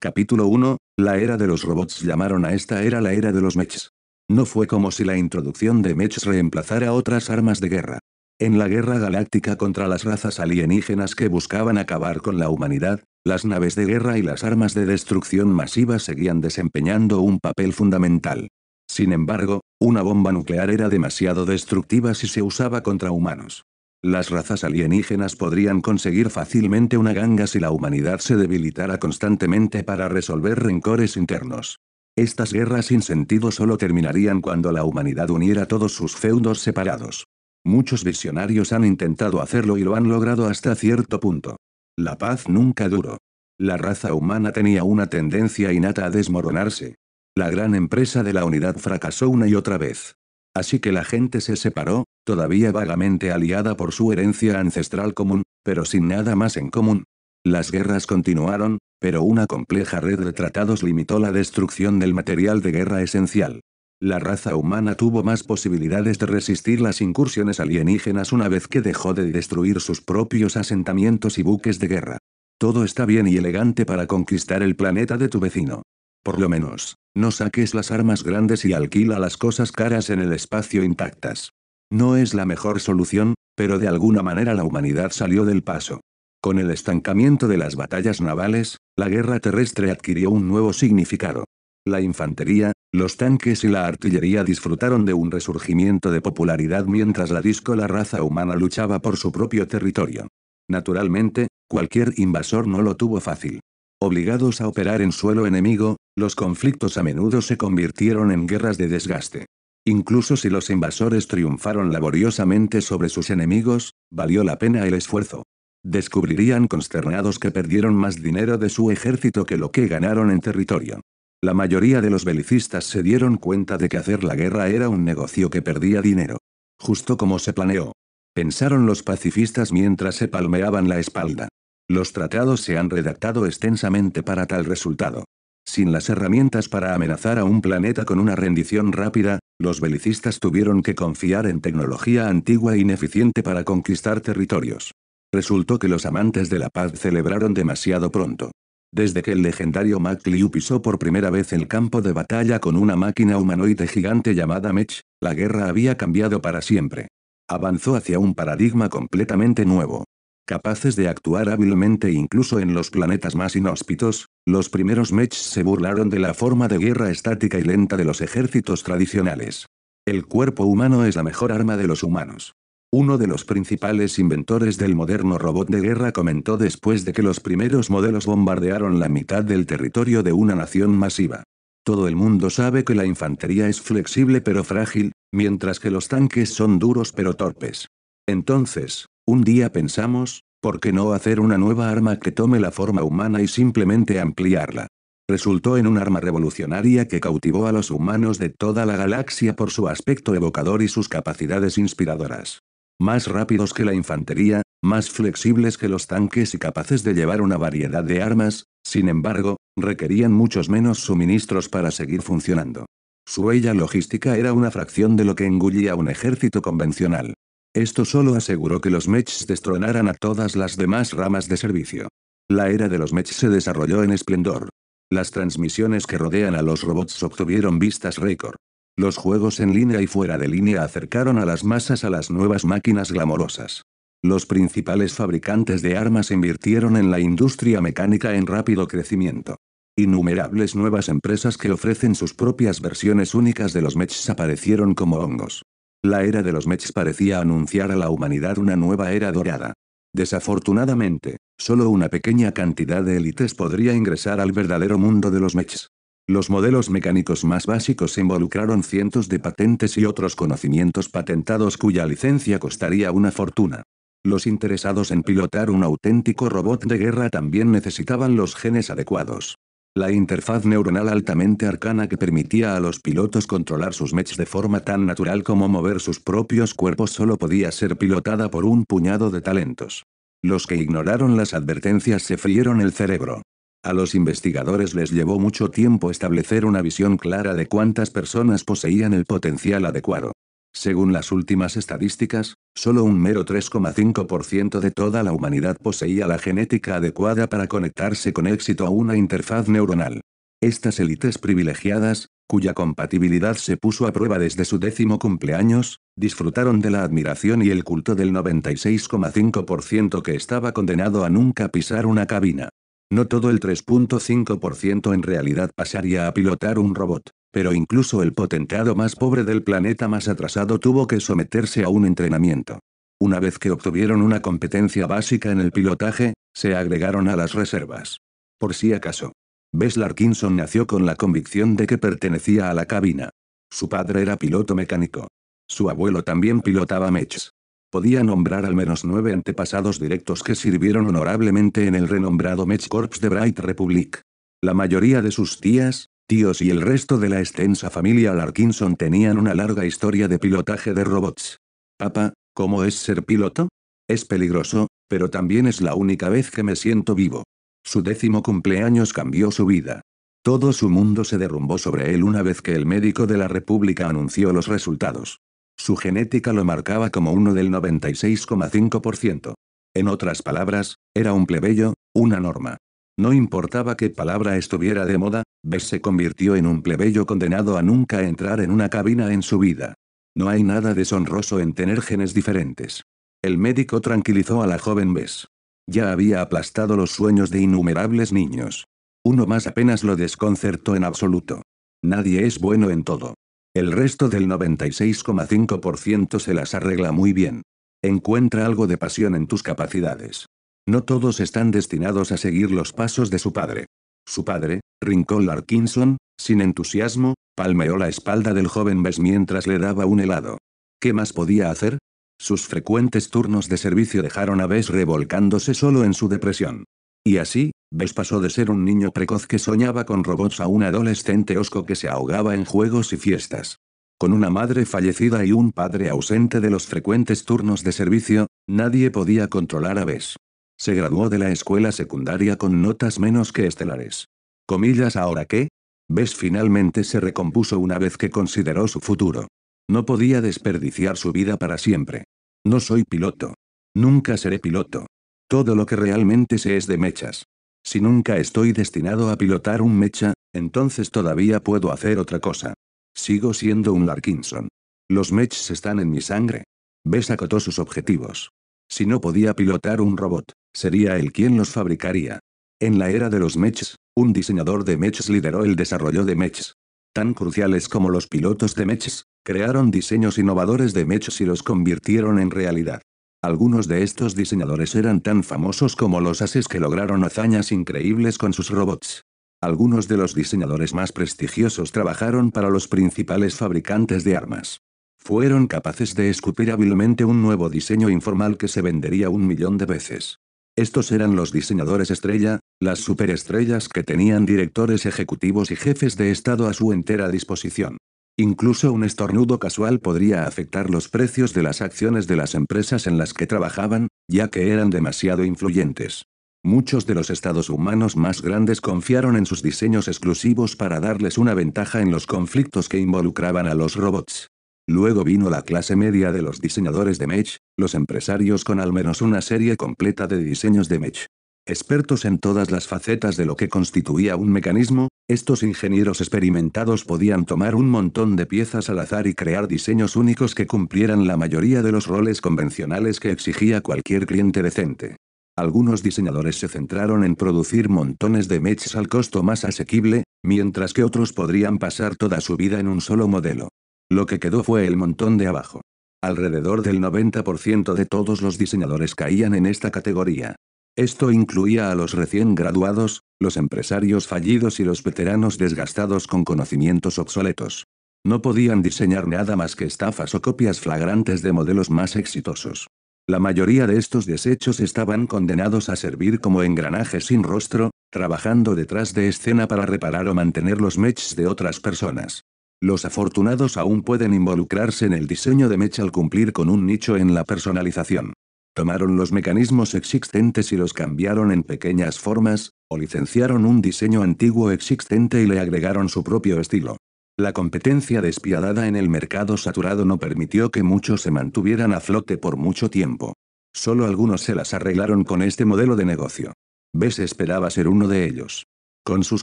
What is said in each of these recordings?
Capítulo 1. La era de los robots llamaron a esta era la era de los mechs. No fue como si la introducción de mechs reemplazara otras armas de guerra. En la guerra galáctica contra las razas alienígenas que buscaban acabar con la humanidad, las naves de guerra y las armas de destrucción masiva seguían desempeñando un papel fundamental. Sin embargo, una bomba nuclear era demasiado destructiva si se usaba contra humanos. Las razas alienígenas podrían conseguir fácilmente una ganga si la humanidad se debilitara constantemente para resolver rencores internos. Estas guerras sin sentido solo terminarían cuando la humanidad uniera todos sus feudos separados. Muchos visionarios han intentado hacerlo y lo han logrado hasta cierto punto. La paz nunca duró. La raza humana tenía una tendencia innata a desmoronarse. La gran empresa de la unidad fracasó una y otra vez. Así que la gente se separó, todavía vagamente aliada por su herencia ancestral común, pero sin nada más en común. Las guerras continuaron, pero una compleja red de tratados limitó la destrucción del material de guerra esencial. La raza humana tuvo más posibilidades de resistir las incursiones alienígenas una vez que dejó de destruir sus propios asentamientos y buques de guerra. Todo está bien y elegante para conquistar el planeta de tu vecino. Por lo menos, no saques las armas grandes y alquila las cosas caras en el espacio intactas. No es la mejor solución, pero de alguna manera la humanidad salió del paso. Con el estancamiento de las batallas navales, la guerra terrestre adquirió un nuevo significado. La infantería, los tanques y la artillería disfrutaron de un resurgimiento de popularidad mientras la disco la raza humana luchaba por su propio territorio. Naturalmente, cualquier invasor no lo tuvo fácil. Obligados a operar en suelo enemigo, los conflictos a menudo se convirtieron en guerras de desgaste. Incluso si los invasores triunfaron laboriosamente sobre sus enemigos, valió la pena el esfuerzo. Descubrirían consternados que perdieron más dinero de su ejército que lo que ganaron en territorio. La mayoría de los belicistas se dieron cuenta de que hacer la guerra era un negocio que perdía dinero. Justo como se planeó. Pensaron los pacifistas mientras se palmeaban la espalda. Los tratados se han redactado extensamente para tal resultado. Sin las herramientas para amenazar a un planeta con una rendición rápida, los belicistas tuvieron que confiar en tecnología antigua e ineficiente para conquistar territorios. Resultó que los amantes de la paz celebraron demasiado pronto. Desde que el legendario Liu pisó por primera vez el campo de batalla con una máquina humanoide gigante llamada Mech, la guerra había cambiado para siempre. Avanzó hacia un paradigma completamente nuevo capaces de actuar hábilmente incluso en los planetas más inhóspitos, los primeros Mech se burlaron de la forma de guerra estática y lenta de los ejércitos tradicionales. El cuerpo humano es la mejor arma de los humanos. Uno de los principales inventores del moderno robot de guerra comentó después de que los primeros modelos bombardearon la mitad del territorio de una nación masiva. Todo el mundo sabe que la infantería es flexible pero frágil, mientras que los tanques son duros pero torpes. Entonces, un día pensamos, ¿por qué no hacer una nueva arma que tome la forma humana y simplemente ampliarla? Resultó en un arma revolucionaria que cautivó a los humanos de toda la galaxia por su aspecto evocador y sus capacidades inspiradoras. Más rápidos que la infantería, más flexibles que los tanques y capaces de llevar una variedad de armas, sin embargo, requerían muchos menos suministros para seguir funcionando. Su huella logística era una fracción de lo que engullía un ejército convencional. Esto solo aseguró que los Mechs destronaran a todas las demás ramas de servicio. La era de los Mechs se desarrolló en esplendor. Las transmisiones que rodean a los robots obtuvieron vistas récord. Los juegos en línea y fuera de línea acercaron a las masas a las nuevas máquinas glamorosas. Los principales fabricantes de armas invirtieron en la industria mecánica en rápido crecimiento. Innumerables nuevas empresas que ofrecen sus propias versiones únicas de los mechs aparecieron como hongos. La era de los Mechs parecía anunciar a la humanidad una nueva era dorada. Desafortunadamente, solo una pequeña cantidad de élites podría ingresar al verdadero mundo de los Mechs. Los modelos mecánicos más básicos involucraron cientos de patentes y otros conocimientos patentados cuya licencia costaría una fortuna. Los interesados en pilotar un auténtico robot de guerra también necesitaban los genes adecuados. La interfaz neuronal altamente arcana que permitía a los pilotos controlar sus mechs de forma tan natural como mover sus propios cuerpos solo podía ser pilotada por un puñado de talentos. Los que ignoraron las advertencias se frieron el cerebro. A los investigadores les llevó mucho tiempo establecer una visión clara de cuántas personas poseían el potencial adecuado. Según las últimas estadísticas, Solo un mero 3,5% de toda la humanidad poseía la genética adecuada para conectarse con éxito a una interfaz neuronal. Estas élites privilegiadas, cuya compatibilidad se puso a prueba desde su décimo cumpleaños, disfrutaron de la admiración y el culto del 96,5% que estaba condenado a nunca pisar una cabina. No todo el 3.5% en realidad pasaría a pilotar un robot. Pero incluso el potentado más pobre del planeta más atrasado tuvo que someterse a un entrenamiento. Una vez que obtuvieron una competencia básica en el pilotaje, se agregaron a las reservas. Por si acaso. Bess Larkinson nació con la convicción de que pertenecía a la cabina. Su padre era piloto mecánico. Su abuelo también pilotaba mechs. Podía nombrar al menos nueve antepasados directos que sirvieron honorablemente en el renombrado Mech Corps de Bright Republic. La mayoría de sus tías, Tíos y el resto de la extensa familia Larkinson tenían una larga historia de pilotaje de robots. Papá, ¿cómo es ser piloto? Es peligroso, pero también es la única vez que me siento vivo. Su décimo cumpleaños cambió su vida. Todo su mundo se derrumbó sobre él una vez que el médico de la República anunció los resultados. Su genética lo marcaba como uno del 96,5%. En otras palabras, era un plebeyo, una norma. No importaba qué palabra estuviera de moda, Bess se convirtió en un plebeyo condenado a nunca entrar en una cabina en su vida. No hay nada deshonroso en tener genes diferentes. El médico tranquilizó a la joven Bess. Ya había aplastado los sueños de innumerables niños. Uno más apenas lo desconcertó en absoluto. Nadie es bueno en todo. El resto del 96,5% se las arregla muy bien. Encuentra algo de pasión en tus capacidades. No todos están destinados a seguir los pasos de su padre. Su padre, Rincón Larkinson, sin entusiasmo, palmeó la espalda del joven Bess mientras le daba un helado. ¿Qué más podía hacer? Sus frecuentes turnos de servicio dejaron a Bess revolcándose solo en su depresión. Y así, Bess pasó de ser un niño precoz que soñaba con robots a un adolescente osco que se ahogaba en juegos y fiestas. Con una madre fallecida y un padre ausente de los frecuentes turnos de servicio, nadie podía controlar a Bess. Se graduó de la escuela secundaria con notas menos que estelares. Comillas ahora qué? Bess finalmente se recompuso una vez que consideró su futuro. No podía desperdiciar su vida para siempre. No soy piloto. Nunca seré piloto. Todo lo que realmente sé es de mechas. Si nunca estoy destinado a pilotar un mecha, entonces todavía puedo hacer otra cosa. Sigo siendo un Larkinson. Los mechs están en mi sangre. Bess acotó sus objetivos. Si no podía pilotar un robot, sería él quien los fabricaría. En la era de los mechs, un diseñador de mechs lideró el desarrollo de mechs. Tan cruciales como los pilotos de mechs, crearon diseños innovadores de mechs y los convirtieron en realidad. Algunos de estos diseñadores eran tan famosos como los ases que lograron hazañas increíbles con sus robots. Algunos de los diseñadores más prestigiosos trabajaron para los principales fabricantes de armas. Fueron capaces de escupir hábilmente un nuevo diseño informal que se vendería un millón de veces. Estos eran los diseñadores estrella, las superestrellas que tenían directores ejecutivos y jefes de Estado a su entera disposición. Incluso un estornudo casual podría afectar los precios de las acciones de las empresas en las que trabajaban, ya que eran demasiado influyentes. Muchos de los estados humanos más grandes confiaron en sus diseños exclusivos para darles una ventaja en los conflictos que involucraban a los robots. Luego vino la clase media de los diseñadores de Mech, los empresarios con al menos una serie completa de diseños de Mech. Expertos en todas las facetas de lo que constituía un mecanismo, estos ingenieros experimentados podían tomar un montón de piezas al azar y crear diseños únicos que cumplieran la mayoría de los roles convencionales que exigía cualquier cliente decente. Algunos diseñadores se centraron en producir montones de mechs al costo más asequible, mientras que otros podrían pasar toda su vida en un solo modelo. Lo que quedó fue el montón de abajo. Alrededor del 90% de todos los diseñadores caían en esta categoría. Esto incluía a los recién graduados, los empresarios fallidos y los veteranos desgastados con conocimientos obsoletos. No podían diseñar nada más que estafas o copias flagrantes de modelos más exitosos. La mayoría de estos desechos estaban condenados a servir como engranajes sin rostro, trabajando detrás de escena para reparar o mantener los mechs de otras personas. Los afortunados aún pueden involucrarse en el diseño de mecha al cumplir con un nicho en la personalización. Tomaron los mecanismos existentes y los cambiaron en pequeñas formas, o licenciaron un diseño antiguo existente y le agregaron su propio estilo. La competencia despiadada en el mercado saturado no permitió que muchos se mantuvieran a flote por mucho tiempo. Solo algunos se las arreglaron con este modelo de negocio. Bess esperaba ser uno de ellos. Con sus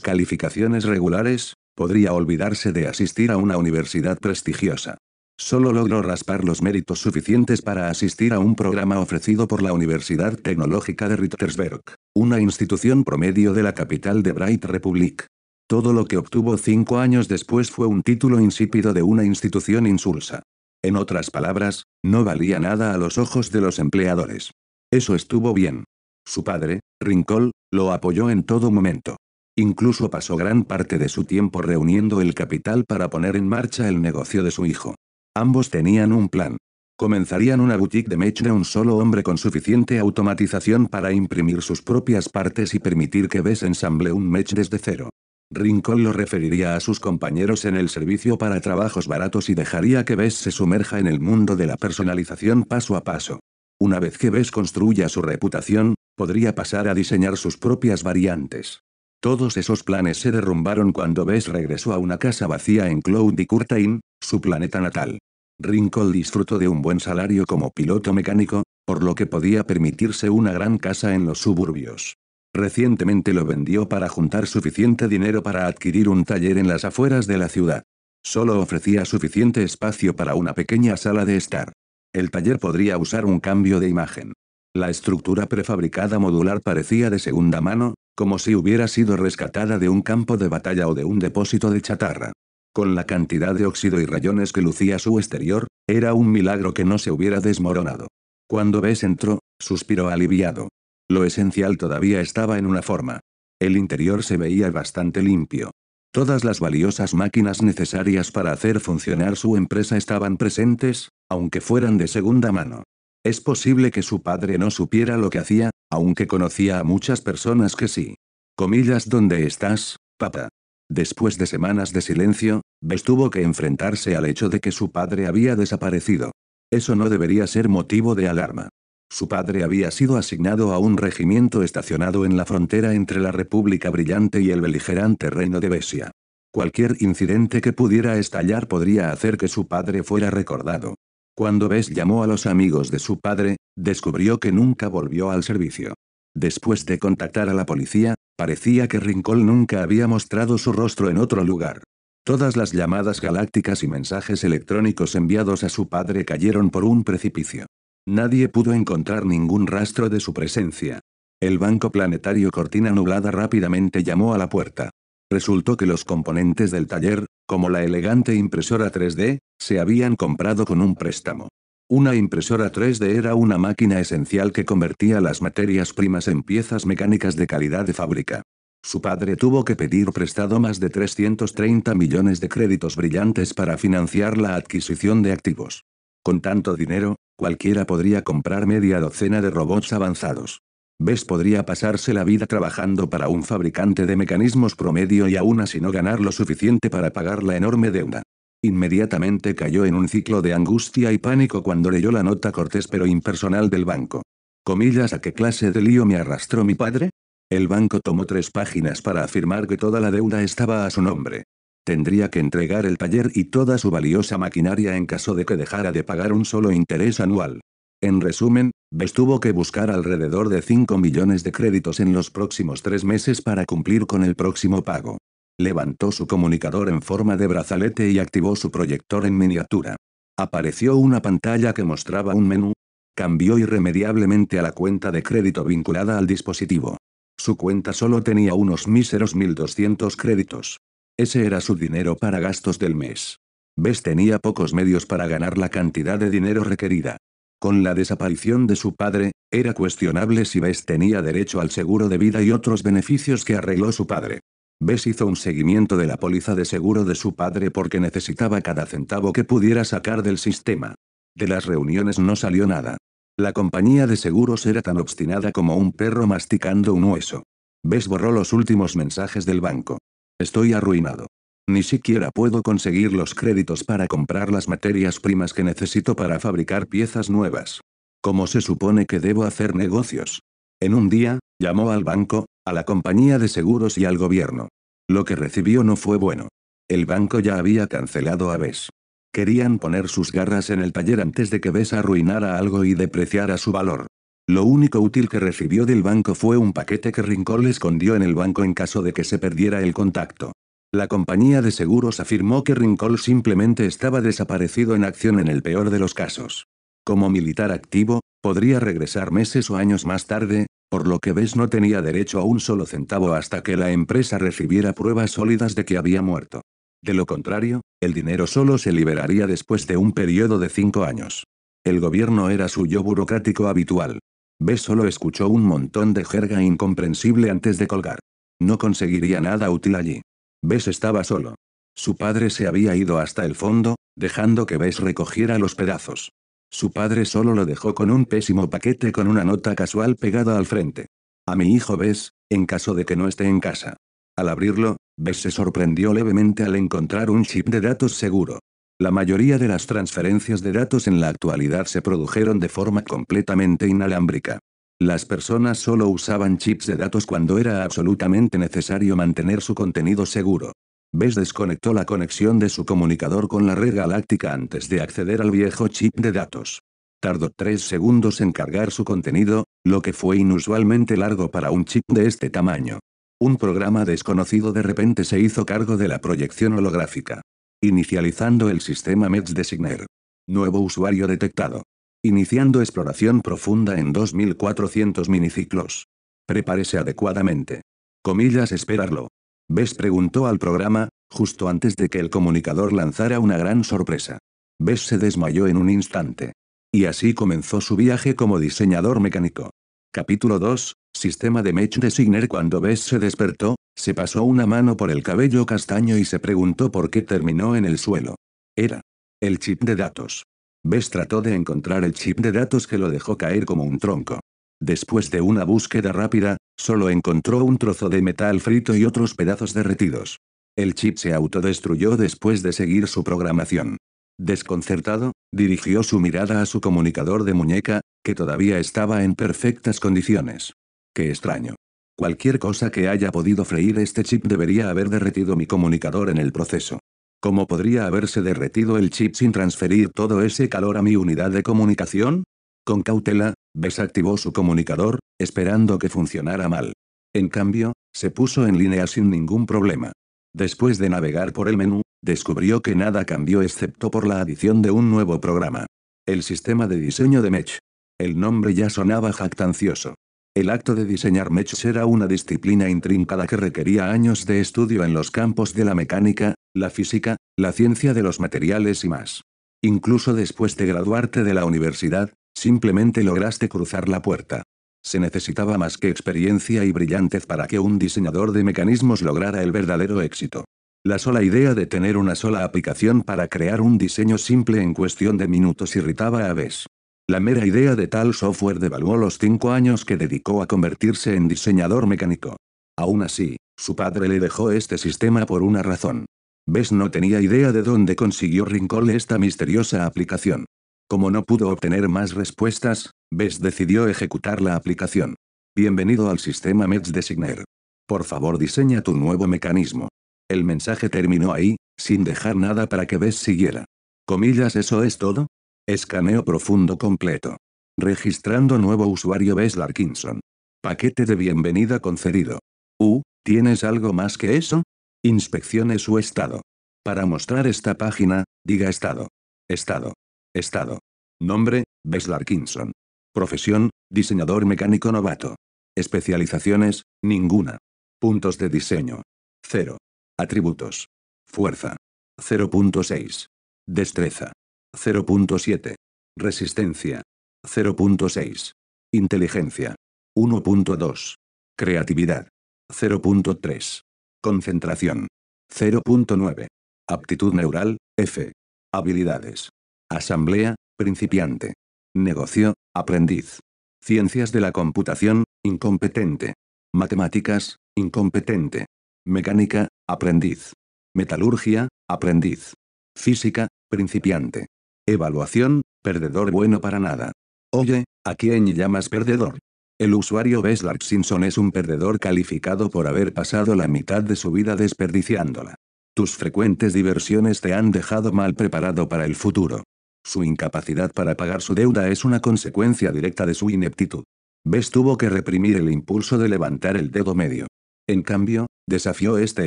calificaciones regulares, podría olvidarse de asistir a una universidad prestigiosa. Solo logró raspar los méritos suficientes para asistir a un programa ofrecido por la Universidad Tecnológica de Rittersberg, una institución promedio de la capital de Bright Republic. Todo lo que obtuvo cinco años después fue un título insípido de una institución insulsa. En otras palabras, no valía nada a los ojos de los empleadores. Eso estuvo bien. Su padre, Rincol, lo apoyó en todo momento. Incluso pasó gran parte de su tiempo reuniendo el capital para poner en marcha el negocio de su hijo. Ambos tenían un plan. Comenzarían una boutique de mech de un solo hombre con suficiente automatización para imprimir sus propias partes y permitir que Bess ensamble un mech desde cero. Rincón lo referiría a sus compañeros en el servicio para trabajos baratos y dejaría que Bess se sumerja en el mundo de la personalización paso a paso. Una vez que Bess construya su reputación, podría pasar a diseñar sus propias variantes. Todos esos planes se derrumbaron cuando Bess regresó a una casa vacía en Cloudy Curtain, su planeta natal. Rinkle disfrutó de un buen salario como piloto mecánico, por lo que podía permitirse una gran casa en los suburbios. Recientemente lo vendió para juntar suficiente dinero para adquirir un taller en las afueras de la ciudad. Solo ofrecía suficiente espacio para una pequeña sala de estar. El taller podría usar un cambio de imagen. La estructura prefabricada modular parecía de segunda mano, como si hubiera sido rescatada de un campo de batalla o de un depósito de chatarra. Con la cantidad de óxido y rayones que lucía su exterior, era un milagro que no se hubiera desmoronado. Cuando Bess entró, suspiró aliviado. Lo esencial todavía estaba en una forma. El interior se veía bastante limpio. Todas las valiosas máquinas necesarias para hacer funcionar su empresa estaban presentes, aunque fueran de segunda mano. Es posible que su padre no supiera lo que hacía, aunque conocía a muchas personas que sí. Comillas, ¿dónde estás, papá? Después de semanas de silencio, Bess tuvo que enfrentarse al hecho de que su padre había desaparecido. Eso no debería ser motivo de alarma. Su padre había sido asignado a un regimiento estacionado en la frontera entre la República Brillante y el beligerante Reino de Besia. Cualquier incidente que pudiera estallar podría hacer que su padre fuera recordado. Cuando Bess llamó a los amigos de su padre, descubrió que nunca volvió al servicio. Después de contactar a la policía, parecía que Rincón nunca había mostrado su rostro en otro lugar. Todas las llamadas galácticas y mensajes electrónicos enviados a su padre cayeron por un precipicio. Nadie pudo encontrar ningún rastro de su presencia. El Banco Planetario Cortina Nublada rápidamente llamó a la puerta. Resultó que los componentes del taller, como la elegante impresora 3D, se habían comprado con un préstamo. Una impresora 3D era una máquina esencial que convertía las materias primas en piezas mecánicas de calidad de fábrica. Su padre tuvo que pedir prestado más de 330 millones de créditos brillantes para financiar la adquisición de activos. Con tanto dinero, cualquiera podría comprar media docena de robots avanzados. ¿Ves? podría pasarse la vida trabajando para un fabricante de mecanismos promedio y aún así no ganar lo suficiente para pagar la enorme deuda. Inmediatamente cayó en un ciclo de angustia y pánico cuando leyó la nota cortés pero impersonal del banco. Comillas a qué clase de lío me arrastró mi padre? El banco tomó tres páginas para afirmar que toda la deuda estaba a su nombre. Tendría que entregar el taller y toda su valiosa maquinaria en caso de que dejara de pagar un solo interés anual. En resumen, Ves tuvo que buscar alrededor de 5 millones de créditos en los próximos tres meses para cumplir con el próximo pago. Levantó su comunicador en forma de brazalete y activó su proyector en miniatura. Apareció una pantalla que mostraba un menú. Cambió irremediablemente a la cuenta de crédito vinculada al dispositivo. Su cuenta solo tenía unos míseros 1.200 créditos. Ese era su dinero para gastos del mes. BES tenía pocos medios para ganar la cantidad de dinero requerida. Con la desaparición de su padre, era cuestionable si Bess tenía derecho al seguro de vida y otros beneficios que arregló su padre. Bess hizo un seguimiento de la póliza de seguro de su padre porque necesitaba cada centavo que pudiera sacar del sistema. De las reuniones no salió nada. La compañía de seguros era tan obstinada como un perro masticando un hueso. Bess borró los últimos mensajes del banco. Estoy arruinado. Ni siquiera puedo conseguir los créditos para comprar las materias primas que necesito para fabricar piezas nuevas. ¿Cómo se supone que debo hacer negocios? En un día, llamó al banco, a la compañía de seguros y al gobierno. Lo que recibió no fue bueno. El banco ya había cancelado a Bess. Querían poner sus garras en el taller antes de que Bess arruinara algo y depreciara su valor. Lo único útil que recibió del banco fue un paquete que Rincón le escondió en el banco en caso de que se perdiera el contacto. La compañía de seguros afirmó que Rincol simplemente estaba desaparecido en acción en el peor de los casos. Como militar activo, podría regresar meses o años más tarde, por lo que Bess no tenía derecho a un solo centavo hasta que la empresa recibiera pruebas sólidas de que había muerto. De lo contrario, el dinero solo se liberaría después de un periodo de cinco años. El gobierno era su yo burocrático habitual. Bess solo escuchó un montón de jerga incomprensible antes de colgar. No conseguiría nada útil allí. Bess estaba solo. Su padre se había ido hasta el fondo, dejando que Bess recogiera los pedazos. Su padre solo lo dejó con un pésimo paquete con una nota casual pegada al frente. A mi hijo Bess, en caso de que no esté en casa. Al abrirlo, Bess se sorprendió levemente al encontrar un chip de datos seguro. La mayoría de las transferencias de datos en la actualidad se produjeron de forma completamente inalámbrica. Las personas solo usaban chips de datos cuando era absolutamente necesario mantener su contenido seguro. BES desconectó la conexión de su comunicador con la red galáctica antes de acceder al viejo chip de datos. Tardó tres segundos en cargar su contenido, lo que fue inusualmente largo para un chip de este tamaño. Un programa desconocido de repente se hizo cargo de la proyección holográfica. Inicializando el sistema meds Designer. Nuevo usuario detectado. Iniciando exploración profunda en 2400 miniciclos. Prepárese adecuadamente. Comillas esperarlo. Bess preguntó al programa, justo antes de que el comunicador lanzara una gran sorpresa. Bess se desmayó en un instante. Y así comenzó su viaje como diseñador mecánico. Capítulo 2, Sistema de Mech Designer Cuando Bess se despertó, se pasó una mano por el cabello castaño y se preguntó por qué terminó en el suelo. Era. El chip de datos. Bess trató de encontrar el chip de datos que lo dejó caer como un tronco. Después de una búsqueda rápida, solo encontró un trozo de metal frito y otros pedazos derretidos. El chip se autodestruyó después de seguir su programación. Desconcertado, dirigió su mirada a su comunicador de muñeca, que todavía estaba en perfectas condiciones. Qué extraño. Cualquier cosa que haya podido freír este chip debería haber derretido mi comunicador en el proceso. ¿Cómo podría haberse derretido el chip sin transferir todo ese calor a mi unidad de comunicación? Con cautela, desactivó su comunicador, esperando que funcionara mal. En cambio, se puso en línea sin ningún problema. Después de navegar por el menú, descubrió que nada cambió excepto por la adición de un nuevo programa. El sistema de diseño de Mech. El nombre ya sonaba jactancioso. El acto de diseñar Mech era una disciplina intrincada que requería años de estudio en los campos de la mecánica, la física, la ciencia de los materiales y más. Incluso después de graduarte de la universidad, simplemente lograste cruzar la puerta. Se necesitaba más que experiencia y brillantez para que un diseñador de mecanismos lograra el verdadero éxito. La sola idea de tener una sola aplicación para crear un diseño simple en cuestión de minutos irritaba a Bess. La mera idea de tal software devaluó los cinco años que dedicó a convertirse en diseñador mecánico. Aún así, su padre le dejó este sistema por una razón. Bess no tenía idea de dónde consiguió Rincón esta misteriosa aplicación. Como no pudo obtener más respuestas, Bess decidió ejecutar la aplicación. Bienvenido al sistema Mets Designer. Por favor diseña tu nuevo mecanismo. El mensaje terminó ahí, sin dejar nada para que Bess siguiera. Comillas eso es todo. Escaneo profundo completo. Registrando nuevo usuario Bess Larkinson. Paquete de bienvenida concedido. Uh, ¿tienes algo más que eso? Inspecciones su estado. Para mostrar esta página, diga estado. Estado. Estado. Nombre, Bess Larkinson. Profesión, diseñador mecánico novato. Especializaciones, ninguna. Puntos de diseño. 0. Atributos. Fuerza. 0.6. Destreza. 0.7. Resistencia. 0.6. Inteligencia. 1.2. Creatividad. 0.3. Concentración. 0.9. Aptitud neural, F. Habilidades. Asamblea, principiante. Negocio, aprendiz. Ciencias de la computación, incompetente. Matemáticas, incompetente. Mecánica, aprendiz. Metalurgia, aprendiz. Física, principiante. Evaluación, perdedor bueno para nada. Oye, ¿a quién llamas perdedor? El usuario Bess Simpson es un perdedor calificado por haber pasado la mitad de su vida desperdiciándola. Tus frecuentes diversiones te han dejado mal preparado para el futuro. Su incapacidad para pagar su deuda es una consecuencia directa de su ineptitud. Bess tuvo que reprimir el impulso de levantar el dedo medio. En cambio, desafió este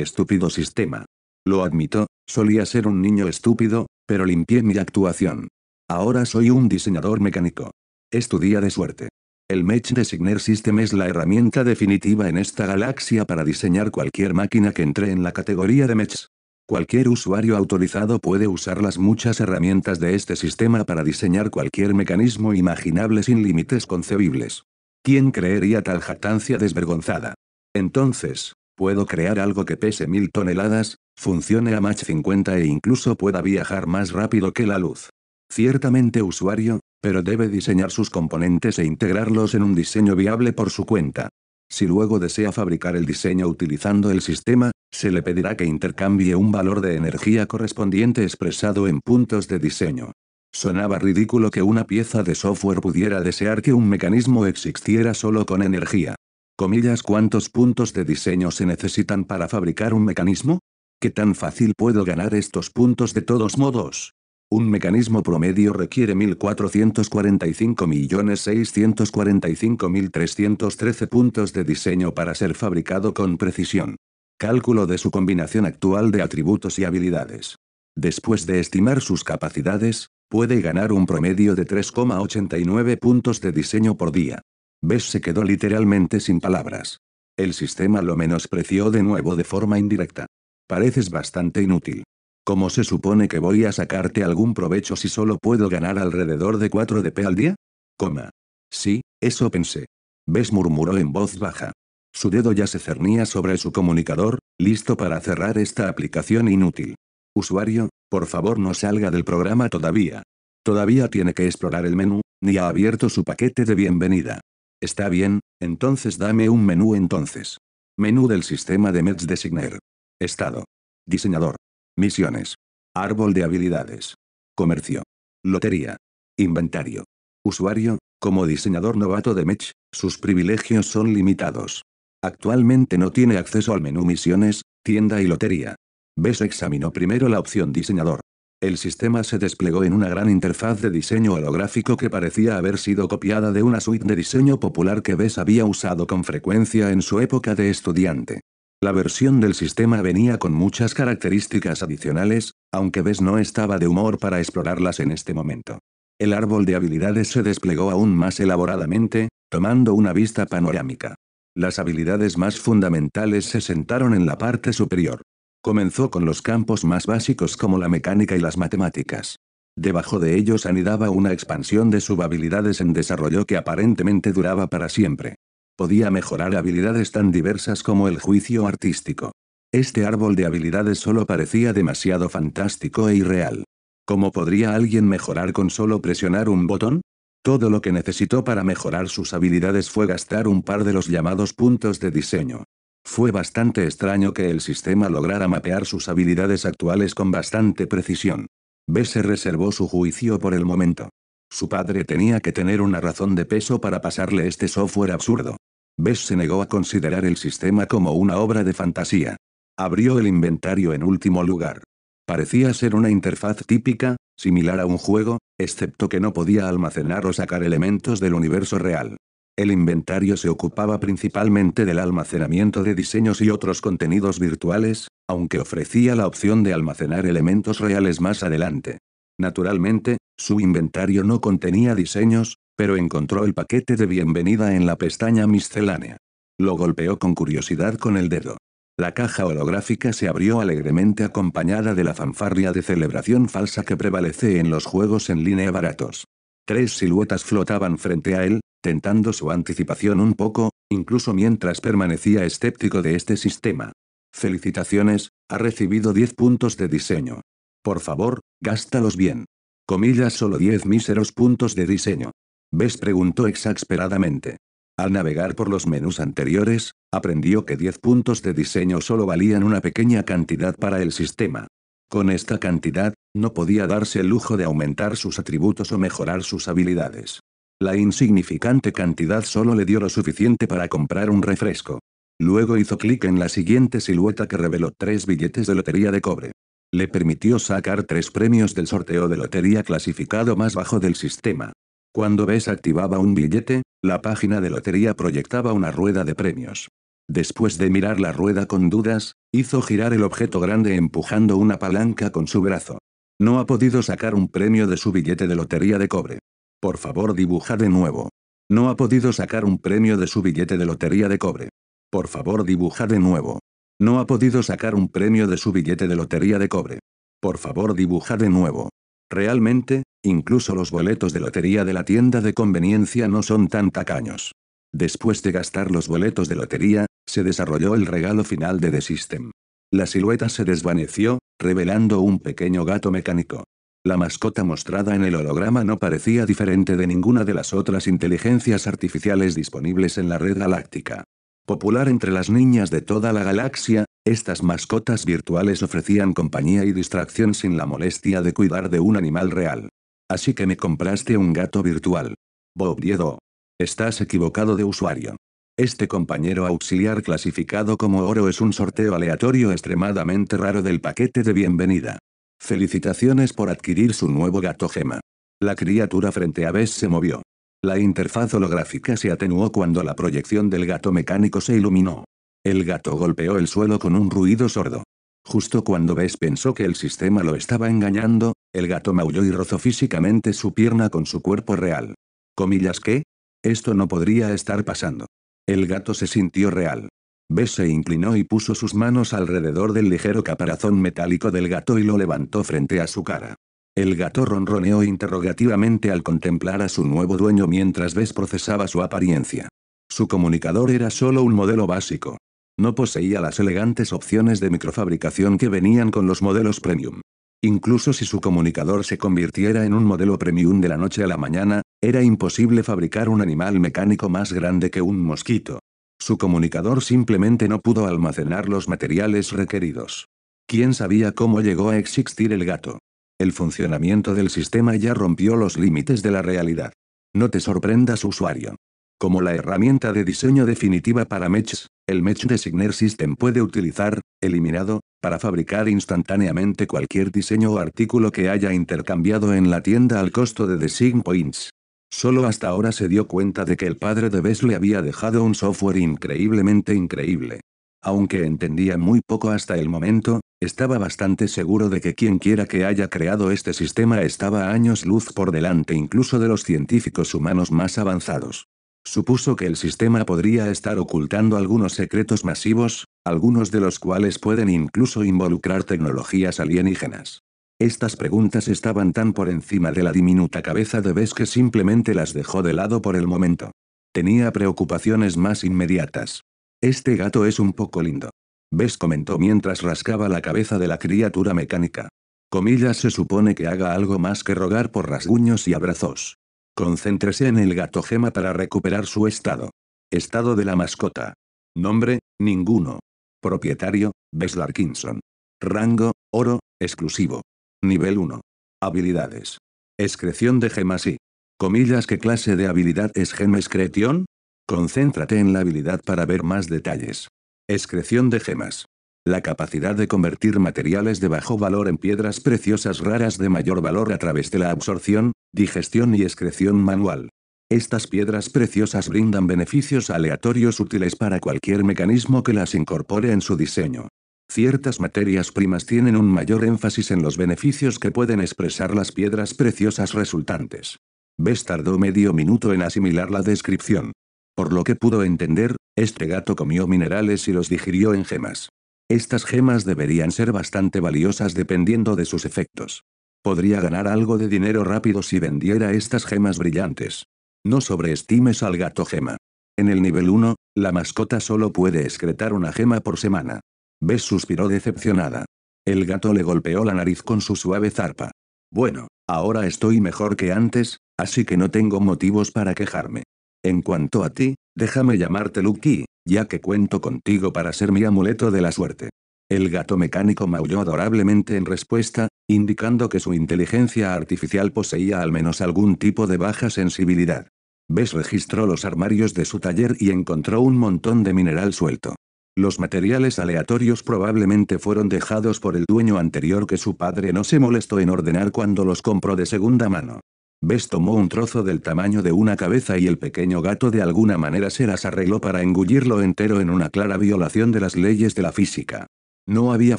estúpido sistema. Lo admito, solía ser un niño estúpido, pero limpié mi actuación. Ahora soy un diseñador mecánico. Es tu día de suerte. El Mech Designer System es la herramienta definitiva en esta galaxia para diseñar cualquier máquina que entre en la categoría de MECHS. Cualquier usuario autorizado puede usar las muchas herramientas de este sistema para diseñar cualquier mecanismo imaginable sin límites concebibles. ¿Quién creería tal jactancia desvergonzada? Entonces, puedo crear algo que pese mil toneladas, funcione a Mach 50 e incluso pueda viajar más rápido que la luz. Ciertamente usuario, pero debe diseñar sus componentes e integrarlos en un diseño viable por su cuenta. Si luego desea fabricar el diseño utilizando el sistema, se le pedirá que intercambie un valor de energía correspondiente expresado en puntos de diseño. Sonaba ridículo que una pieza de software pudiera desear que un mecanismo existiera solo con energía. Comillas, ¿cuántos puntos de diseño se necesitan para fabricar un mecanismo? ¿Qué tan fácil puedo ganar estos puntos de todos modos? Un mecanismo promedio requiere 1.445.645.313 puntos de diseño para ser fabricado con precisión. Cálculo de su combinación actual de atributos y habilidades. Después de estimar sus capacidades, puede ganar un promedio de 3,89 puntos de diseño por día. ¿Ves? se quedó literalmente sin palabras. El sistema lo menospreció de nuevo de forma indirecta. Pareces bastante inútil. ¿Cómo se supone que voy a sacarte algún provecho si solo puedo ganar alrededor de 4 DP al día? Coma. Sí, eso pensé. Ves murmuró en voz baja. Su dedo ya se cernía sobre su comunicador, listo para cerrar esta aplicación inútil. Usuario, por favor no salga del programa todavía. Todavía tiene que explorar el menú, ni ha abierto su paquete de bienvenida. Está bien, entonces dame un menú entonces. Menú del sistema de Mets Designer. Estado. Diseñador. Misiones. Árbol de habilidades. Comercio. Lotería. Inventario. Usuario, como diseñador novato de Mech, sus privilegios son limitados. Actualmente no tiene acceso al menú Misiones, Tienda y Lotería. Bess examinó primero la opción Diseñador. El sistema se desplegó en una gran interfaz de diseño holográfico que parecía haber sido copiada de una suite de diseño popular que Bess había usado con frecuencia en su época de estudiante. La versión del sistema venía con muchas características adicionales, aunque VES no estaba de humor para explorarlas en este momento. El árbol de habilidades se desplegó aún más elaboradamente, tomando una vista panorámica. Las habilidades más fundamentales se sentaron en la parte superior. Comenzó con los campos más básicos como la mecánica y las matemáticas. Debajo de ellos anidaba una expansión de subhabilidades en desarrollo que aparentemente duraba para siempre. Podía mejorar habilidades tan diversas como el juicio artístico. Este árbol de habilidades solo parecía demasiado fantástico e irreal. ¿Cómo podría alguien mejorar con solo presionar un botón? Todo lo que necesitó para mejorar sus habilidades fue gastar un par de los llamados puntos de diseño. Fue bastante extraño que el sistema lograra mapear sus habilidades actuales con bastante precisión. B se reservó su juicio por el momento. Su padre tenía que tener una razón de peso para pasarle este software absurdo. Bess se negó a considerar el sistema como una obra de fantasía. Abrió el inventario en último lugar. Parecía ser una interfaz típica, similar a un juego, excepto que no podía almacenar o sacar elementos del universo real. El inventario se ocupaba principalmente del almacenamiento de diseños y otros contenidos virtuales, aunque ofrecía la opción de almacenar elementos reales más adelante. Naturalmente, su inventario no contenía diseños, pero encontró el paquete de bienvenida en la pestaña miscelánea. Lo golpeó con curiosidad con el dedo. La caja holográfica se abrió alegremente acompañada de la fanfarria de celebración falsa que prevalece en los juegos en línea baratos. Tres siluetas flotaban frente a él, tentando su anticipación un poco, incluso mientras permanecía escéptico de este sistema. Felicitaciones, ha recibido 10 puntos de diseño. Por favor, gástalos bien. Comillas solo 10 míseros puntos de diseño. Bess preguntó exasperadamente. Al navegar por los menús anteriores, aprendió que 10 puntos de diseño solo valían una pequeña cantidad para el sistema. Con esta cantidad, no podía darse el lujo de aumentar sus atributos o mejorar sus habilidades. La insignificante cantidad solo le dio lo suficiente para comprar un refresco. Luego hizo clic en la siguiente silueta que reveló tres billetes de lotería de cobre. Le permitió sacar tres premios del sorteo de lotería clasificado más bajo del sistema. Cuando Bess activaba un billete, la página de lotería proyectaba una rueda de premios. Después de mirar la rueda con dudas, hizo girar el objeto grande empujando una palanca con su brazo. No ha podido sacar un premio de su billete de lotería de cobre. Por favor dibuja de nuevo. No ha podido sacar un premio de su billete de lotería de cobre. Por favor dibuja de nuevo. No ha podido sacar un premio de su billete de lotería de cobre. Por favor dibuja de nuevo. Realmente, incluso los boletos de lotería de la tienda de conveniencia no son tan tacaños. Después de gastar los boletos de lotería, se desarrolló el regalo final de The System. La silueta se desvaneció, revelando un pequeño gato mecánico. La mascota mostrada en el holograma no parecía diferente de ninguna de las otras inteligencias artificiales disponibles en la red galáctica. Popular entre las niñas de toda la galaxia, estas mascotas virtuales ofrecían compañía y distracción sin la molestia de cuidar de un animal real. Así que me compraste un gato virtual. Bob Diedo. Estás equivocado de usuario. Este compañero auxiliar clasificado como oro es un sorteo aleatorio extremadamente raro del paquete de bienvenida. Felicitaciones por adquirir su nuevo gato gema. La criatura frente a Bess se movió. La interfaz holográfica se atenuó cuando la proyección del gato mecánico se iluminó. El gato golpeó el suelo con un ruido sordo. Justo cuando Bess pensó que el sistema lo estaba engañando, el gato maulló y rozó físicamente su pierna con su cuerpo real. ¿Comillas qué? Esto no podría estar pasando. El gato se sintió real. Bess se inclinó y puso sus manos alrededor del ligero caparazón metálico del gato y lo levantó frente a su cara. El gato ronroneó interrogativamente al contemplar a su nuevo dueño mientras Bess procesaba su apariencia. Su comunicador era solo un modelo básico. No poseía las elegantes opciones de microfabricación que venían con los modelos premium. Incluso si su comunicador se convirtiera en un modelo premium de la noche a la mañana, era imposible fabricar un animal mecánico más grande que un mosquito. Su comunicador simplemente no pudo almacenar los materiales requeridos. ¿Quién sabía cómo llegó a existir el gato? El funcionamiento del sistema ya rompió los límites de la realidad. No te sorprendas usuario. Como la herramienta de diseño definitiva para Mechs, el Mech Designer System puede utilizar, eliminado, para fabricar instantáneamente cualquier diseño o artículo que haya intercambiado en la tienda al costo de Design Points. Solo hasta ahora se dio cuenta de que el padre de Bess le había dejado un software increíblemente increíble. Aunque entendía muy poco hasta el momento, estaba bastante seguro de que quienquiera que haya creado este sistema estaba a años luz por delante incluso de los científicos humanos más avanzados. Supuso que el sistema podría estar ocultando algunos secretos masivos, algunos de los cuales pueden incluso involucrar tecnologías alienígenas. Estas preguntas estaban tan por encima de la diminuta cabeza de Bess que simplemente las dejó de lado por el momento. Tenía preocupaciones más inmediatas. Este gato es un poco lindo. Bess comentó mientras rascaba la cabeza de la criatura mecánica. Comillas se supone que haga algo más que rogar por rasguños y abrazos. Concéntrese en el gato gema para recuperar su estado. Estado de la mascota. Nombre, ninguno. Propietario, Bess Larkinson. Rango, oro, exclusivo. Nivel 1. Habilidades. Excreción de gemas y. Comillas ¿Qué clase de habilidad es gema excreción? Concéntrate en la habilidad para ver más detalles. Excreción de gemas. La capacidad de convertir materiales de bajo valor en piedras preciosas raras de mayor valor a través de la absorción, Digestión y excreción manual. Estas piedras preciosas brindan beneficios aleatorios útiles para cualquier mecanismo que las incorpore en su diseño. Ciertas materias primas tienen un mayor énfasis en los beneficios que pueden expresar las piedras preciosas resultantes. Bess tardó medio minuto en asimilar la descripción. Por lo que pudo entender, este gato comió minerales y los digirió en gemas. Estas gemas deberían ser bastante valiosas dependiendo de sus efectos. Podría ganar algo de dinero rápido si vendiera estas gemas brillantes. No sobreestimes al gato gema. En el nivel 1, la mascota solo puede excretar una gema por semana. Bess suspiró decepcionada. El gato le golpeó la nariz con su suave zarpa. Bueno, ahora estoy mejor que antes, así que no tengo motivos para quejarme. En cuanto a ti, déjame llamarte Lucky, ya que cuento contigo para ser mi amuleto de la suerte. El gato mecánico maulló adorablemente en respuesta, indicando que su inteligencia artificial poseía al menos algún tipo de baja sensibilidad. Bess registró los armarios de su taller y encontró un montón de mineral suelto. Los materiales aleatorios probablemente fueron dejados por el dueño anterior que su padre no se molestó en ordenar cuando los compró de segunda mano. Bess tomó un trozo del tamaño de una cabeza y el pequeño gato de alguna manera se las arregló para engullirlo entero en una clara violación de las leyes de la física. No había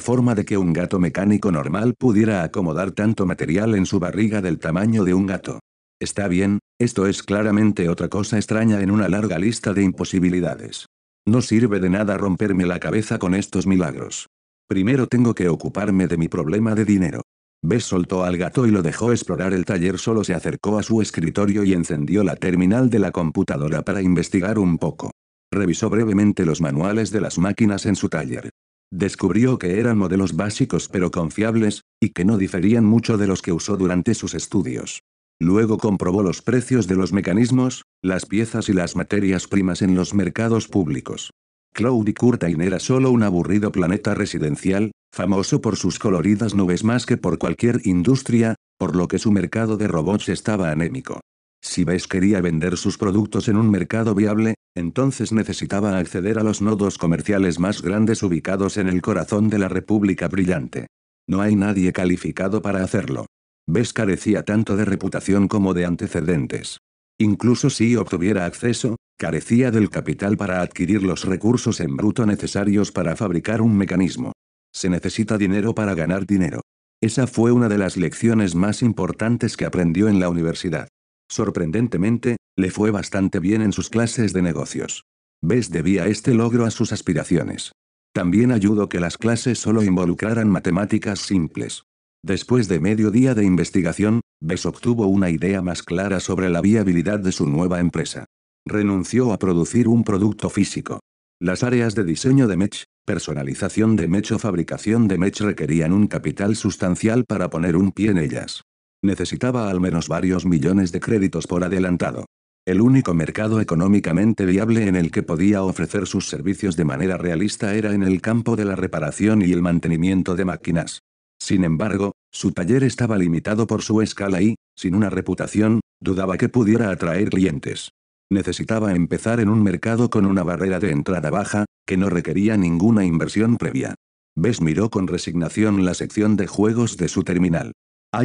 forma de que un gato mecánico normal pudiera acomodar tanto material en su barriga del tamaño de un gato. Está bien, esto es claramente otra cosa extraña en una larga lista de imposibilidades. No sirve de nada romperme la cabeza con estos milagros. Primero tengo que ocuparme de mi problema de dinero. Bess soltó al gato y lo dejó explorar el taller, solo se acercó a su escritorio y encendió la terminal de la computadora para investigar un poco. Revisó brevemente los manuales de las máquinas en su taller. Descubrió que eran modelos básicos pero confiables, y que no diferían mucho de los que usó durante sus estudios. Luego comprobó los precios de los mecanismos, las piezas y las materias primas en los mercados públicos. Cloudy Curtain era solo un aburrido planeta residencial, famoso por sus coloridas nubes más que por cualquier industria, por lo que su mercado de robots estaba anémico. Si Bess quería vender sus productos en un mercado viable, entonces necesitaba acceder a los nodos comerciales más grandes ubicados en el corazón de la República Brillante. No hay nadie calificado para hacerlo. Bess carecía tanto de reputación como de antecedentes. Incluso si obtuviera acceso, carecía del capital para adquirir los recursos en bruto necesarios para fabricar un mecanismo. Se necesita dinero para ganar dinero. Esa fue una de las lecciones más importantes que aprendió en la universidad. Sorprendentemente, le fue bastante bien en sus clases de negocios. Bess debía este logro a sus aspiraciones. También ayudó que las clases solo involucraran matemáticas simples. Después de medio día de investigación, Bess obtuvo una idea más clara sobre la viabilidad de su nueva empresa. Renunció a producir un producto físico. Las áreas de diseño de Mech, personalización de Mech o fabricación de Mech requerían un capital sustancial para poner un pie en ellas necesitaba al menos varios millones de créditos por adelantado. El único mercado económicamente viable en el que podía ofrecer sus servicios de manera realista era en el campo de la reparación y el mantenimiento de máquinas. Sin embargo, su taller estaba limitado por su escala y, sin una reputación, dudaba que pudiera atraer clientes. Necesitaba empezar en un mercado con una barrera de entrada baja, que no requería ninguna inversión previa. Bess miró con resignación la sección de juegos de su terminal.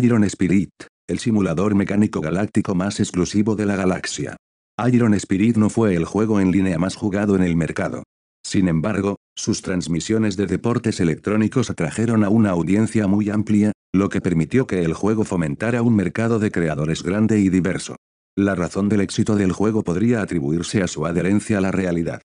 Iron Spirit, el simulador mecánico galáctico más exclusivo de la galaxia. Iron Spirit no fue el juego en línea más jugado en el mercado. Sin embargo, sus transmisiones de deportes electrónicos atrajeron a una audiencia muy amplia, lo que permitió que el juego fomentara un mercado de creadores grande y diverso. La razón del éxito del juego podría atribuirse a su adherencia a la realidad.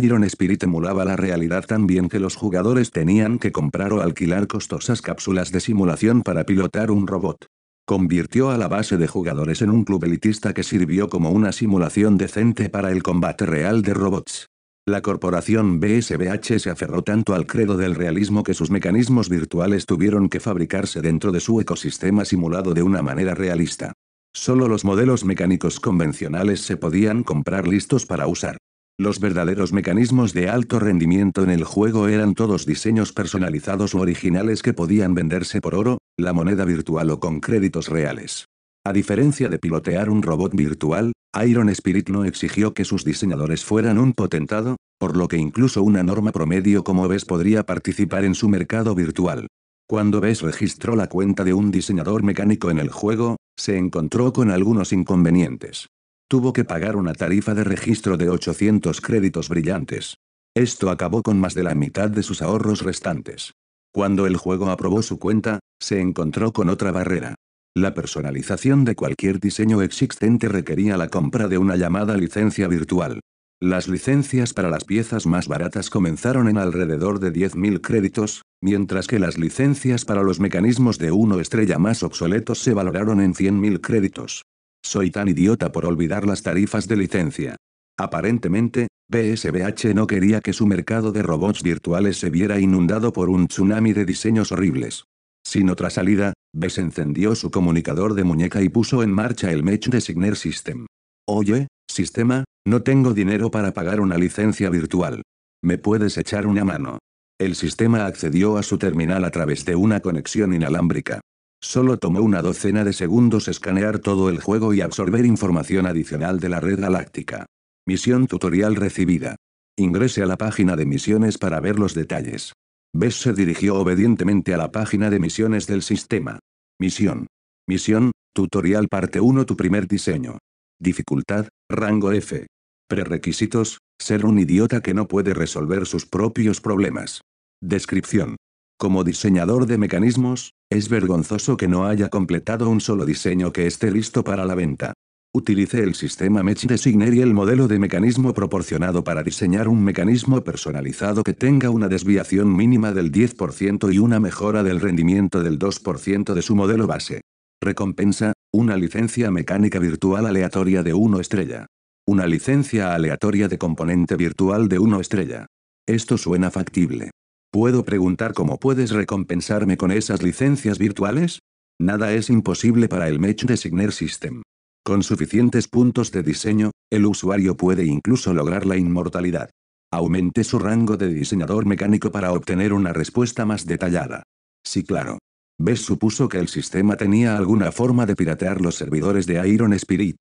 Iron Spirit emulaba la realidad tan bien que los jugadores tenían que comprar o alquilar costosas cápsulas de simulación para pilotar un robot. Convirtió a la base de jugadores en un club elitista que sirvió como una simulación decente para el combate real de robots. La corporación BSBH se aferró tanto al credo del realismo que sus mecanismos virtuales tuvieron que fabricarse dentro de su ecosistema simulado de una manera realista. Solo los modelos mecánicos convencionales se podían comprar listos para usar. Los verdaderos mecanismos de alto rendimiento en el juego eran todos diseños personalizados o originales que podían venderse por oro, la moneda virtual o con créditos reales. A diferencia de pilotear un robot virtual, Iron Spirit no exigió que sus diseñadores fueran un potentado, por lo que incluso una norma promedio como ves podría participar en su mercado virtual. Cuando Bess registró la cuenta de un diseñador mecánico en el juego, se encontró con algunos inconvenientes. Tuvo que pagar una tarifa de registro de 800 créditos brillantes. Esto acabó con más de la mitad de sus ahorros restantes. Cuando el juego aprobó su cuenta, se encontró con otra barrera. La personalización de cualquier diseño existente requería la compra de una llamada licencia virtual. Las licencias para las piezas más baratas comenzaron en alrededor de 10.000 créditos, mientras que las licencias para los mecanismos de uno estrella más obsoletos se valoraron en 100.000 créditos. Soy tan idiota por olvidar las tarifas de licencia. Aparentemente, BSBH no quería que su mercado de robots virtuales se viera inundado por un tsunami de diseños horribles. Sin otra salida, BES encendió su comunicador de muñeca y puso en marcha el de Designer System. Oye, sistema, no tengo dinero para pagar una licencia virtual. ¿Me puedes echar una mano? El sistema accedió a su terminal a través de una conexión inalámbrica. Solo tomó una docena de segundos escanear todo el juego y absorber información adicional de la red galáctica. Misión tutorial recibida. Ingrese a la página de misiones para ver los detalles. Bess se dirigió obedientemente a la página de misiones del sistema. Misión. Misión, tutorial parte 1 tu primer diseño. Dificultad, rango F. Prerequisitos, ser un idiota que no puede resolver sus propios problemas. Descripción. Como diseñador de mecanismos, es vergonzoso que no haya completado un solo diseño que esté listo para la venta. Utilice el sistema mech Designer y el modelo de mecanismo proporcionado para diseñar un mecanismo personalizado que tenga una desviación mínima del 10% y una mejora del rendimiento del 2% de su modelo base. Recompensa, una licencia mecánica virtual aleatoria de 1 estrella. Una licencia aleatoria de componente virtual de 1 estrella. Esto suena factible. ¿Puedo preguntar cómo puedes recompensarme con esas licencias virtuales? Nada es imposible para el mech Designer System. Con suficientes puntos de diseño, el usuario puede incluso lograr la inmortalidad. Aumente su rango de diseñador mecánico para obtener una respuesta más detallada. Sí, claro. Bess supuso que el sistema tenía alguna forma de piratear los servidores de Iron Spirit.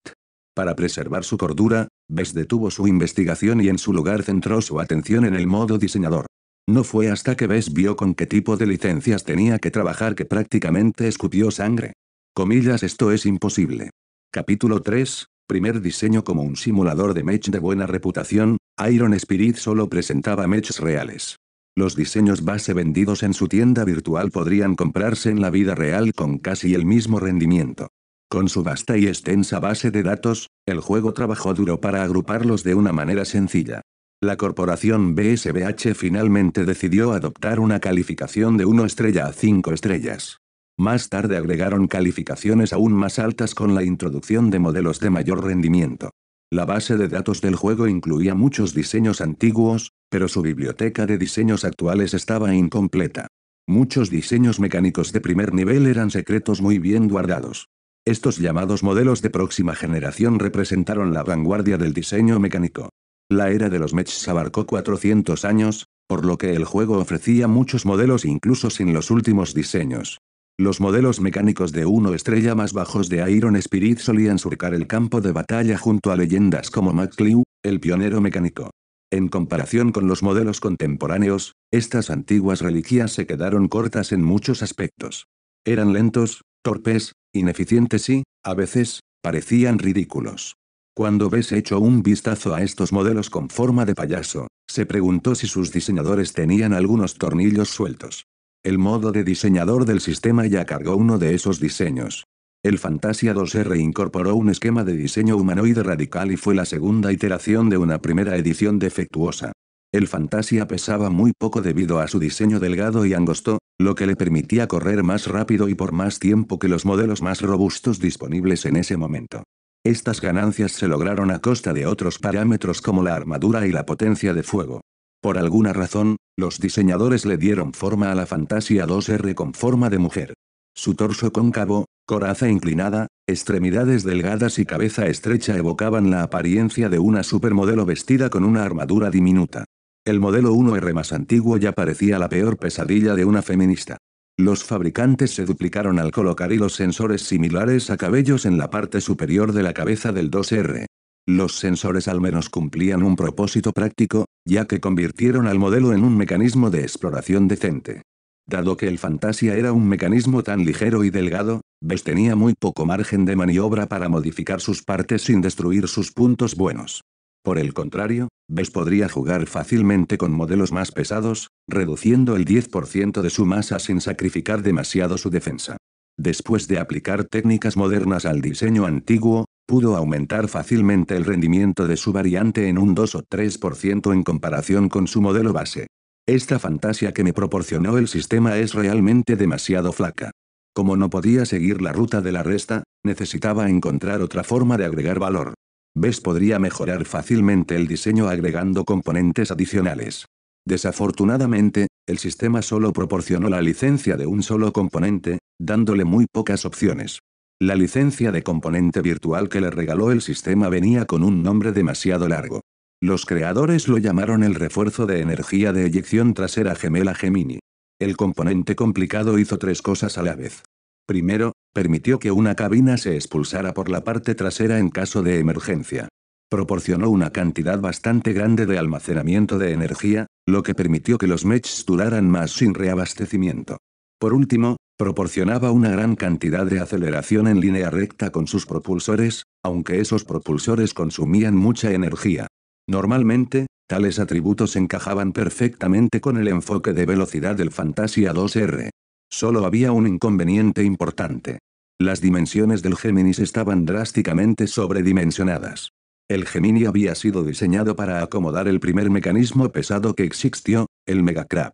Para preservar su cordura, Bess detuvo su investigación y en su lugar centró su atención en el modo diseñador. No fue hasta que Bess vio con qué tipo de licencias tenía que trabajar que prácticamente escupió sangre. Comillas esto es imposible. Capítulo 3. Primer diseño como un simulador de mech de buena reputación, Iron Spirit solo presentaba mechs reales. Los diseños base vendidos en su tienda virtual podrían comprarse en la vida real con casi el mismo rendimiento. Con su vasta y extensa base de datos, el juego trabajó duro para agruparlos de una manera sencilla. La corporación BSBH finalmente decidió adoptar una calificación de 1 estrella a 5 estrellas. Más tarde agregaron calificaciones aún más altas con la introducción de modelos de mayor rendimiento. La base de datos del juego incluía muchos diseños antiguos, pero su biblioteca de diseños actuales estaba incompleta. Muchos diseños mecánicos de primer nivel eran secretos muy bien guardados. Estos llamados modelos de próxima generación representaron la vanguardia del diseño mecánico. La era de los mechs abarcó 400 años, por lo que el juego ofrecía muchos modelos incluso sin los últimos diseños. Los modelos mecánicos de uno estrella más bajos de Iron Spirit solían surcar el campo de batalla junto a leyendas como McLew, el pionero mecánico. En comparación con los modelos contemporáneos, estas antiguas reliquias se quedaron cortas en muchos aspectos. Eran lentos, torpes, ineficientes y, a veces, parecían ridículos. Cuando ves hecho un vistazo a estos modelos con forma de payaso, se preguntó si sus diseñadores tenían algunos tornillos sueltos. El modo de diseñador del sistema ya cargó uno de esos diseños. El Fantasia 2R incorporó un esquema de diseño humanoide radical y fue la segunda iteración de una primera edición defectuosa. El Fantasia pesaba muy poco debido a su diseño delgado y angosto, lo que le permitía correr más rápido y por más tiempo que los modelos más robustos disponibles en ese momento. Estas ganancias se lograron a costa de otros parámetros como la armadura y la potencia de fuego. Por alguna razón, los diseñadores le dieron forma a la Fantasia 2R con forma de mujer. Su torso cóncavo, coraza inclinada, extremidades delgadas y cabeza estrecha evocaban la apariencia de una supermodelo vestida con una armadura diminuta. El modelo 1R más antiguo ya parecía la peor pesadilla de una feminista. Los fabricantes se duplicaron al colocar los sensores similares a cabellos en la parte superior de la cabeza del 2R. Los sensores al menos cumplían un propósito práctico, ya que convirtieron al modelo en un mecanismo de exploración decente. Dado que el Fantasia era un mecanismo tan ligero y delgado, VES tenía muy poco margen de maniobra para modificar sus partes sin destruir sus puntos buenos. Por el contrario, ves podría jugar fácilmente con modelos más pesados, reduciendo el 10% de su masa sin sacrificar demasiado su defensa. Después de aplicar técnicas modernas al diseño antiguo, pudo aumentar fácilmente el rendimiento de su variante en un 2 o 3% en comparación con su modelo base. Esta fantasía que me proporcionó el sistema es realmente demasiado flaca. Como no podía seguir la ruta de la resta, necesitaba encontrar otra forma de agregar valor. VES podría mejorar fácilmente el diseño agregando componentes adicionales. Desafortunadamente, el sistema solo proporcionó la licencia de un solo componente, dándole muy pocas opciones. La licencia de componente virtual que le regaló el sistema venía con un nombre demasiado largo. Los creadores lo llamaron el refuerzo de energía de eyección trasera gemela Gemini. El componente complicado hizo tres cosas a la vez. Primero, permitió que una cabina se expulsara por la parte trasera en caso de emergencia. Proporcionó una cantidad bastante grande de almacenamiento de energía, lo que permitió que los mechs duraran más sin reabastecimiento. Por último, proporcionaba una gran cantidad de aceleración en línea recta con sus propulsores, aunque esos propulsores consumían mucha energía. Normalmente, tales atributos encajaban perfectamente con el enfoque de velocidad del Fantasia 2R. Solo había un inconveniente importante. Las dimensiones del Gemini estaban drásticamente sobredimensionadas. El Gemini había sido diseñado para acomodar el primer mecanismo pesado que existió, el Megacrab.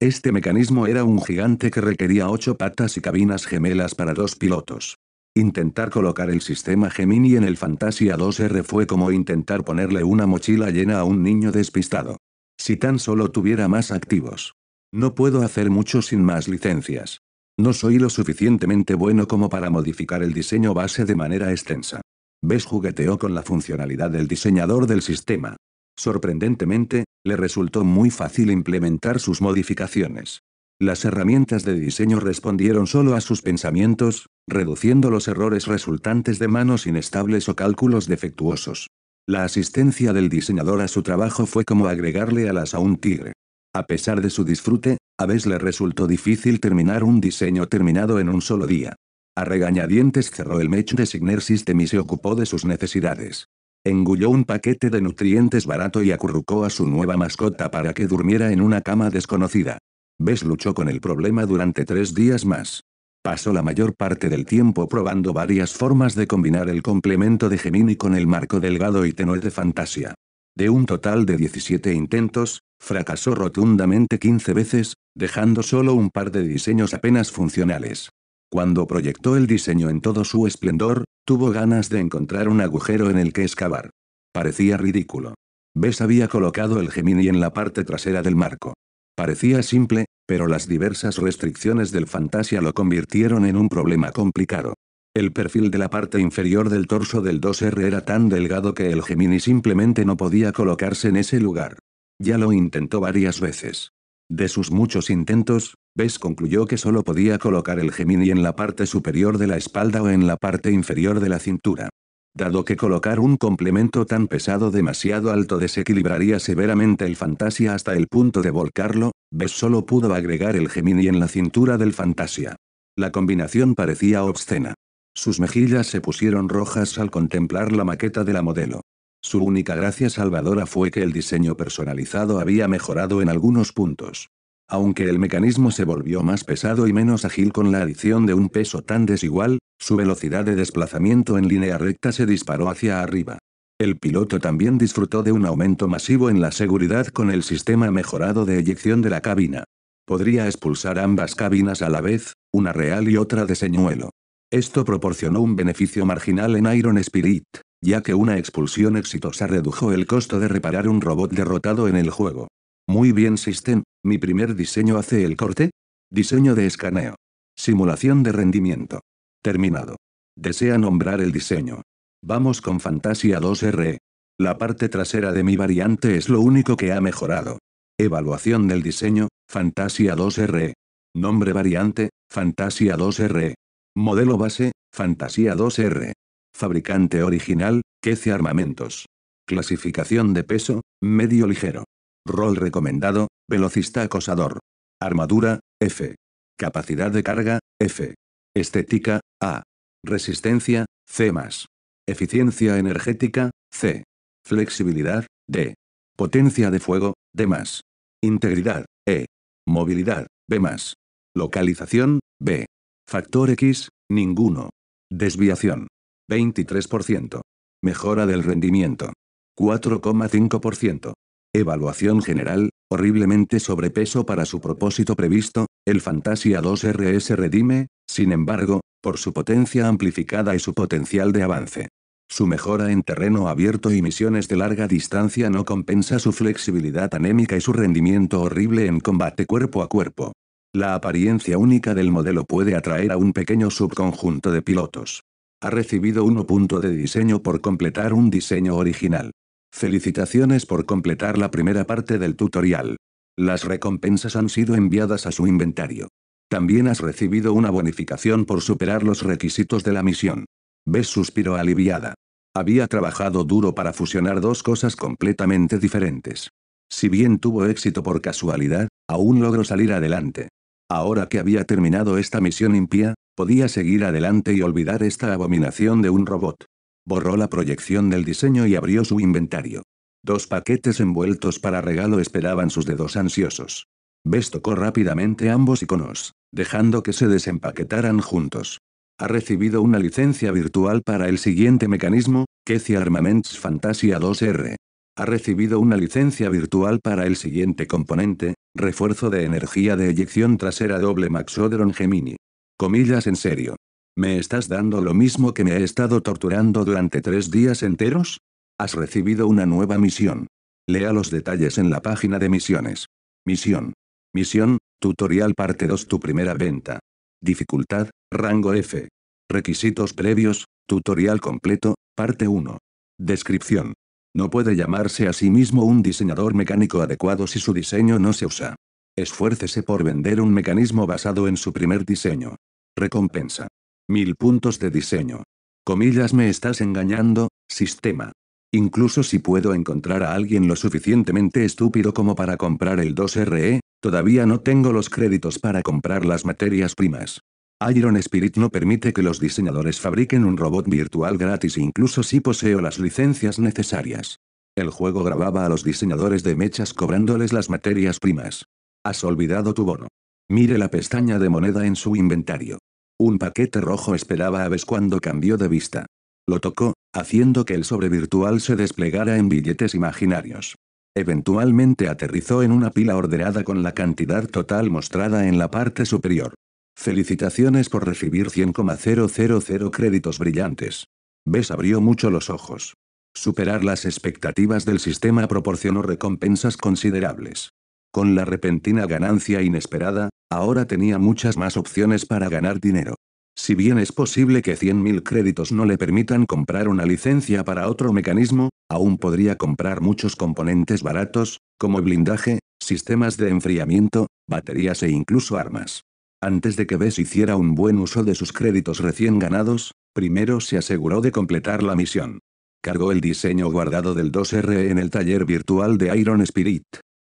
Este mecanismo era un gigante que requería ocho patas y cabinas gemelas para dos pilotos. Intentar colocar el sistema Gemini en el Fantasia 2R fue como intentar ponerle una mochila llena a un niño despistado. Si tan solo tuviera más activos. No puedo hacer mucho sin más licencias. No soy lo suficientemente bueno como para modificar el diseño base de manera extensa. ves jugueteó con la funcionalidad del diseñador del sistema. Sorprendentemente, le resultó muy fácil implementar sus modificaciones. Las herramientas de diseño respondieron solo a sus pensamientos, reduciendo los errores resultantes de manos inestables o cálculos defectuosos. La asistencia del diseñador a su trabajo fue como agregarle alas a un tigre. A pesar de su disfrute, a Bess le resultó difícil terminar un diseño terminado en un solo día. A regañadientes cerró el Mech Signer System y se ocupó de sus necesidades. Engulló un paquete de nutrientes barato y acurrucó a su nueva mascota para que durmiera en una cama desconocida. Bess luchó con el problema durante tres días más. Pasó la mayor parte del tiempo probando varias formas de combinar el complemento de Gemini con el marco delgado y tenue de Fantasia. De un total de 17 intentos, Fracasó rotundamente 15 veces, dejando solo un par de diseños apenas funcionales. Cuando proyectó el diseño en todo su esplendor, tuvo ganas de encontrar un agujero en el que excavar. Parecía ridículo. Bess había colocado el Gemini en la parte trasera del marco. Parecía simple, pero las diversas restricciones del Fantasia lo convirtieron en un problema complicado. El perfil de la parte inferior del torso del 2R era tan delgado que el Gemini simplemente no podía colocarse en ese lugar. Ya lo intentó varias veces. De sus muchos intentos, Bess concluyó que solo podía colocar el Gemini en la parte superior de la espalda o en la parte inferior de la cintura. Dado que colocar un complemento tan pesado demasiado alto desequilibraría severamente el Fantasia hasta el punto de volcarlo, Bess solo pudo agregar el Gemini en la cintura del Fantasia. La combinación parecía obscena. Sus mejillas se pusieron rojas al contemplar la maqueta de la modelo. Su única gracia salvadora fue que el diseño personalizado había mejorado en algunos puntos. Aunque el mecanismo se volvió más pesado y menos ágil con la adición de un peso tan desigual, su velocidad de desplazamiento en línea recta se disparó hacia arriba. El piloto también disfrutó de un aumento masivo en la seguridad con el sistema mejorado de eyección de la cabina. Podría expulsar ambas cabinas a la vez, una real y otra de señuelo. Esto proporcionó un beneficio marginal en Iron Spirit, ya que una expulsión exitosa redujo el costo de reparar un robot derrotado en el juego. Muy bien System, mi primer diseño hace el corte. Diseño de escaneo. Simulación de rendimiento. Terminado. Desea nombrar el diseño. Vamos con Fantasia 2 r La parte trasera de mi variante es lo único que ha mejorado. Evaluación del diseño, Fantasia 2 r Nombre variante, Fantasia 2 r Modelo base, Fantasia 2R. Fabricante original, quece Armamentos. Clasificación de peso, medio ligero. Rol recomendado, velocista acosador. Armadura, F. Capacidad de carga, F. Estética, A. Resistencia, C. Eficiencia energética, C. Flexibilidad, D. Potencia de fuego, D. Integridad, E. Movilidad, B. Localización, B. Factor X, ninguno. Desviación. 23%. Mejora del rendimiento. 4,5%. Evaluación general, horriblemente sobrepeso para su propósito previsto, el Fantasia 2 RS redime, sin embargo, por su potencia amplificada y su potencial de avance. Su mejora en terreno abierto y misiones de larga distancia no compensa su flexibilidad anémica y su rendimiento horrible en combate cuerpo a cuerpo. La apariencia única del modelo puede atraer a un pequeño subconjunto de pilotos. Ha recibido 1 punto de diseño por completar un diseño original. Felicitaciones por completar la primera parte del tutorial. Las recompensas han sido enviadas a su inventario. También has recibido una bonificación por superar los requisitos de la misión. Ves suspiro aliviada. Había trabajado duro para fusionar dos cosas completamente diferentes. Si bien tuvo éxito por casualidad, aún logró salir adelante. Ahora que había terminado esta misión impía, Podía seguir adelante y olvidar esta abominación de un robot. Borró la proyección del diseño y abrió su inventario. Dos paquetes envueltos para regalo esperaban sus dedos ansiosos. Bess tocó rápidamente ambos iconos, dejando que se desempaquetaran juntos. Ha recibido una licencia virtual para el siguiente mecanismo, Kezia Armaments Fantasia 2R. Ha recibido una licencia virtual para el siguiente componente, refuerzo de energía de eyección trasera doble Maxodron Gemini. Comillas en serio. ¿Me estás dando lo mismo que me he estado torturando durante tres días enteros? Has recibido una nueva misión. Lea los detalles en la página de misiones. Misión. Misión, tutorial parte 2 tu primera venta. Dificultad, rango F. Requisitos previos, tutorial completo, parte 1. Descripción. No puede llamarse a sí mismo un diseñador mecánico adecuado si su diseño no se usa. Esfuércese por vender un mecanismo basado en su primer diseño. Recompensa. Mil puntos de diseño. Comillas me estás engañando, sistema. Incluso si puedo encontrar a alguien lo suficientemente estúpido como para comprar el 2RE, todavía no tengo los créditos para comprar las materias primas. Iron Spirit no permite que los diseñadores fabriquen un robot virtual gratis e incluso si poseo las licencias necesarias. El juego grababa a los diseñadores de mechas cobrándoles las materias primas. Has olvidado tu bono. Mire la pestaña de moneda en su inventario. Un paquete rojo esperaba a Ves cuando cambió de vista. Lo tocó, haciendo que el sobre virtual se desplegara en billetes imaginarios. Eventualmente aterrizó en una pila ordenada con la cantidad total mostrada en la parte superior. Felicitaciones por recibir 100,000 créditos brillantes. Ves abrió mucho los ojos. Superar las expectativas del sistema proporcionó recompensas considerables. Con la repentina ganancia inesperada, ahora tenía muchas más opciones para ganar dinero. Si bien es posible que 100.000 créditos no le permitan comprar una licencia para otro mecanismo, aún podría comprar muchos componentes baratos, como blindaje, sistemas de enfriamiento, baterías e incluso armas. Antes de que Bess hiciera un buen uso de sus créditos recién ganados, primero se aseguró de completar la misión. Cargó el diseño guardado del 2R en el taller virtual de Iron Spirit.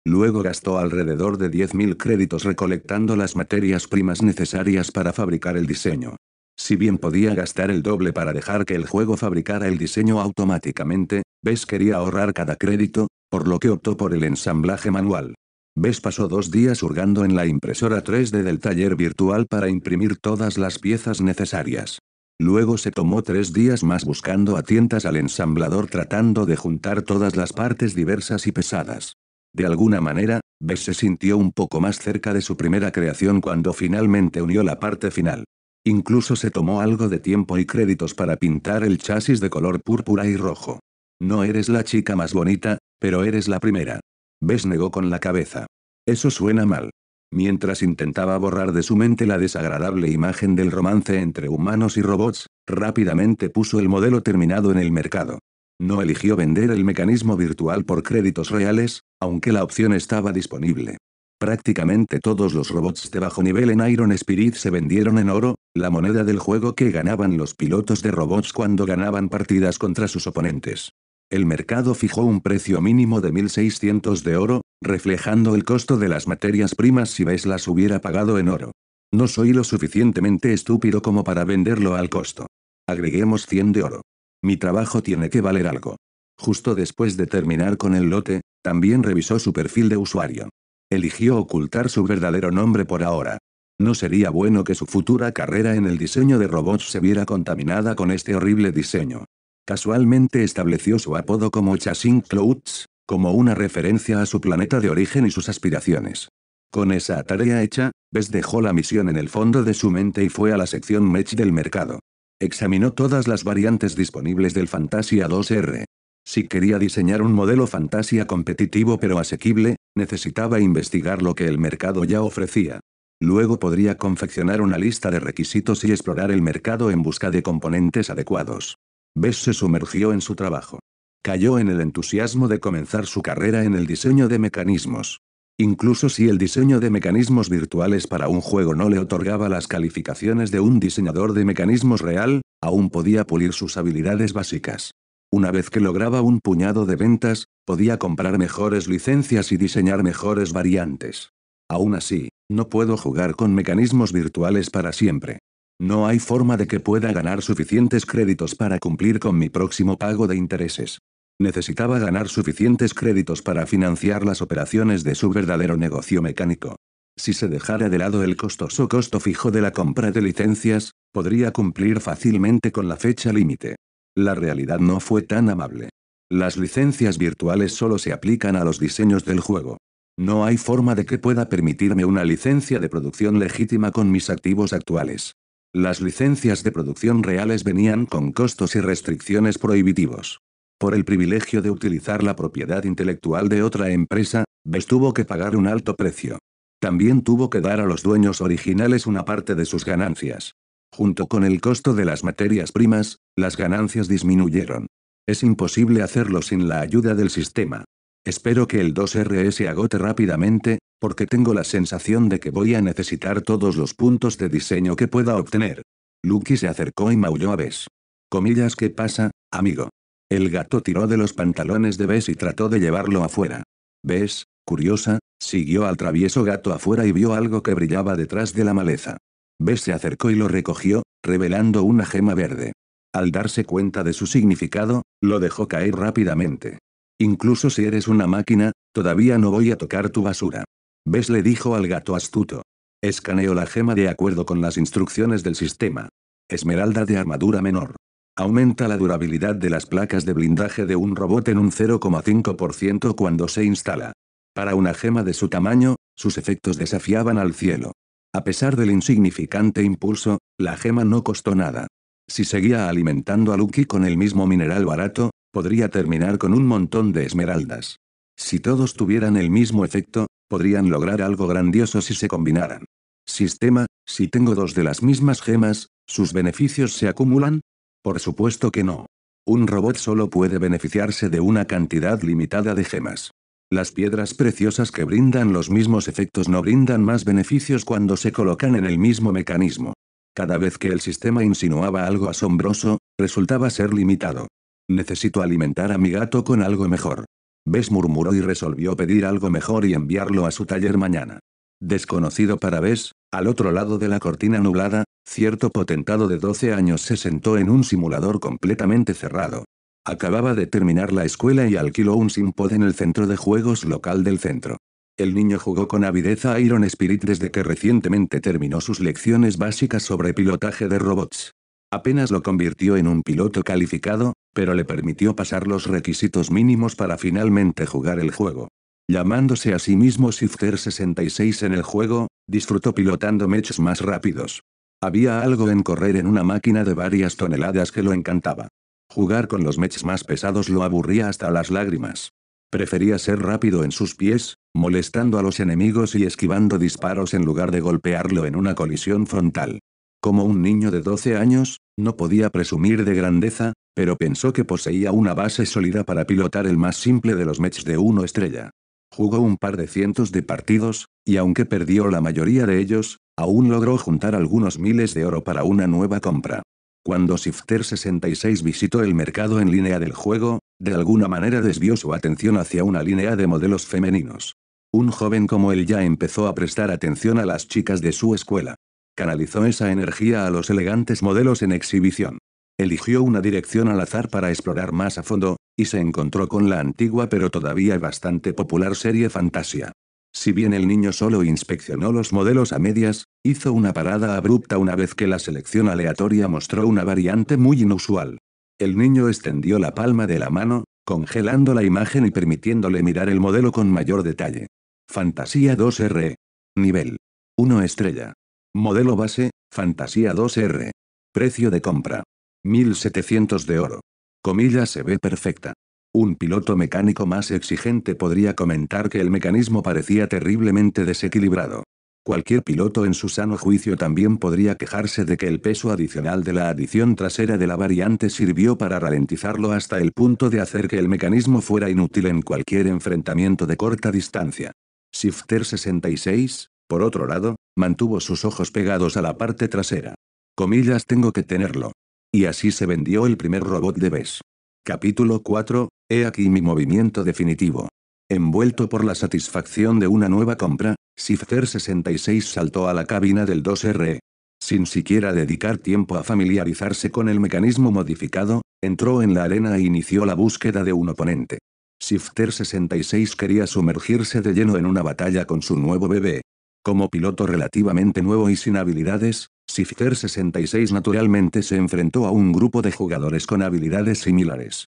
Luego gastó alrededor de 10.000 créditos recolectando las materias primas necesarias para fabricar el diseño. Si bien podía gastar el doble para dejar que el juego fabricara el diseño automáticamente, Bess quería ahorrar cada crédito, por lo que optó por el ensamblaje manual. Bess pasó dos días hurgando en la impresora 3D del taller virtual para imprimir todas las piezas necesarias. Luego se tomó tres días más buscando a tientas al ensamblador tratando de juntar todas las partes diversas y pesadas. De alguna manera, Bess se sintió un poco más cerca de su primera creación cuando finalmente unió la parte final. Incluso se tomó algo de tiempo y créditos para pintar el chasis de color púrpura y rojo. No eres la chica más bonita, pero eres la primera. Bess negó con la cabeza. Eso suena mal. Mientras intentaba borrar de su mente la desagradable imagen del romance entre humanos y robots, rápidamente puso el modelo terminado en el mercado. No eligió vender el mecanismo virtual por créditos reales, aunque la opción estaba disponible. Prácticamente todos los robots de bajo nivel en Iron Spirit se vendieron en oro, la moneda del juego que ganaban los pilotos de robots cuando ganaban partidas contra sus oponentes. El mercado fijó un precio mínimo de 1.600 de oro, reflejando el costo de las materias primas si ves las hubiera pagado en oro. No soy lo suficientemente estúpido como para venderlo al costo. Agreguemos 100 de oro. Mi trabajo tiene que valer algo. Justo después de terminar con el lote, también revisó su perfil de usuario. Eligió ocultar su verdadero nombre por ahora. No sería bueno que su futura carrera en el diseño de robots se viera contaminada con este horrible diseño. Casualmente estableció su apodo como Chasing Clouds, como una referencia a su planeta de origen y sus aspiraciones. Con esa tarea hecha, Bess dejó la misión en el fondo de su mente y fue a la sección Mech del mercado. Examinó todas las variantes disponibles del Fantasia 2R. Si quería diseñar un modelo fantasía competitivo pero asequible, necesitaba investigar lo que el mercado ya ofrecía. Luego podría confeccionar una lista de requisitos y explorar el mercado en busca de componentes adecuados. Bess se sumergió en su trabajo. Cayó en el entusiasmo de comenzar su carrera en el diseño de mecanismos. Incluso si el diseño de mecanismos virtuales para un juego no le otorgaba las calificaciones de un diseñador de mecanismos real, aún podía pulir sus habilidades básicas. Una vez que lograba un puñado de ventas, podía comprar mejores licencias y diseñar mejores variantes. Aún así, no puedo jugar con mecanismos virtuales para siempre. No hay forma de que pueda ganar suficientes créditos para cumplir con mi próximo pago de intereses. Necesitaba ganar suficientes créditos para financiar las operaciones de su verdadero negocio mecánico. Si se dejara de lado el costoso costo fijo de la compra de licencias, podría cumplir fácilmente con la fecha límite. La realidad no fue tan amable. Las licencias virtuales solo se aplican a los diseños del juego. No hay forma de que pueda permitirme una licencia de producción legítima con mis activos actuales. Las licencias de producción reales venían con costos y restricciones prohibitivos. Por el privilegio de utilizar la propiedad intelectual de otra empresa, Bes tuvo que pagar un alto precio. También tuvo que dar a los dueños originales una parte de sus ganancias. Junto con el costo de las materias primas, las ganancias disminuyeron. Es imposible hacerlo sin la ayuda del sistema. Espero que el 2 rs agote rápidamente, porque tengo la sensación de que voy a necesitar todos los puntos de diseño que pueda obtener. Lucky se acercó y maulló a Bess. Comillas, ¿qué pasa, amigo? El gato tiró de los pantalones de Bess y trató de llevarlo afuera. Bess, curiosa, siguió al travieso gato afuera y vio algo que brillaba detrás de la maleza. Bess se acercó y lo recogió, revelando una gema verde. Al darse cuenta de su significado, lo dejó caer rápidamente. Incluso si eres una máquina, todavía no voy a tocar tu basura. Bess le dijo al gato astuto. Escaneó la gema de acuerdo con las instrucciones del sistema. Esmeralda de armadura menor. Aumenta la durabilidad de las placas de blindaje de un robot en un 0,5% cuando se instala. Para una gema de su tamaño, sus efectos desafiaban al cielo. A pesar del insignificante impulso, la gema no costó nada. Si seguía alimentando a Lucky con el mismo mineral barato, podría terminar con un montón de esmeraldas. Si todos tuvieran el mismo efecto, podrían lograr algo grandioso si se combinaran. Sistema, si tengo dos de las mismas gemas, ¿sus beneficios se acumulan? Por supuesto que no. Un robot solo puede beneficiarse de una cantidad limitada de gemas. Las piedras preciosas que brindan los mismos efectos no brindan más beneficios cuando se colocan en el mismo mecanismo. Cada vez que el sistema insinuaba algo asombroso, resultaba ser limitado. Necesito alimentar a mi gato con algo mejor. Bess murmuró y resolvió pedir algo mejor y enviarlo a su taller mañana. Desconocido para Bess, al otro lado de la cortina nublada, cierto potentado de 12 años se sentó en un simulador completamente cerrado. Acababa de terminar la escuela y alquiló un simpod en el centro de juegos local del centro. El niño jugó con avidez a Iron Spirit desde que recientemente terminó sus lecciones básicas sobre pilotaje de robots. Apenas lo convirtió en un piloto calificado, pero le permitió pasar los requisitos mínimos para finalmente jugar el juego. Llamándose a sí mismo Shifter 66 en el juego, disfrutó pilotando mechs más rápidos. Había algo en correr en una máquina de varias toneladas que lo encantaba. Jugar con los mechs más pesados lo aburría hasta las lágrimas. Prefería ser rápido en sus pies, molestando a los enemigos y esquivando disparos en lugar de golpearlo en una colisión frontal. Como un niño de 12 años, no podía presumir de grandeza, pero pensó que poseía una base sólida para pilotar el más simple de los mechs de uno estrella. Jugó un par de cientos de partidos, y aunque perdió la mayoría de ellos, aún logró juntar algunos miles de oro para una nueva compra. Cuando Shifter 66 visitó el mercado en línea del juego, de alguna manera desvió su atención hacia una línea de modelos femeninos. Un joven como él ya empezó a prestar atención a las chicas de su escuela. Canalizó esa energía a los elegantes modelos en exhibición. Eligió una dirección al azar para explorar más a fondo, y se encontró con la antigua pero todavía bastante popular serie Fantasia. Si bien el niño solo inspeccionó los modelos a medias, hizo una parada abrupta una vez que la selección aleatoria mostró una variante muy inusual. El niño extendió la palma de la mano, congelando la imagen y permitiéndole mirar el modelo con mayor detalle. Fantasía 2R. Nivel. 1 estrella. Modelo base, Fantasía 2R. Precio de compra. 1700 de oro. Comilla se ve perfecta. Un piloto mecánico más exigente podría comentar que el mecanismo parecía terriblemente desequilibrado. Cualquier piloto en su sano juicio también podría quejarse de que el peso adicional de la adición trasera de la variante sirvió para ralentizarlo hasta el punto de hacer que el mecanismo fuera inútil en cualquier enfrentamiento de corta distancia. Shifter 66, por otro lado, mantuvo sus ojos pegados a la parte trasera. Comillas tengo que tenerlo. Y así se vendió el primer robot de BES. Capítulo 4, He aquí mi movimiento definitivo. Envuelto por la satisfacción de una nueva compra, Sifter 66 saltó a la cabina del 2R. Sin siquiera dedicar tiempo a familiarizarse con el mecanismo modificado, entró en la arena e inició la búsqueda de un oponente. Sifter 66 quería sumergirse de lleno en una batalla con su nuevo bebé. Como piloto relativamente nuevo y sin habilidades, Sifter 66 naturalmente se enfrentó a un grupo de jugadores con habilidades similares.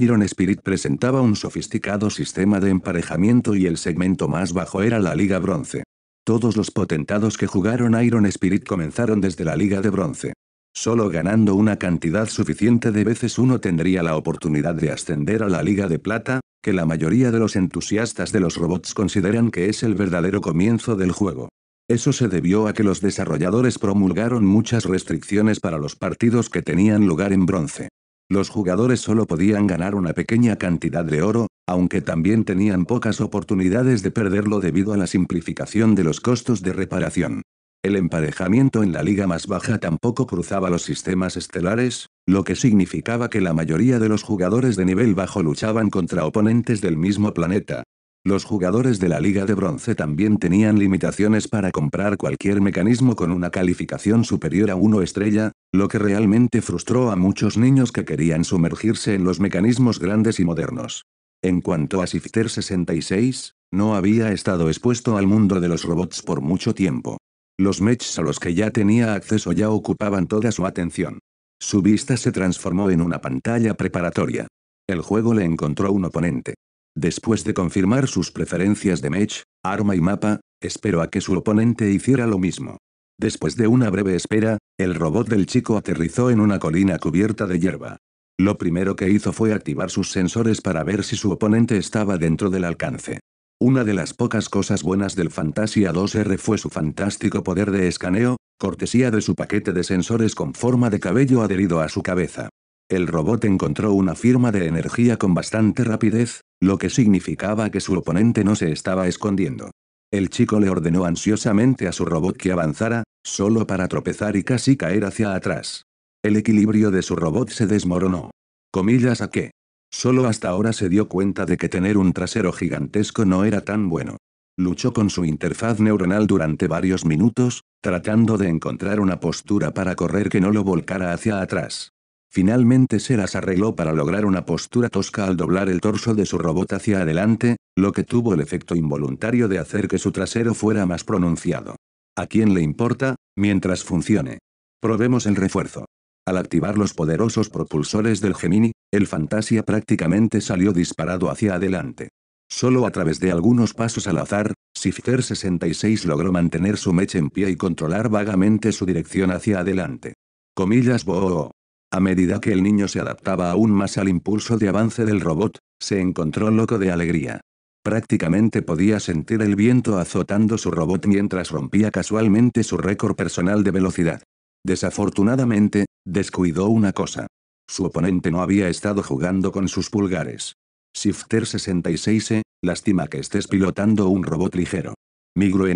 Iron Spirit presentaba un sofisticado sistema de emparejamiento y el segmento más bajo era la Liga Bronce. Todos los potentados que jugaron Iron Spirit comenzaron desde la Liga de Bronce. Solo ganando una cantidad suficiente de veces uno tendría la oportunidad de ascender a la Liga de Plata, que la mayoría de los entusiastas de los robots consideran que es el verdadero comienzo del juego. Eso se debió a que los desarrolladores promulgaron muchas restricciones para los partidos que tenían lugar en bronce. Los jugadores solo podían ganar una pequeña cantidad de oro, aunque también tenían pocas oportunidades de perderlo debido a la simplificación de los costos de reparación. El emparejamiento en la liga más baja tampoco cruzaba los sistemas estelares, lo que significaba que la mayoría de los jugadores de nivel bajo luchaban contra oponentes del mismo planeta, los jugadores de la Liga de Bronce también tenían limitaciones para comprar cualquier mecanismo con una calificación superior a 1 estrella, lo que realmente frustró a muchos niños que querían sumergirse en los mecanismos grandes y modernos. En cuanto a Shifter 66, no había estado expuesto al mundo de los robots por mucho tiempo. Los mechs a los que ya tenía acceso ya ocupaban toda su atención. Su vista se transformó en una pantalla preparatoria. El juego le encontró un oponente. Después de confirmar sus preferencias de match, arma y mapa, esperó a que su oponente hiciera lo mismo. Después de una breve espera, el robot del chico aterrizó en una colina cubierta de hierba. Lo primero que hizo fue activar sus sensores para ver si su oponente estaba dentro del alcance. Una de las pocas cosas buenas del Fantasia 2R fue su fantástico poder de escaneo, cortesía de su paquete de sensores con forma de cabello adherido a su cabeza el robot encontró una firma de energía con bastante rapidez, lo que significaba que su oponente no se estaba escondiendo. El chico le ordenó ansiosamente a su robot que avanzara, solo para tropezar y casi caer hacia atrás. El equilibrio de su robot se desmoronó. Comillas a qué. Solo hasta ahora se dio cuenta de que tener un trasero gigantesco no era tan bueno. Luchó con su interfaz neuronal durante varios minutos, tratando de encontrar una postura para correr que no lo volcara hacia atrás. Finalmente Seras arregló para lograr una postura tosca al doblar el torso de su robot hacia adelante, lo que tuvo el efecto involuntario de hacer que su trasero fuera más pronunciado. ¿A quién le importa, mientras funcione? Probemos el refuerzo. Al activar los poderosos propulsores del Gemini, el Fantasia prácticamente salió disparado hacia adelante. Solo a través de algunos pasos al azar, Shifter 66 logró mantener su mecha en pie y controlar vagamente su dirección hacia adelante. Comillas boo. A medida que el niño se adaptaba aún más al impulso de avance del robot, se encontró loco de alegría. Prácticamente podía sentir el viento azotando su robot mientras rompía casualmente su récord personal de velocidad. Desafortunadamente, descuidó una cosa. Su oponente no había estado jugando con sus pulgares. Shifter 66E, eh, lástima que estés pilotando un robot ligero. Migro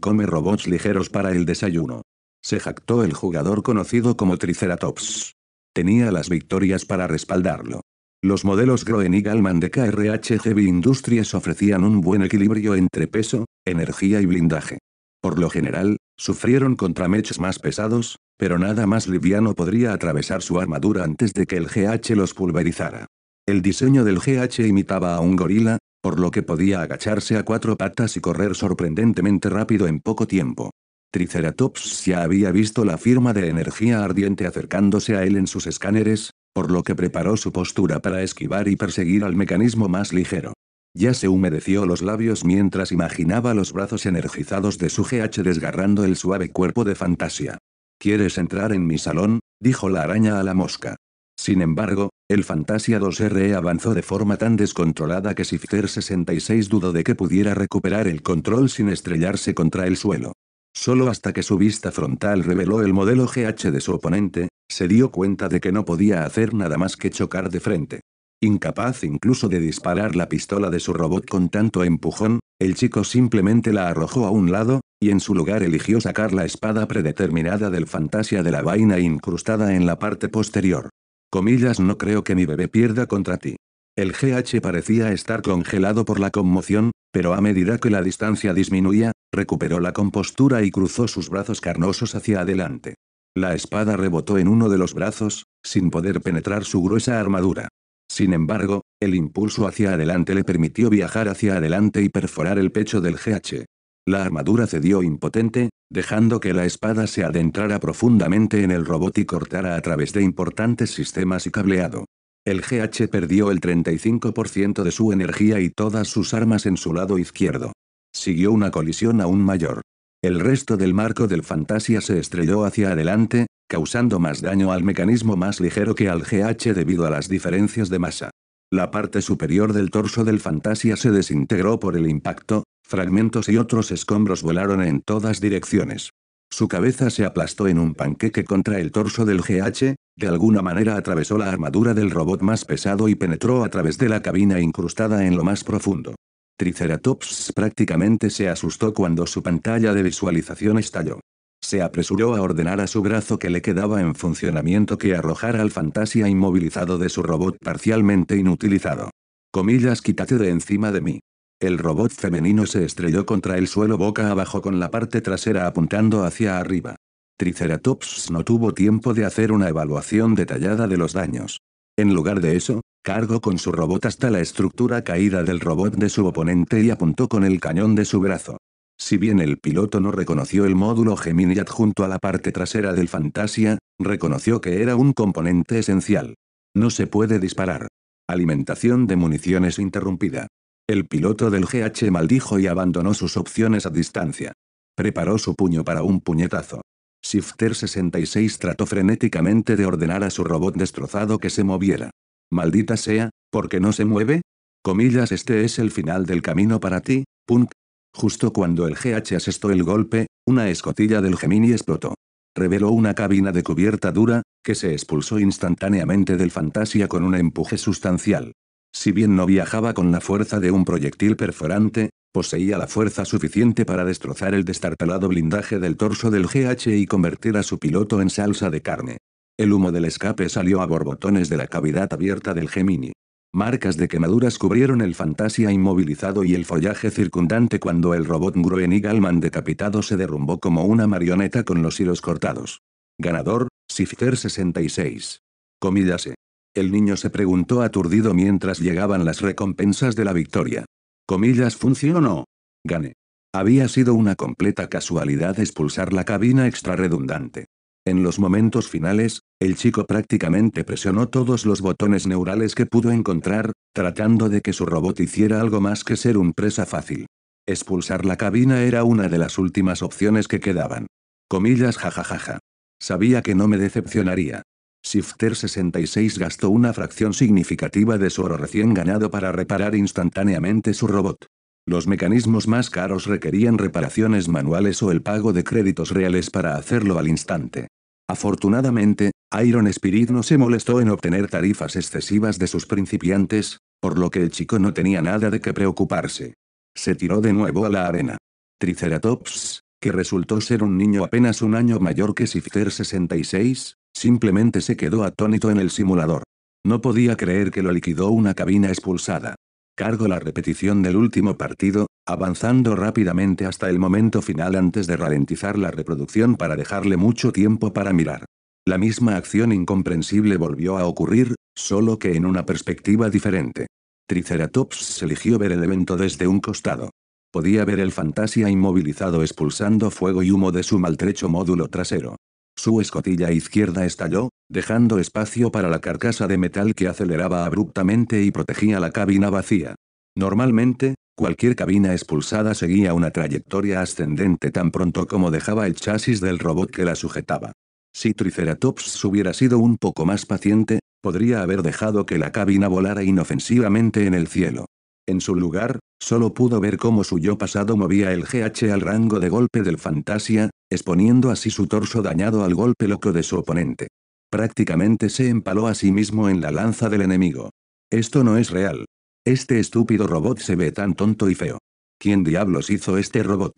come robots ligeros para el desayuno. Se jactó el jugador conocido como Triceratops tenía las victorias para respaldarlo. Los modelos Groen y de KRH Heavy Industries ofrecían un buen equilibrio entre peso, energía y blindaje. Por lo general, sufrieron contra más pesados, pero nada más liviano podría atravesar su armadura antes de que el GH los pulverizara. El diseño del GH imitaba a un gorila, por lo que podía agacharse a cuatro patas y correr sorprendentemente rápido en poco tiempo. Triceratops ya había visto la firma de energía ardiente acercándose a él en sus escáneres, por lo que preparó su postura para esquivar y perseguir al mecanismo más ligero. Ya se humedeció los labios mientras imaginaba los brazos energizados de su GH desgarrando el suave cuerpo de Fantasia. ¿Quieres entrar en mi salón? dijo la araña a la mosca. Sin embargo, el Fantasia 2RE avanzó de forma tan descontrolada que Sifter 66 dudó de que pudiera recuperar el control sin estrellarse contra el suelo. Solo hasta que su vista frontal reveló el modelo GH de su oponente, se dio cuenta de que no podía hacer nada más que chocar de frente. Incapaz incluso de disparar la pistola de su robot con tanto empujón, el chico simplemente la arrojó a un lado, y en su lugar eligió sacar la espada predeterminada del fantasía de la vaina incrustada en la parte posterior. Comillas no creo que mi bebé pierda contra ti. El GH parecía estar congelado por la conmoción, pero a medida que la distancia disminuía, recuperó la compostura y cruzó sus brazos carnosos hacia adelante. La espada rebotó en uno de los brazos, sin poder penetrar su gruesa armadura. Sin embargo, el impulso hacia adelante le permitió viajar hacia adelante y perforar el pecho del GH. La armadura cedió impotente, dejando que la espada se adentrara profundamente en el robot y cortara a través de importantes sistemas y cableado. El GH perdió el 35% de su energía y todas sus armas en su lado izquierdo. Siguió una colisión aún mayor. El resto del marco del Fantasia se estrelló hacia adelante, causando más daño al mecanismo más ligero que al GH debido a las diferencias de masa. La parte superior del torso del Fantasia se desintegró por el impacto, fragmentos y otros escombros volaron en todas direcciones. Su cabeza se aplastó en un panqueque contra el torso del GH, de alguna manera atravesó la armadura del robot más pesado y penetró a través de la cabina incrustada en lo más profundo. Triceratops prácticamente se asustó cuando su pantalla de visualización estalló. Se apresuró a ordenar a su brazo que le quedaba en funcionamiento que arrojara al fantasía inmovilizado de su robot parcialmente inutilizado. Comillas quítate de encima de mí. El robot femenino se estrelló contra el suelo boca abajo con la parte trasera apuntando hacia arriba. Triceratops no tuvo tiempo de hacer una evaluación detallada de los daños. En lugar de eso, cargó con su robot hasta la estructura caída del robot de su oponente y apuntó con el cañón de su brazo. Si bien el piloto no reconoció el módulo Gemini adjunto a la parte trasera del Fantasia, reconoció que era un componente esencial. No se puede disparar. Alimentación de municiones interrumpida. El piloto del GH maldijo y abandonó sus opciones a distancia. Preparó su puño para un puñetazo. Shifter 66 trató frenéticamente de ordenar a su robot destrozado que se moviera. Maldita sea, ¿por qué no se mueve? Comillas, este es el final del camino para ti, punk. Justo cuando el GH asestó el golpe, una escotilla del Gemini explotó. Reveló una cabina de cubierta dura, que se expulsó instantáneamente del Fantasia con un empuje sustancial. Si bien no viajaba con la fuerza de un proyectil perforante, poseía la fuerza suficiente para destrozar el destartalado blindaje del torso del GH y convertir a su piloto en salsa de carne. El humo del escape salió a borbotones de la cavidad abierta del Gemini. Marcas de quemaduras cubrieron el fantasia inmovilizado y el follaje circundante cuando el robot Gruen decapitado se derrumbó como una marioneta con los hilos cortados. Ganador, Sifter 66. Comídase. El niño se preguntó aturdido mientras llegaban las recompensas de la victoria. Comillas funcionó. Gané. Había sido una completa casualidad expulsar la cabina extra redundante. En los momentos finales, el chico prácticamente presionó todos los botones neurales que pudo encontrar, tratando de que su robot hiciera algo más que ser un presa fácil. Expulsar la cabina era una de las últimas opciones que quedaban. Comillas jajajaja. Sabía que no me decepcionaría. Shifter 66 gastó una fracción significativa de su oro recién ganado para reparar instantáneamente su robot. Los mecanismos más caros requerían reparaciones manuales o el pago de créditos reales para hacerlo al instante. Afortunadamente, Iron Spirit no se molestó en obtener tarifas excesivas de sus principiantes, por lo que el chico no tenía nada de qué preocuparse. Se tiró de nuevo a la arena. Triceratops, que resultó ser un niño apenas un año mayor que Shifter 66, Simplemente se quedó atónito en el simulador. No podía creer que lo liquidó una cabina expulsada. Cargo la repetición del último partido, avanzando rápidamente hasta el momento final antes de ralentizar la reproducción para dejarle mucho tiempo para mirar. La misma acción incomprensible volvió a ocurrir, solo que en una perspectiva diferente. Triceratops se eligió ver el evento desde un costado. Podía ver el Fantasia inmovilizado expulsando fuego y humo de su maltrecho módulo trasero. Su escotilla izquierda estalló, dejando espacio para la carcasa de metal que aceleraba abruptamente y protegía la cabina vacía. Normalmente, cualquier cabina expulsada seguía una trayectoria ascendente tan pronto como dejaba el chasis del robot que la sujetaba. Si Triceratops hubiera sido un poco más paciente, podría haber dejado que la cabina volara inofensivamente en el cielo. En su lugar, solo pudo ver cómo su yo pasado movía el GH al rango de golpe del Fantasia, exponiendo así su torso dañado al golpe loco de su oponente. Prácticamente se empaló a sí mismo en la lanza del enemigo. Esto no es real. Este estúpido robot se ve tan tonto y feo. ¿Quién diablos hizo este robot?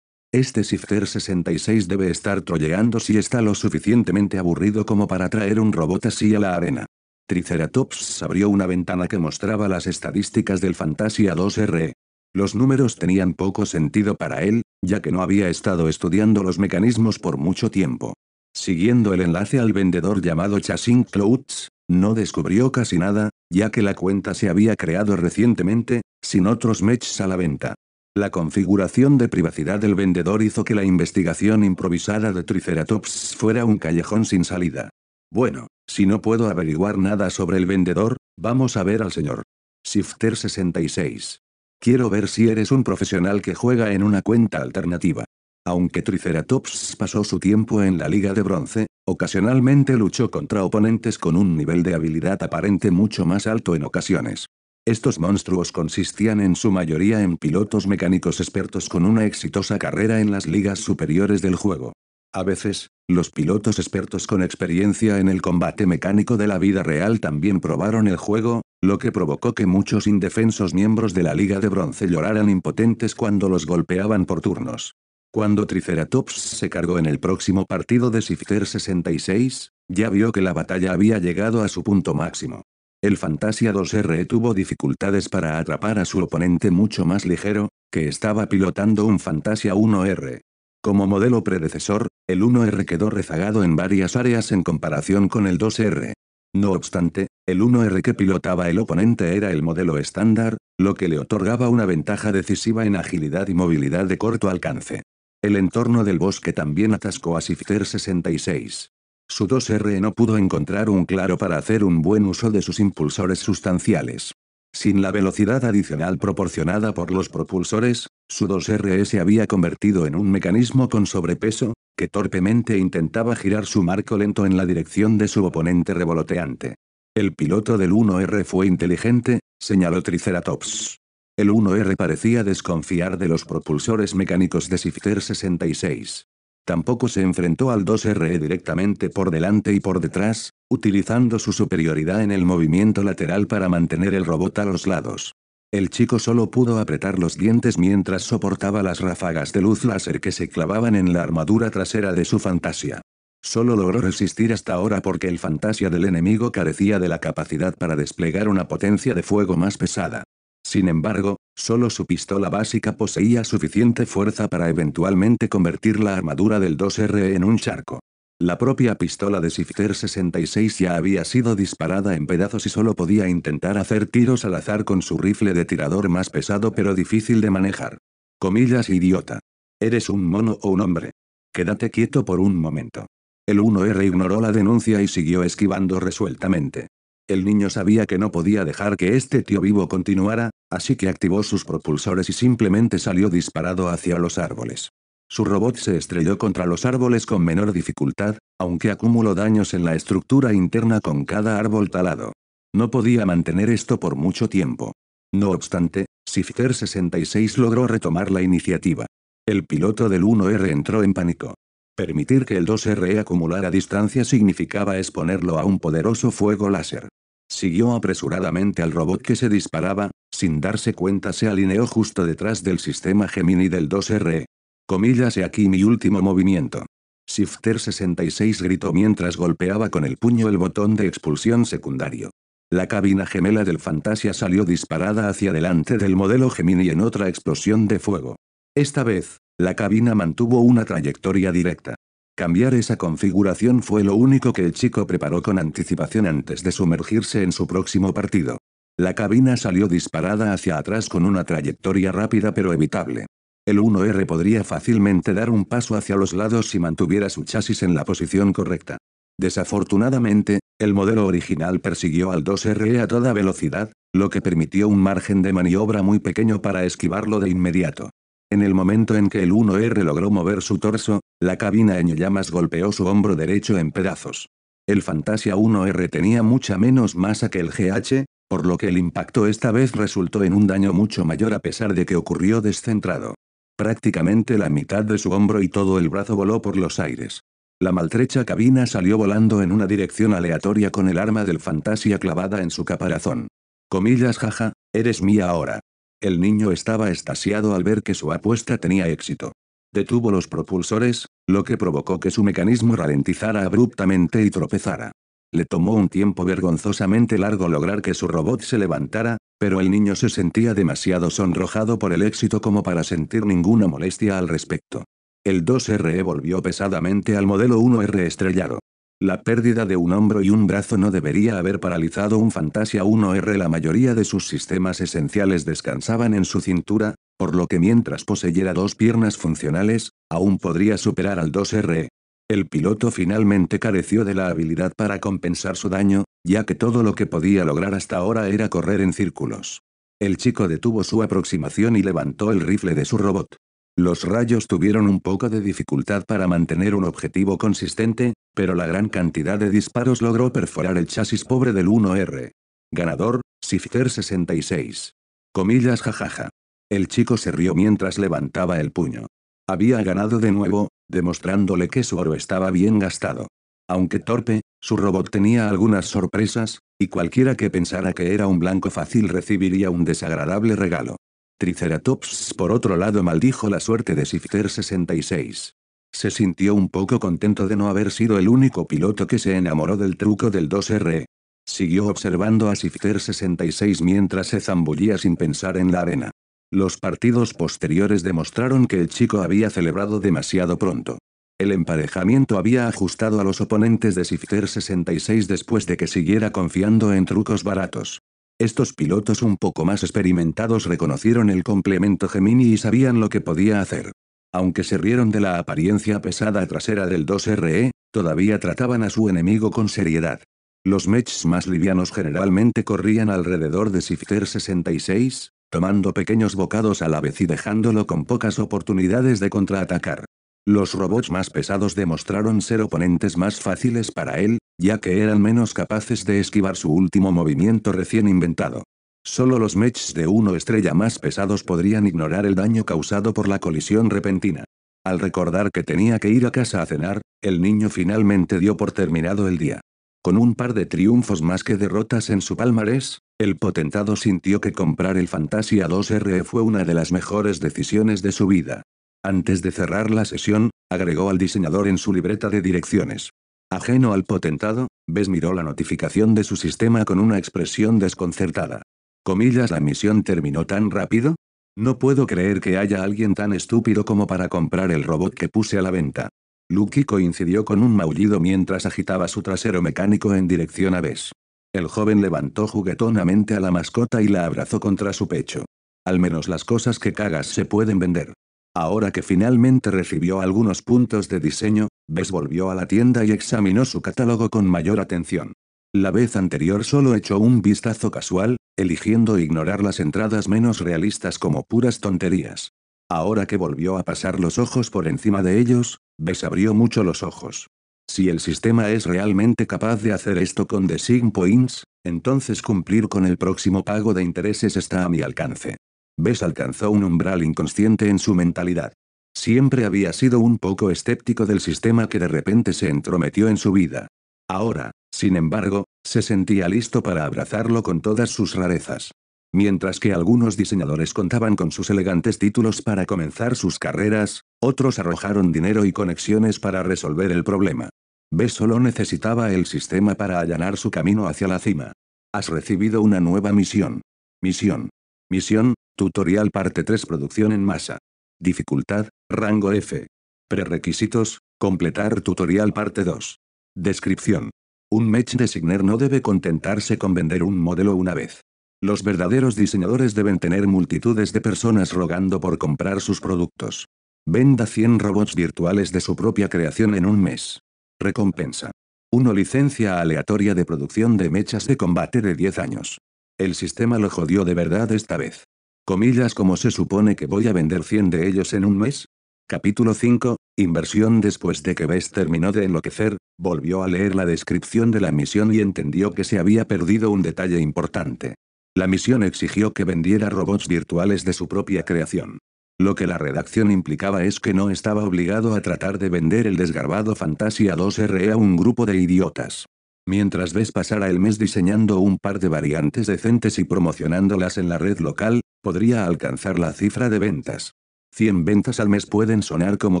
Este Sifter 66 debe estar trolleando si está lo suficientemente aburrido como para traer un robot así a la arena. Triceratops abrió una ventana que mostraba las estadísticas del Fantasia 2R. Los números tenían poco sentido para él, ya que no había estado estudiando los mecanismos por mucho tiempo. Siguiendo el enlace al vendedor llamado Chasing Clouds, no descubrió casi nada, ya que la cuenta se había creado recientemente, sin otros matches a la venta. La configuración de privacidad del vendedor hizo que la investigación improvisada de Triceratops fuera un callejón sin salida. Bueno, si no puedo averiguar nada sobre el vendedor, vamos a ver al señor. Shifter 66. Quiero ver si eres un profesional que juega en una cuenta alternativa. Aunque Triceratops pasó su tiempo en la Liga de Bronce, ocasionalmente luchó contra oponentes con un nivel de habilidad aparente mucho más alto en ocasiones. Estos monstruos consistían en su mayoría en pilotos mecánicos expertos con una exitosa carrera en las ligas superiores del juego. A veces, los pilotos expertos con experiencia en el combate mecánico de la vida real también probaron el juego, lo que provocó que muchos indefensos miembros de la Liga de Bronce lloraran impotentes cuando los golpeaban por turnos. Cuando Triceratops se cargó en el próximo partido de Sifter 66, ya vio que la batalla había llegado a su punto máximo. El Fantasia 2R tuvo dificultades para atrapar a su oponente mucho más ligero, que estaba pilotando un Fantasia 1R. Como modelo predecesor, el 1R quedó rezagado en varias áreas en comparación con el 2R. No obstante, el 1R que pilotaba el oponente era el modelo estándar, lo que le otorgaba una ventaja decisiva en agilidad y movilidad de corto alcance. El entorno del bosque también atascó a Sifter 66. Su 2R no pudo encontrar un claro para hacer un buen uso de sus impulsores sustanciales. Sin la velocidad adicional proporcionada por los propulsores, su 2RE se había convertido en un mecanismo con sobrepeso, que torpemente intentaba girar su marco lento en la dirección de su oponente revoloteante. El piloto del 1R fue inteligente, señaló Triceratops. El 1R parecía desconfiar de los propulsores mecánicos de Sifter 66. Tampoco se enfrentó al 2RE directamente por delante y por detrás, utilizando su superioridad en el movimiento lateral para mantener el robot a los lados. El chico solo pudo apretar los dientes mientras soportaba las ráfagas de luz láser que se clavaban en la armadura trasera de su fantasía. Solo logró resistir hasta ahora porque el fantasía del enemigo carecía de la capacidad para desplegar una potencia de fuego más pesada. Sin embargo, solo su pistola básica poseía suficiente fuerza para eventualmente convertir la armadura del 2R en un charco. La propia pistola de Sifter 66 ya había sido disparada en pedazos y solo podía intentar hacer tiros al azar con su rifle de tirador más pesado pero difícil de manejar. Comillas idiota. Eres un mono o un hombre. Quédate quieto por un momento. El 1R ignoró la denuncia y siguió esquivando resueltamente. El niño sabía que no podía dejar que este tío vivo continuara, así que activó sus propulsores y simplemente salió disparado hacia los árboles. Su robot se estrelló contra los árboles con menor dificultad, aunque acumuló daños en la estructura interna con cada árbol talado. No podía mantener esto por mucho tiempo. No obstante, Sifter 66 logró retomar la iniciativa. El piloto del 1R entró en pánico. Permitir que el 2R acumulara distancia significaba exponerlo a un poderoso fuego láser. Siguió apresuradamente al robot que se disparaba, sin darse cuenta se alineó justo detrás del sistema Gemini del 2R. Comillas y aquí mi último movimiento. Shifter 66 gritó mientras golpeaba con el puño el botón de expulsión secundario. La cabina gemela del Fantasia salió disparada hacia delante del modelo Gemini en otra explosión de fuego. Esta vez, la cabina mantuvo una trayectoria directa. Cambiar esa configuración fue lo único que el chico preparó con anticipación antes de sumergirse en su próximo partido. La cabina salió disparada hacia atrás con una trayectoria rápida pero evitable. El 1R podría fácilmente dar un paso hacia los lados si mantuviera su chasis en la posición correcta. Desafortunadamente, el modelo original persiguió al 2 r e a toda velocidad, lo que permitió un margen de maniobra muy pequeño para esquivarlo de inmediato. En el momento en que el 1R logró mover su torso, la cabina en llamas golpeó su hombro derecho en pedazos. El Fantasia 1R tenía mucha menos masa que el GH, por lo que el impacto esta vez resultó en un daño mucho mayor a pesar de que ocurrió descentrado. Prácticamente la mitad de su hombro y todo el brazo voló por los aires. La maltrecha cabina salió volando en una dirección aleatoria con el arma del fantasia clavada en su caparazón. Comillas jaja, eres mía ahora. El niño estaba estasiado al ver que su apuesta tenía éxito. Detuvo los propulsores, lo que provocó que su mecanismo ralentizara abruptamente y tropezara. Le tomó un tiempo vergonzosamente largo lograr que su robot se levantara, pero el niño se sentía demasiado sonrojado por el éxito como para sentir ninguna molestia al respecto. El 2RE volvió pesadamente al modelo 1R estrellado. La pérdida de un hombro y un brazo no debería haber paralizado un Fantasia 1R. La mayoría de sus sistemas esenciales descansaban en su cintura, por lo que mientras poseyera dos piernas funcionales, aún podría superar al 2 re el piloto finalmente careció de la habilidad para compensar su daño, ya que todo lo que podía lograr hasta ahora era correr en círculos. El chico detuvo su aproximación y levantó el rifle de su robot. Los rayos tuvieron un poco de dificultad para mantener un objetivo consistente, pero la gran cantidad de disparos logró perforar el chasis pobre del 1R. Ganador, Sifter 66. Comillas jajaja. El chico se rió mientras levantaba el puño. Había ganado de nuevo, demostrándole que su oro estaba bien gastado. Aunque torpe, su robot tenía algunas sorpresas, y cualquiera que pensara que era un blanco fácil recibiría un desagradable regalo. Triceratops por otro lado maldijo la suerte de Sifter 66. Se sintió un poco contento de no haber sido el único piloto que se enamoró del truco del 2R. Siguió observando a Sifter 66 mientras se zambullía sin pensar en la arena. Los partidos posteriores demostraron que el chico había celebrado demasiado pronto. El emparejamiento había ajustado a los oponentes de Sifter 66 después de que siguiera confiando en trucos baratos. Estos pilotos un poco más experimentados reconocieron el complemento Gemini y sabían lo que podía hacer. Aunque se rieron de la apariencia pesada trasera del 2RE, todavía trataban a su enemigo con seriedad. Los mechs más livianos generalmente corrían alrededor de Sifter 66, tomando pequeños bocados a la vez y dejándolo con pocas oportunidades de contraatacar. Los robots más pesados demostraron ser oponentes más fáciles para él, ya que eran menos capaces de esquivar su último movimiento recién inventado. Solo los mechs de uno estrella más pesados podrían ignorar el daño causado por la colisión repentina. Al recordar que tenía que ir a casa a cenar, el niño finalmente dio por terminado el día. Con un par de triunfos más que derrotas en su palmarés, el potentado sintió que comprar el Fantasia 2 r fue una de las mejores decisiones de su vida. Antes de cerrar la sesión, agregó al diseñador en su libreta de direcciones. Ajeno al potentado, Bess miró la notificación de su sistema con una expresión desconcertada. Comillas, la misión terminó tan rápido. No puedo creer que haya alguien tan estúpido como para comprar el robot que puse a la venta. Lucky coincidió con un maullido mientras agitaba su trasero mecánico en dirección a Bess. El joven levantó juguetonamente a la mascota y la abrazó contra su pecho. Al menos las cosas que cagas se pueden vender. Ahora que finalmente recibió algunos puntos de diseño, Bess volvió a la tienda y examinó su catálogo con mayor atención. La vez anterior solo echó un vistazo casual, eligiendo ignorar las entradas menos realistas como puras tonterías. Ahora que volvió a pasar los ojos por encima de ellos, Bess abrió mucho los ojos. Si el sistema es realmente capaz de hacer esto con Design Points, entonces cumplir con el próximo pago de intereses está a mi alcance. Bess alcanzó un umbral inconsciente en su mentalidad. Siempre había sido un poco escéptico del sistema que de repente se entrometió en su vida. Ahora, sin embargo, se sentía listo para abrazarlo con todas sus rarezas. Mientras que algunos diseñadores contaban con sus elegantes títulos para comenzar sus carreras, otros arrojaron dinero y conexiones para resolver el problema. B solo necesitaba el sistema para allanar su camino hacia la cima. Has recibido una nueva misión. Misión. Misión, tutorial parte 3 producción en masa. Dificultad, rango F. Prerequisitos, completar tutorial parte 2. Descripción. Un match designer no debe contentarse con vender un modelo una vez. Los verdaderos diseñadores deben tener multitudes de personas rogando por comprar sus productos. Venda 100 robots virtuales de su propia creación en un mes. Recompensa. 1. Licencia aleatoria de producción de mechas de combate de 10 años. El sistema lo jodió de verdad esta vez. Comillas como se supone que voy a vender 100 de ellos en un mes. Capítulo 5. Inversión Después de que Bess terminó de enloquecer, volvió a leer la descripción de la misión y entendió que se había perdido un detalle importante. La misión exigió que vendiera robots virtuales de su propia creación. Lo que la redacción implicaba es que no estaba obligado a tratar de vender el desgarbado Fantasia 2R a un grupo de idiotas. Mientras Ves pasara el mes diseñando un par de variantes decentes y promocionándolas en la red local, podría alcanzar la cifra de ventas. 100 ventas al mes pueden sonar como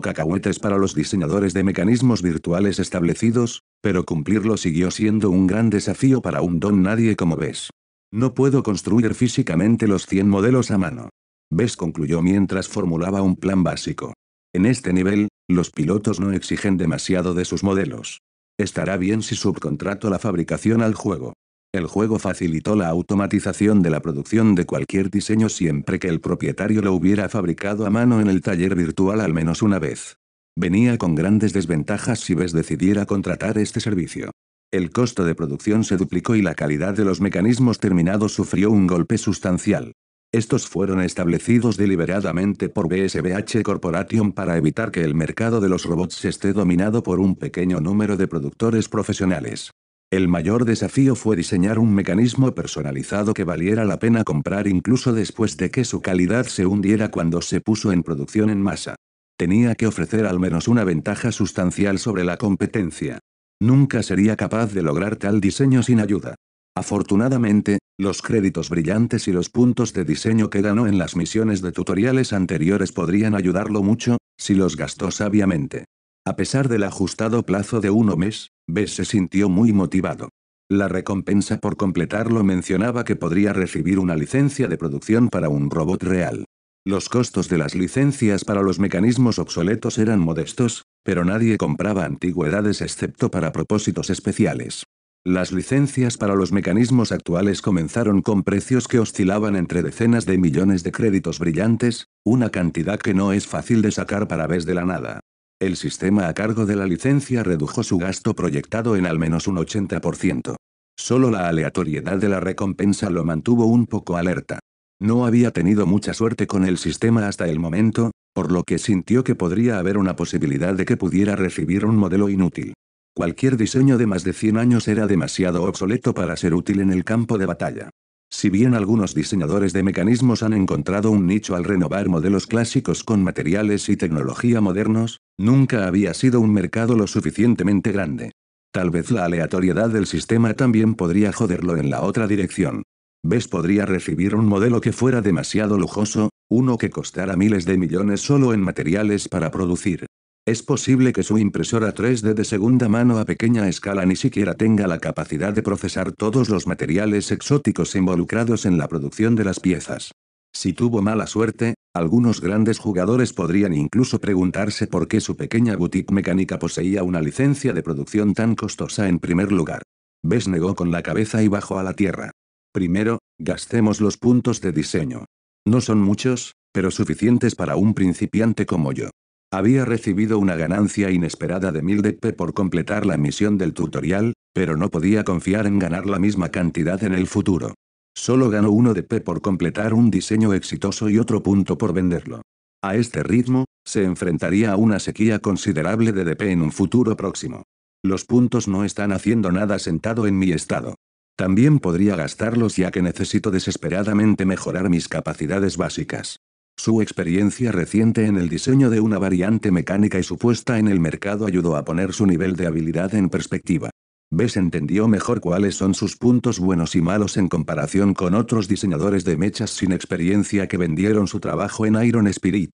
cacahuetes para los diseñadores de mecanismos virtuales establecidos, pero cumplirlo siguió siendo un gran desafío para un don nadie como Ves. No puedo construir físicamente los 100 modelos a mano. Bess concluyó mientras formulaba un plan básico. En este nivel, los pilotos no exigen demasiado de sus modelos. Estará bien si subcontrato la fabricación al juego. El juego facilitó la automatización de la producción de cualquier diseño siempre que el propietario lo hubiera fabricado a mano en el taller virtual al menos una vez. Venía con grandes desventajas si Bess decidiera contratar este servicio. El costo de producción se duplicó y la calidad de los mecanismos terminados sufrió un golpe sustancial. Estos fueron establecidos deliberadamente por BSBH Corporation para evitar que el mercado de los robots esté dominado por un pequeño número de productores profesionales. El mayor desafío fue diseñar un mecanismo personalizado que valiera la pena comprar incluso después de que su calidad se hundiera cuando se puso en producción en masa. Tenía que ofrecer al menos una ventaja sustancial sobre la competencia. Nunca sería capaz de lograr tal diseño sin ayuda. Afortunadamente, los créditos brillantes y los puntos de diseño que ganó en las misiones de tutoriales anteriores podrían ayudarlo mucho, si los gastó sabiamente. A pesar del ajustado plazo de uno mes, B se sintió muy motivado. La recompensa por completarlo mencionaba que podría recibir una licencia de producción para un robot real. Los costos de las licencias para los mecanismos obsoletos eran modestos, pero nadie compraba antigüedades excepto para propósitos especiales. Las licencias para los mecanismos actuales comenzaron con precios que oscilaban entre decenas de millones de créditos brillantes, una cantidad que no es fácil de sacar para vez de la nada. El sistema a cargo de la licencia redujo su gasto proyectado en al menos un 80%. Solo la aleatoriedad de la recompensa lo mantuvo un poco alerta. No había tenido mucha suerte con el sistema hasta el momento, por lo que sintió que podría haber una posibilidad de que pudiera recibir un modelo inútil. Cualquier diseño de más de 100 años era demasiado obsoleto para ser útil en el campo de batalla. Si bien algunos diseñadores de mecanismos han encontrado un nicho al renovar modelos clásicos con materiales y tecnología modernos, nunca había sido un mercado lo suficientemente grande. Tal vez la aleatoriedad del sistema también podría joderlo en la otra dirección. Ves podría recibir un modelo que fuera demasiado lujoso, uno que costara miles de millones solo en materiales para producir. Es posible que su impresora 3D de segunda mano a pequeña escala ni siquiera tenga la capacidad de procesar todos los materiales exóticos involucrados en la producción de las piezas. Si tuvo mala suerte, algunos grandes jugadores podrían incluso preguntarse por qué su pequeña boutique mecánica poseía una licencia de producción tan costosa en primer lugar. Ves negó con la cabeza y bajó a la tierra. Primero, gastemos los puntos de diseño. No son muchos, pero suficientes para un principiante como yo. Había recibido una ganancia inesperada de 1000 DP por completar la misión del tutorial, pero no podía confiar en ganar la misma cantidad en el futuro. Solo ganó 1 DP por completar un diseño exitoso y otro punto por venderlo. A este ritmo, se enfrentaría a una sequía considerable de DP en un futuro próximo. Los puntos no están haciendo nada sentado en mi estado. También podría gastarlos ya que necesito desesperadamente mejorar mis capacidades básicas. Su experiencia reciente en el diseño de una variante mecánica y su puesta en el mercado ayudó a poner su nivel de habilidad en perspectiva. Bess entendió mejor cuáles son sus puntos buenos y malos en comparación con otros diseñadores de mechas sin experiencia que vendieron su trabajo en Iron Spirit.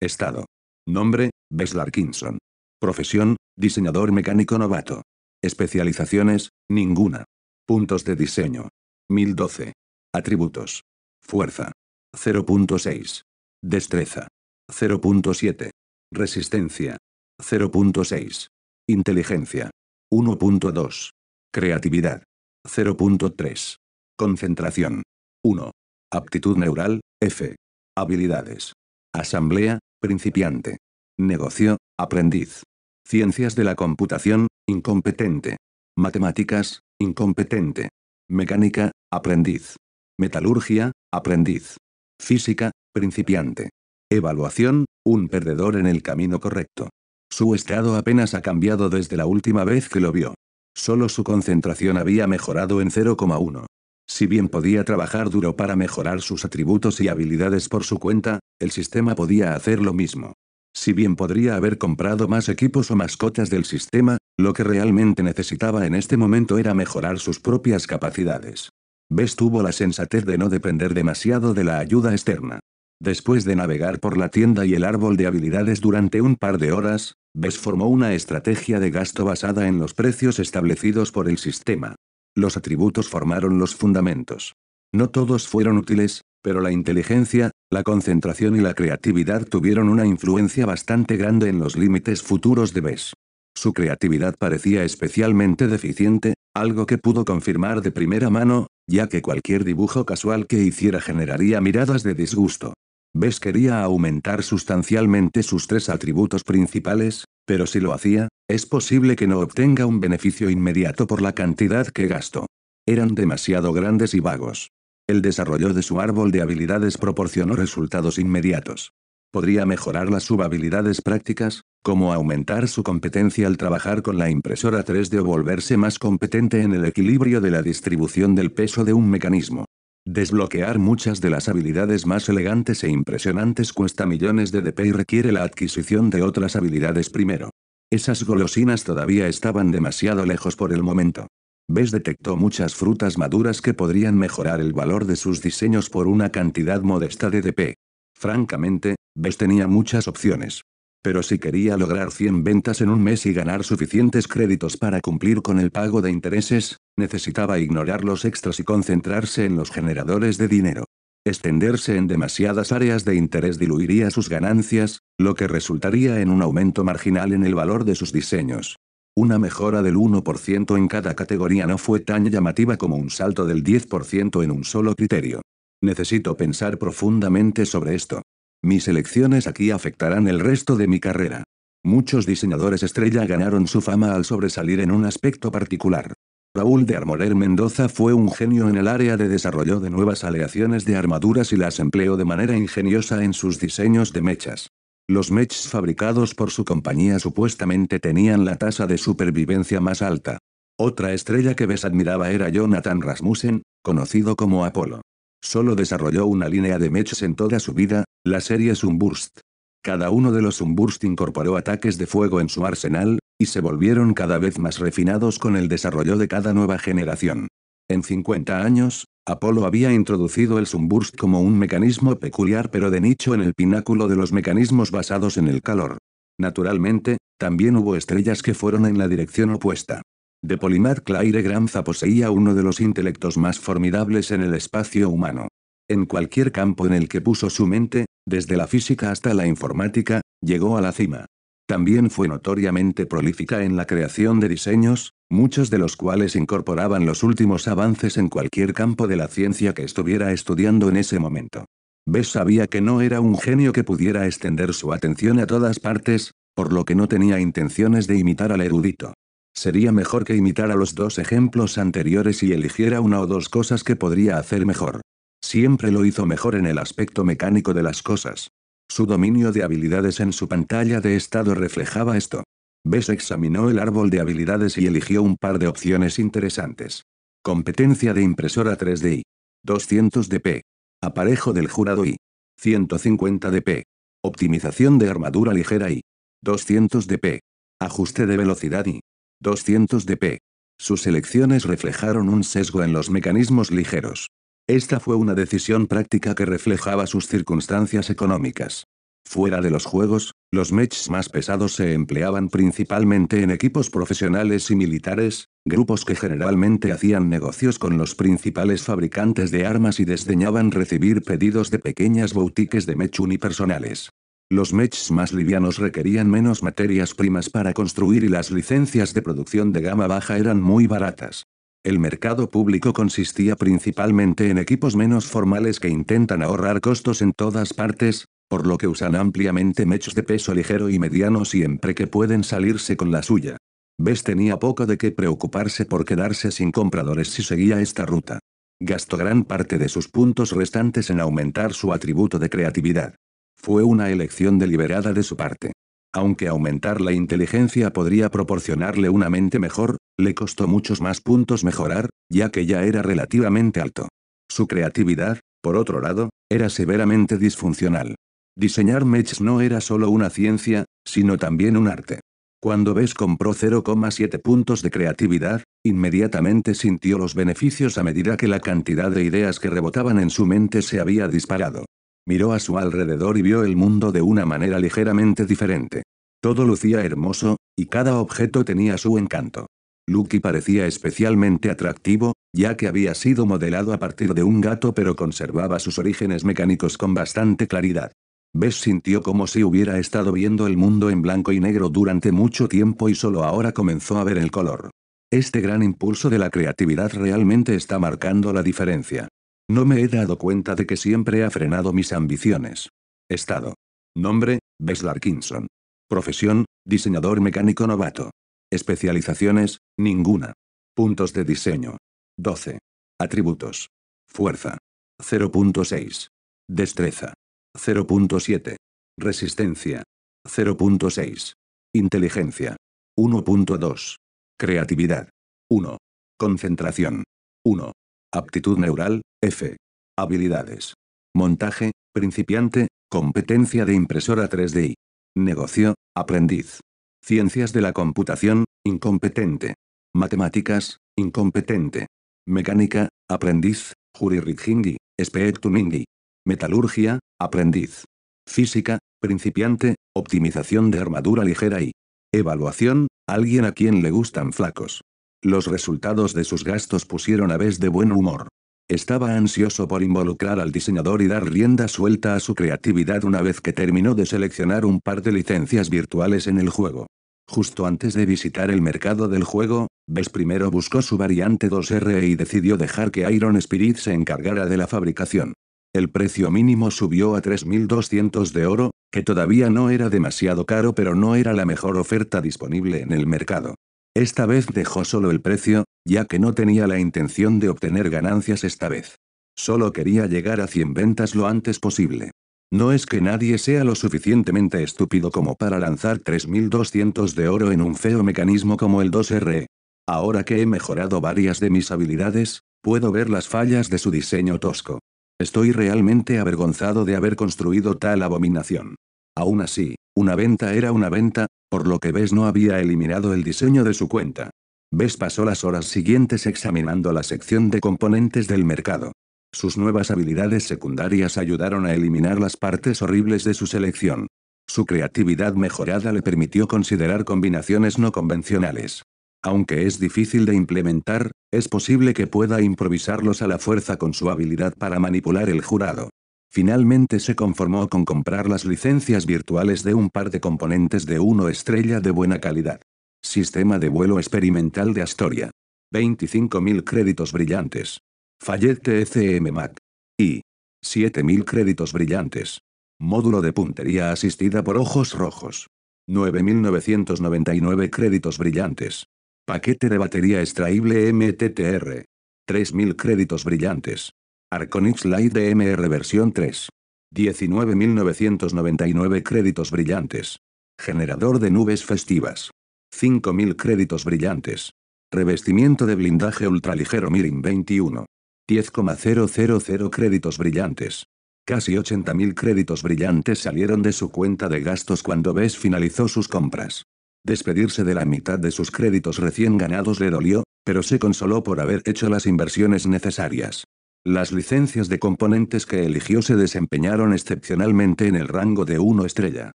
Estado. Nombre, Bess Larkinson. Profesión, diseñador mecánico novato. Especializaciones, ninguna. Puntos de diseño. 1012. Atributos. Fuerza. 0.6. Destreza. 0.7. Resistencia. 0.6. Inteligencia. 1.2. Creatividad. 0.3. Concentración. 1. Aptitud neural, F. Habilidades. Asamblea, principiante. Negocio, aprendiz. Ciencias de la computación, incompetente. Matemáticas, Incompetente. Mecánica, aprendiz. Metalurgia, aprendiz. Física, principiante. Evaluación, un perdedor en el camino correcto. Su estado apenas ha cambiado desde la última vez que lo vio. Solo su concentración había mejorado en 0,1. Si bien podía trabajar duro para mejorar sus atributos y habilidades por su cuenta, el sistema podía hacer lo mismo. Si bien podría haber comprado más equipos o mascotas del sistema, lo que realmente necesitaba en este momento era mejorar sus propias capacidades. Bess tuvo la sensatez de no depender demasiado de la ayuda externa. Después de navegar por la tienda y el árbol de habilidades durante un par de horas, Bess formó una estrategia de gasto basada en los precios establecidos por el sistema. Los atributos formaron los fundamentos. No todos fueron útiles, pero la inteligencia, la concentración y la creatividad tuvieron una influencia bastante grande en los límites futuros de Bess. Su creatividad parecía especialmente deficiente, algo que pudo confirmar de primera mano, ya que cualquier dibujo casual que hiciera generaría miradas de disgusto. Bess quería aumentar sustancialmente sus tres atributos principales, pero si lo hacía, es posible que no obtenga un beneficio inmediato por la cantidad que gastó. Eran demasiado grandes y vagos. El desarrollo de su árbol de habilidades proporcionó resultados inmediatos. Podría mejorar las subhabilidades prácticas, como aumentar su competencia al trabajar con la impresora 3D o volverse más competente en el equilibrio de la distribución del peso de un mecanismo. Desbloquear muchas de las habilidades más elegantes e impresionantes cuesta millones de DP y requiere la adquisición de otras habilidades primero. Esas golosinas todavía estaban demasiado lejos por el momento. Bess detectó muchas frutas maduras que podrían mejorar el valor de sus diseños por una cantidad modesta de DP. Francamente, Bess tenía muchas opciones. Pero si quería lograr 100 ventas en un mes y ganar suficientes créditos para cumplir con el pago de intereses, necesitaba ignorar los extras y concentrarse en los generadores de dinero. Extenderse en demasiadas áreas de interés diluiría sus ganancias, lo que resultaría en un aumento marginal en el valor de sus diseños. Una mejora del 1% en cada categoría no fue tan llamativa como un salto del 10% en un solo criterio. Necesito pensar profundamente sobre esto. Mis elecciones aquí afectarán el resto de mi carrera. Muchos diseñadores estrella ganaron su fama al sobresalir en un aspecto particular. Raúl de Armorer Mendoza fue un genio en el área de desarrollo de nuevas aleaciones de armaduras y las empleó de manera ingeniosa en sus diseños de mechas. Los mechs fabricados por su compañía supuestamente tenían la tasa de supervivencia más alta. Otra estrella que Bess admiraba era Jonathan Rasmussen, conocido como Apolo. Solo desarrolló una línea de mechs en toda su vida, la serie Sunburst. Cada uno de los Sunburst incorporó ataques de fuego en su arsenal, y se volvieron cada vez más refinados con el desarrollo de cada nueva generación. En 50 años, Apolo había introducido el sunburst como un mecanismo peculiar pero de nicho en el pináculo de los mecanismos basados en el calor. Naturalmente, también hubo estrellas que fueron en la dirección opuesta. De Polimar Claire Granza poseía uno de los intelectos más formidables en el espacio humano. En cualquier campo en el que puso su mente, desde la física hasta la informática, llegó a la cima. También fue notoriamente prolífica en la creación de diseños, muchos de los cuales incorporaban los últimos avances en cualquier campo de la ciencia que estuviera estudiando en ese momento. Bess sabía que no era un genio que pudiera extender su atención a todas partes, por lo que no tenía intenciones de imitar al erudito. Sería mejor que imitara los dos ejemplos anteriores y eligiera una o dos cosas que podría hacer mejor. Siempre lo hizo mejor en el aspecto mecánico de las cosas. Su dominio de habilidades en su pantalla de estado reflejaba esto. Bess examinó el árbol de habilidades y eligió un par de opciones interesantes. Competencia de impresora 3D. y 200 DP. Aparejo del jurado y 150 DP. Optimización de armadura ligera y 200 DP. Ajuste de velocidad y 200 DP. Sus elecciones reflejaron un sesgo en los mecanismos ligeros. Esta fue una decisión práctica que reflejaba sus circunstancias económicas. Fuera de los juegos, los mechs más pesados se empleaban principalmente en equipos profesionales y militares, grupos que generalmente hacían negocios con los principales fabricantes de armas y desdeñaban recibir pedidos de pequeñas boutiques de mech unipersonales. Los mechs más livianos requerían menos materias primas para construir y las licencias de producción de gama baja eran muy baratas. El mercado público consistía principalmente en equipos menos formales que intentan ahorrar costos en todas partes, por lo que usan ampliamente mechos de peso ligero y mediano siempre que pueden salirse con la suya. Ves tenía poco de qué preocuparse por quedarse sin compradores si seguía esta ruta. Gastó gran parte de sus puntos restantes en aumentar su atributo de creatividad. Fue una elección deliberada de su parte. Aunque aumentar la inteligencia podría proporcionarle una mente mejor, le costó muchos más puntos mejorar, ya que ya era relativamente alto. Su creatividad, por otro lado, era severamente disfuncional. Diseñar mechs no era solo una ciencia, sino también un arte. Cuando Bess compró 0,7 puntos de creatividad, inmediatamente sintió los beneficios a medida que la cantidad de ideas que rebotaban en su mente se había disparado. Miró a su alrededor y vio el mundo de una manera ligeramente diferente. Todo lucía hermoso, y cada objeto tenía su encanto. Lucky parecía especialmente atractivo, ya que había sido modelado a partir de un gato pero conservaba sus orígenes mecánicos con bastante claridad. Bess sintió como si hubiera estado viendo el mundo en blanco y negro durante mucho tiempo y solo ahora comenzó a ver el color. Este gran impulso de la creatividad realmente está marcando la diferencia. No me he dado cuenta de que siempre ha frenado mis ambiciones. Estado. Nombre, Bess Larkinson. Profesión, diseñador mecánico novato. Especializaciones, ninguna. Puntos de diseño. 12. Atributos. Fuerza. 0.6. Destreza. 0.7. Resistencia. 0.6. Inteligencia. 1.2. Creatividad. 1. Concentración. 1. Aptitud neural, F. Habilidades. Montaje, principiante, competencia de impresora 3D. Negocio, aprendiz. Ciencias de la computación, incompetente. Matemáticas, incompetente. Mecánica, aprendiz, jurirritjingi, spectumingi. Metalurgia, aprendiz. Física, principiante, optimización de armadura ligera y evaluación, alguien a quien le gustan flacos. Los resultados de sus gastos pusieron a Bess de buen humor. Estaba ansioso por involucrar al diseñador y dar rienda suelta a su creatividad una vez que terminó de seleccionar un par de licencias virtuales en el juego. Justo antes de visitar el mercado del juego, Bess primero buscó su variante 2R y decidió dejar que Iron Spirit se encargara de la fabricación. El precio mínimo subió a 3.200 de oro, que todavía no era demasiado caro pero no era la mejor oferta disponible en el mercado. Esta vez dejó solo el precio, ya que no tenía la intención de obtener ganancias esta vez. Solo quería llegar a 100 ventas lo antes posible. No es que nadie sea lo suficientemente estúpido como para lanzar 3.200 de oro en un feo mecanismo como el 2R. Ahora que he mejorado varias de mis habilidades, puedo ver las fallas de su diseño tosco. Estoy realmente avergonzado de haber construido tal abominación. Aún así, una venta era una venta, por lo que ves, no había eliminado el diseño de su cuenta. Ves pasó las horas siguientes examinando la sección de componentes del mercado. Sus nuevas habilidades secundarias ayudaron a eliminar las partes horribles de su selección. Su creatividad mejorada le permitió considerar combinaciones no convencionales. Aunque es difícil de implementar, es posible que pueda improvisarlos a la fuerza con su habilidad para manipular el jurado. Finalmente se conformó con comprar las licencias virtuales de un par de componentes de uno estrella de buena calidad. Sistema de vuelo experimental de Astoria. 25.000 créditos brillantes. Fayette FM Mac. Y. 7.000 créditos brillantes. Módulo de puntería asistida por ojos rojos. 9.999 créditos brillantes. Paquete de batería extraíble MTTR. 3.000 créditos brillantes. Arconix Light DMR versión 3. 19.999 créditos brillantes. Generador de nubes festivas. 5.000 créditos brillantes. Revestimiento de blindaje ultraligero Mirin 21. 10,000 créditos brillantes. Casi 80.000 créditos brillantes salieron de su cuenta de gastos cuando Bess finalizó sus compras. Despedirse de la mitad de sus créditos recién ganados le dolió, pero se consoló por haber hecho las inversiones necesarias. Las licencias de componentes que eligió se desempeñaron excepcionalmente en el rango de 1 estrella.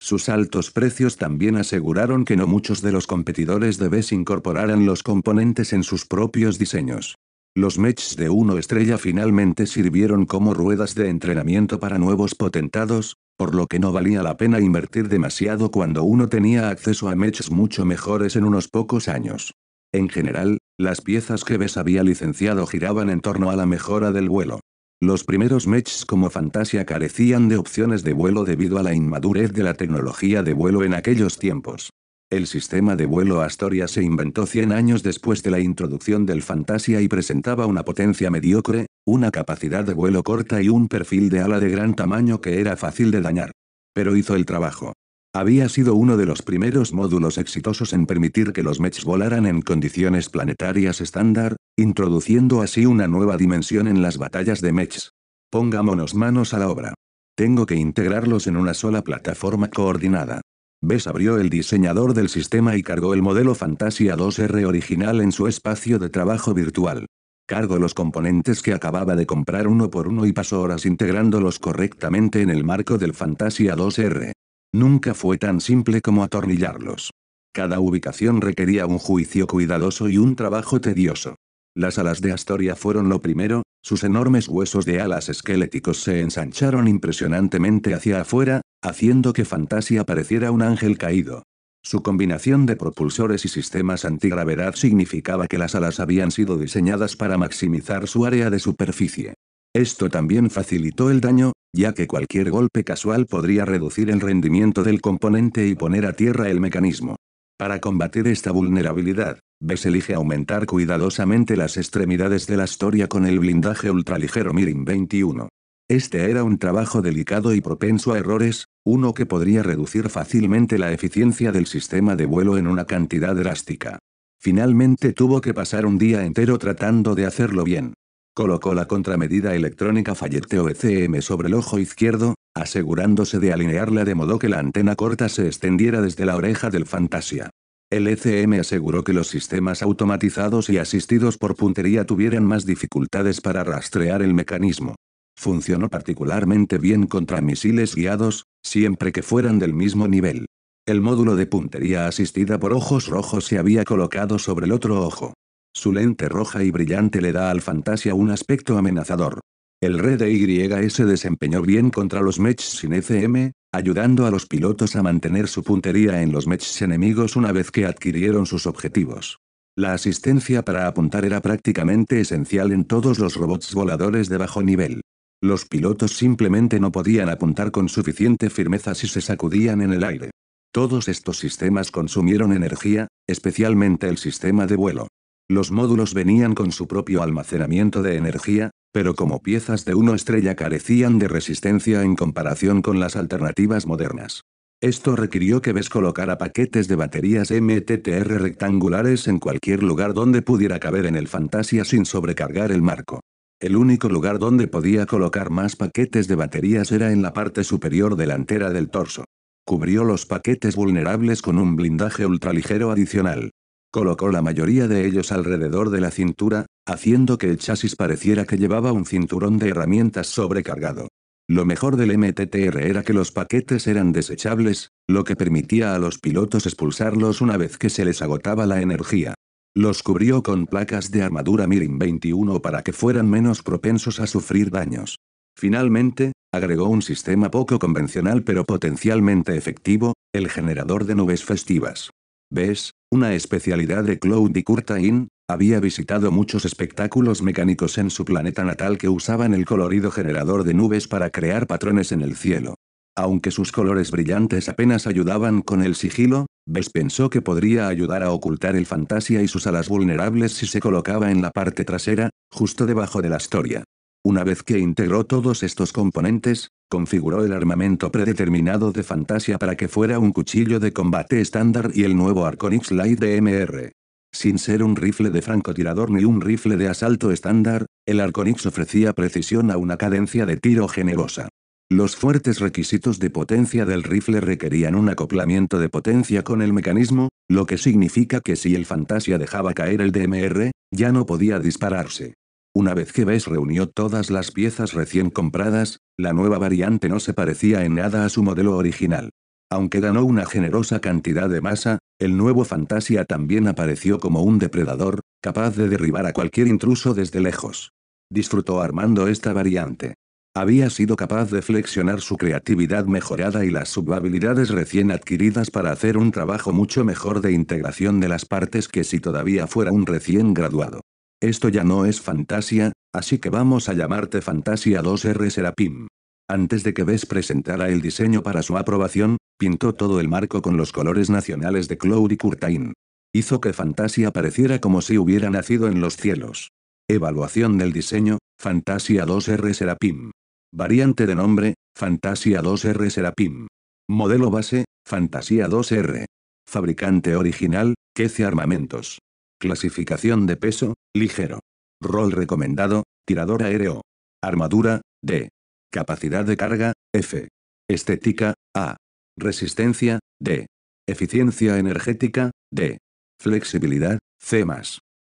Sus altos precios también aseguraron que no muchos de los competidores de BES incorporaran los componentes en sus propios diseños. Los mechs de 1 estrella finalmente sirvieron como ruedas de entrenamiento para nuevos potentados, por lo que no valía la pena invertir demasiado cuando uno tenía acceso a mechs mucho mejores en unos pocos años. En general, las piezas que Bess había licenciado giraban en torno a la mejora del vuelo. Los primeros Mechs como Fantasia carecían de opciones de vuelo debido a la inmadurez de la tecnología de vuelo en aquellos tiempos. El sistema de vuelo Astoria se inventó 100 años después de la introducción del Fantasia y presentaba una potencia mediocre, una capacidad de vuelo corta y un perfil de ala de gran tamaño que era fácil de dañar. Pero hizo el trabajo. Había sido uno de los primeros módulos exitosos en permitir que los Mets volaran en condiciones planetarias estándar, introduciendo así una nueva dimensión en las batallas de Mets. Pongámonos manos a la obra. Tengo que integrarlos en una sola plataforma coordinada. Bess abrió el diseñador del sistema y cargó el modelo Fantasia 2R original en su espacio de trabajo virtual. Cargó los componentes que acababa de comprar uno por uno y pasó horas integrándolos correctamente en el marco del Fantasia 2R. Nunca fue tan simple como atornillarlos. Cada ubicación requería un juicio cuidadoso y un trabajo tedioso. Las alas de Astoria fueron lo primero, sus enormes huesos de alas esqueléticos se ensancharon impresionantemente hacia afuera, haciendo que Fantasia pareciera un ángel caído. Su combinación de propulsores y sistemas antigravedad significaba que las alas habían sido diseñadas para maximizar su área de superficie. Esto también facilitó el daño, ya que cualquier golpe casual podría reducir el rendimiento del componente y poner a tierra el mecanismo. Para combatir esta vulnerabilidad, Bess elige aumentar cuidadosamente las extremidades de la historia con el blindaje ultraligero Mirin 21. Este era un trabajo delicado y propenso a errores, uno que podría reducir fácilmente la eficiencia del sistema de vuelo en una cantidad drástica. Finalmente tuvo que pasar un día entero tratando de hacerlo bien. Colocó la contramedida electrónica Fayette ECM sobre el ojo izquierdo, asegurándose de alinearla de modo que la antena corta se extendiera desde la oreja del Fantasia. El ECM aseguró que los sistemas automatizados y asistidos por puntería tuvieran más dificultades para rastrear el mecanismo. Funcionó particularmente bien contra misiles guiados, siempre que fueran del mismo nivel. El módulo de puntería asistida por ojos rojos se había colocado sobre el otro ojo. Su lente roja y brillante le da al Fantasia un aspecto amenazador. El Red Y se desempeñó bien contra los Mechs sin FM, ayudando a los pilotos a mantener su puntería en los Mechs enemigos una vez que adquirieron sus objetivos. La asistencia para apuntar era prácticamente esencial en todos los robots voladores de bajo nivel. Los pilotos simplemente no podían apuntar con suficiente firmeza si se sacudían en el aire. Todos estos sistemas consumieron energía, especialmente el sistema de vuelo. Los módulos venían con su propio almacenamiento de energía, pero como piezas de una estrella carecían de resistencia en comparación con las alternativas modernas. Esto requirió que VES colocara paquetes de baterías MTTR rectangulares en cualquier lugar donde pudiera caber en el Fantasia sin sobrecargar el marco. El único lugar donde podía colocar más paquetes de baterías era en la parte superior delantera del torso. Cubrió los paquetes vulnerables con un blindaje ultraligero adicional. Colocó la mayoría de ellos alrededor de la cintura, haciendo que el chasis pareciera que llevaba un cinturón de herramientas sobrecargado. Lo mejor del MTTR era que los paquetes eran desechables, lo que permitía a los pilotos expulsarlos una vez que se les agotaba la energía. Los cubrió con placas de armadura Mirin 21 para que fueran menos propensos a sufrir daños. Finalmente, agregó un sistema poco convencional pero potencialmente efectivo, el generador de nubes festivas. ¿Ves? una especialidad de Claude Curtain, había visitado muchos espectáculos mecánicos en su planeta natal que usaban el colorido generador de nubes para crear patrones en el cielo. Aunque sus colores brillantes apenas ayudaban con el sigilo, Bess pensó que podría ayudar a ocultar el fantasía y sus alas vulnerables si se colocaba en la parte trasera, justo debajo de la historia. Una vez que integró todos estos componentes, Configuró el armamento predeterminado de Fantasia para que fuera un cuchillo de combate estándar y el nuevo Arconix Light DMR. Sin ser un rifle de francotirador ni un rifle de asalto estándar, el Arconix ofrecía precisión a una cadencia de tiro generosa. Los fuertes requisitos de potencia del rifle requerían un acoplamiento de potencia con el mecanismo, lo que significa que si el Fantasia dejaba caer el DMR, ya no podía dispararse. Una vez que Bess reunió todas las piezas recién compradas, la nueva variante no se parecía en nada a su modelo original. Aunque ganó una generosa cantidad de masa, el nuevo Fantasia también apareció como un depredador, capaz de derribar a cualquier intruso desde lejos. Disfrutó armando esta variante. Había sido capaz de flexionar su creatividad mejorada y las subhabilidades recién adquiridas para hacer un trabajo mucho mejor de integración de las partes que si todavía fuera un recién graduado. Esto ya no es fantasía, así que vamos a llamarte Fantasia 2R Serapim. Antes de que Bess presentara el diseño para su aprobación, pintó todo el marco con los colores nacionales de Claude y Curtain. Hizo que Fantasia pareciera como si hubiera nacido en los cielos. Evaluación del diseño, Fantasia 2R Serapim. Variante de nombre, Fantasia 2R Serapim. Modelo base, Fantasia 2R. Fabricante original, Kece Armamentos. Clasificación de peso, ligero. Rol recomendado, tirador aéreo. Armadura, D. Capacidad de carga, F. Estética, A. Resistencia, D. Eficiencia energética, D. Flexibilidad, C.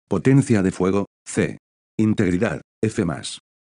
Potencia de fuego, C. Integridad, F.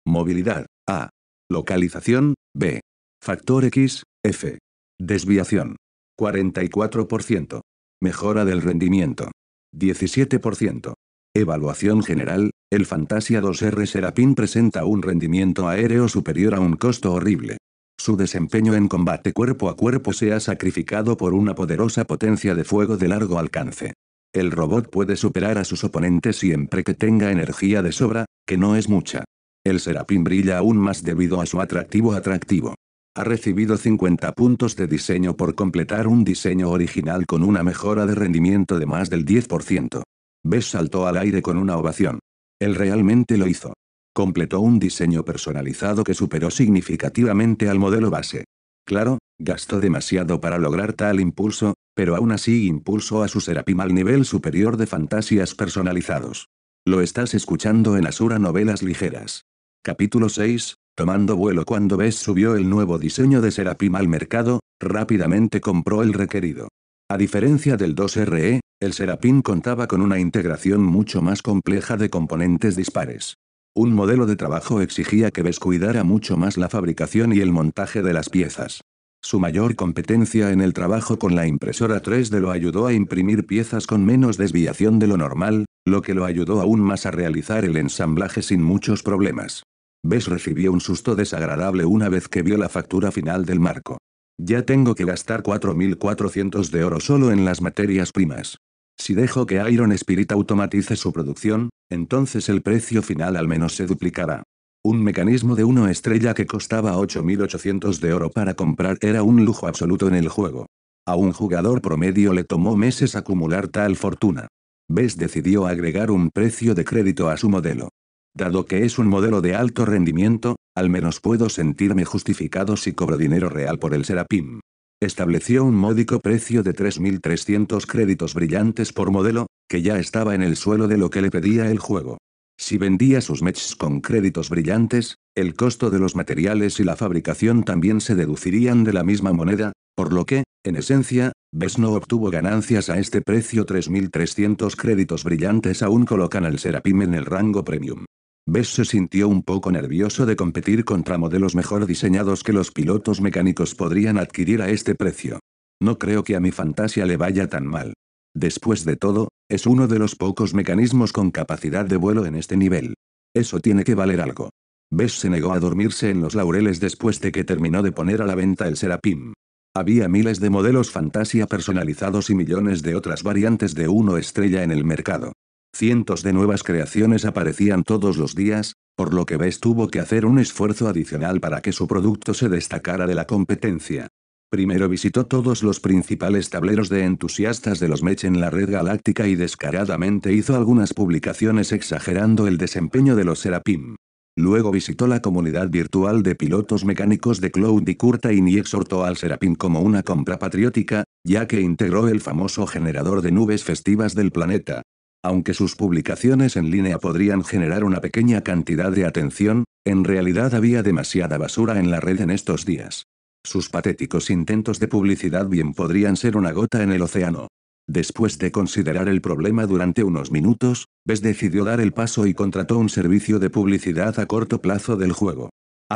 Movilidad, A. Localización, B. Factor X, F. Desviación. 44%. Mejora del rendimiento. 17%. Evaluación general, el Fantasia 2R Serapin presenta un rendimiento aéreo superior a un costo horrible. Su desempeño en combate cuerpo a cuerpo se ha sacrificado por una poderosa potencia de fuego de largo alcance. El robot puede superar a sus oponentes siempre que tenga energía de sobra, que no es mucha. El Serapin brilla aún más debido a su atractivo atractivo. Ha recibido 50 puntos de diseño por completar un diseño original con una mejora de rendimiento de más del 10%. Bess saltó al aire con una ovación. Él realmente lo hizo. Completó un diseño personalizado que superó significativamente al modelo base. Claro, gastó demasiado para lograr tal impulso, pero aún así impulsó a su Serapim al nivel superior de fantasías personalizados. Lo estás escuchando en Asura Novelas Ligeras. Capítulo 6, Tomando vuelo cuando Bess subió el nuevo diseño de Serapim al mercado, rápidamente compró el requerido. A diferencia del 2RE, el Serapim contaba con una integración mucho más compleja de componentes dispares. Un modelo de trabajo exigía que Bess cuidara mucho más la fabricación y el montaje de las piezas. Su mayor competencia en el trabajo con la impresora 3D lo ayudó a imprimir piezas con menos desviación de lo normal, lo que lo ayudó aún más a realizar el ensamblaje sin muchos problemas. Bess recibió un susto desagradable una vez que vio la factura final del marco. Ya tengo que gastar 4.400 de oro solo en las materias primas. Si dejo que Iron Spirit automatice su producción, entonces el precio final al menos se duplicará. Un mecanismo de una estrella que costaba 8.800 de oro para comprar era un lujo absoluto en el juego. A un jugador promedio le tomó meses acumular tal fortuna. Bess decidió agregar un precio de crédito a su modelo. Dado que es un modelo de alto rendimiento, al menos puedo sentirme justificado si cobro dinero real por el Serapim. Estableció un módico precio de 3.300 créditos brillantes por modelo, que ya estaba en el suelo de lo que le pedía el juego. Si vendía sus matches con créditos brillantes, el costo de los materiales y la fabricación también se deducirían de la misma moneda, por lo que, en esencia, Besno obtuvo ganancias a este precio 3.300 créditos brillantes aún colocan al Serapim en el rango premium. Bess se sintió un poco nervioso de competir contra modelos mejor diseñados que los pilotos mecánicos podrían adquirir a este precio. No creo que a mi fantasía le vaya tan mal. Después de todo, es uno de los pocos mecanismos con capacidad de vuelo en este nivel. Eso tiene que valer algo. Bess se negó a dormirse en los laureles después de que terminó de poner a la venta el Serapim. Había miles de modelos fantasía personalizados y millones de otras variantes de uno estrella en el mercado. Cientos de nuevas creaciones aparecían todos los días, por lo que Bess tuvo que hacer un esfuerzo adicional para que su producto se destacara de la competencia. Primero visitó todos los principales tableros de entusiastas de los Mech en la red galáctica y descaradamente hizo algunas publicaciones exagerando el desempeño de los Serapim. Luego visitó la comunidad virtual de pilotos mecánicos de Cloud y Curtain y exhortó al Serapim como una compra patriótica, ya que integró el famoso generador de nubes festivas del planeta. Aunque sus publicaciones en línea podrían generar una pequeña cantidad de atención, en realidad había demasiada basura en la red en estos días. Sus patéticos intentos de publicidad bien podrían ser una gota en el océano. Después de considerar el problema durante unos minutos, Bess decidió dar el paso y contrató un servicio de publicidad a corto plazo del juego.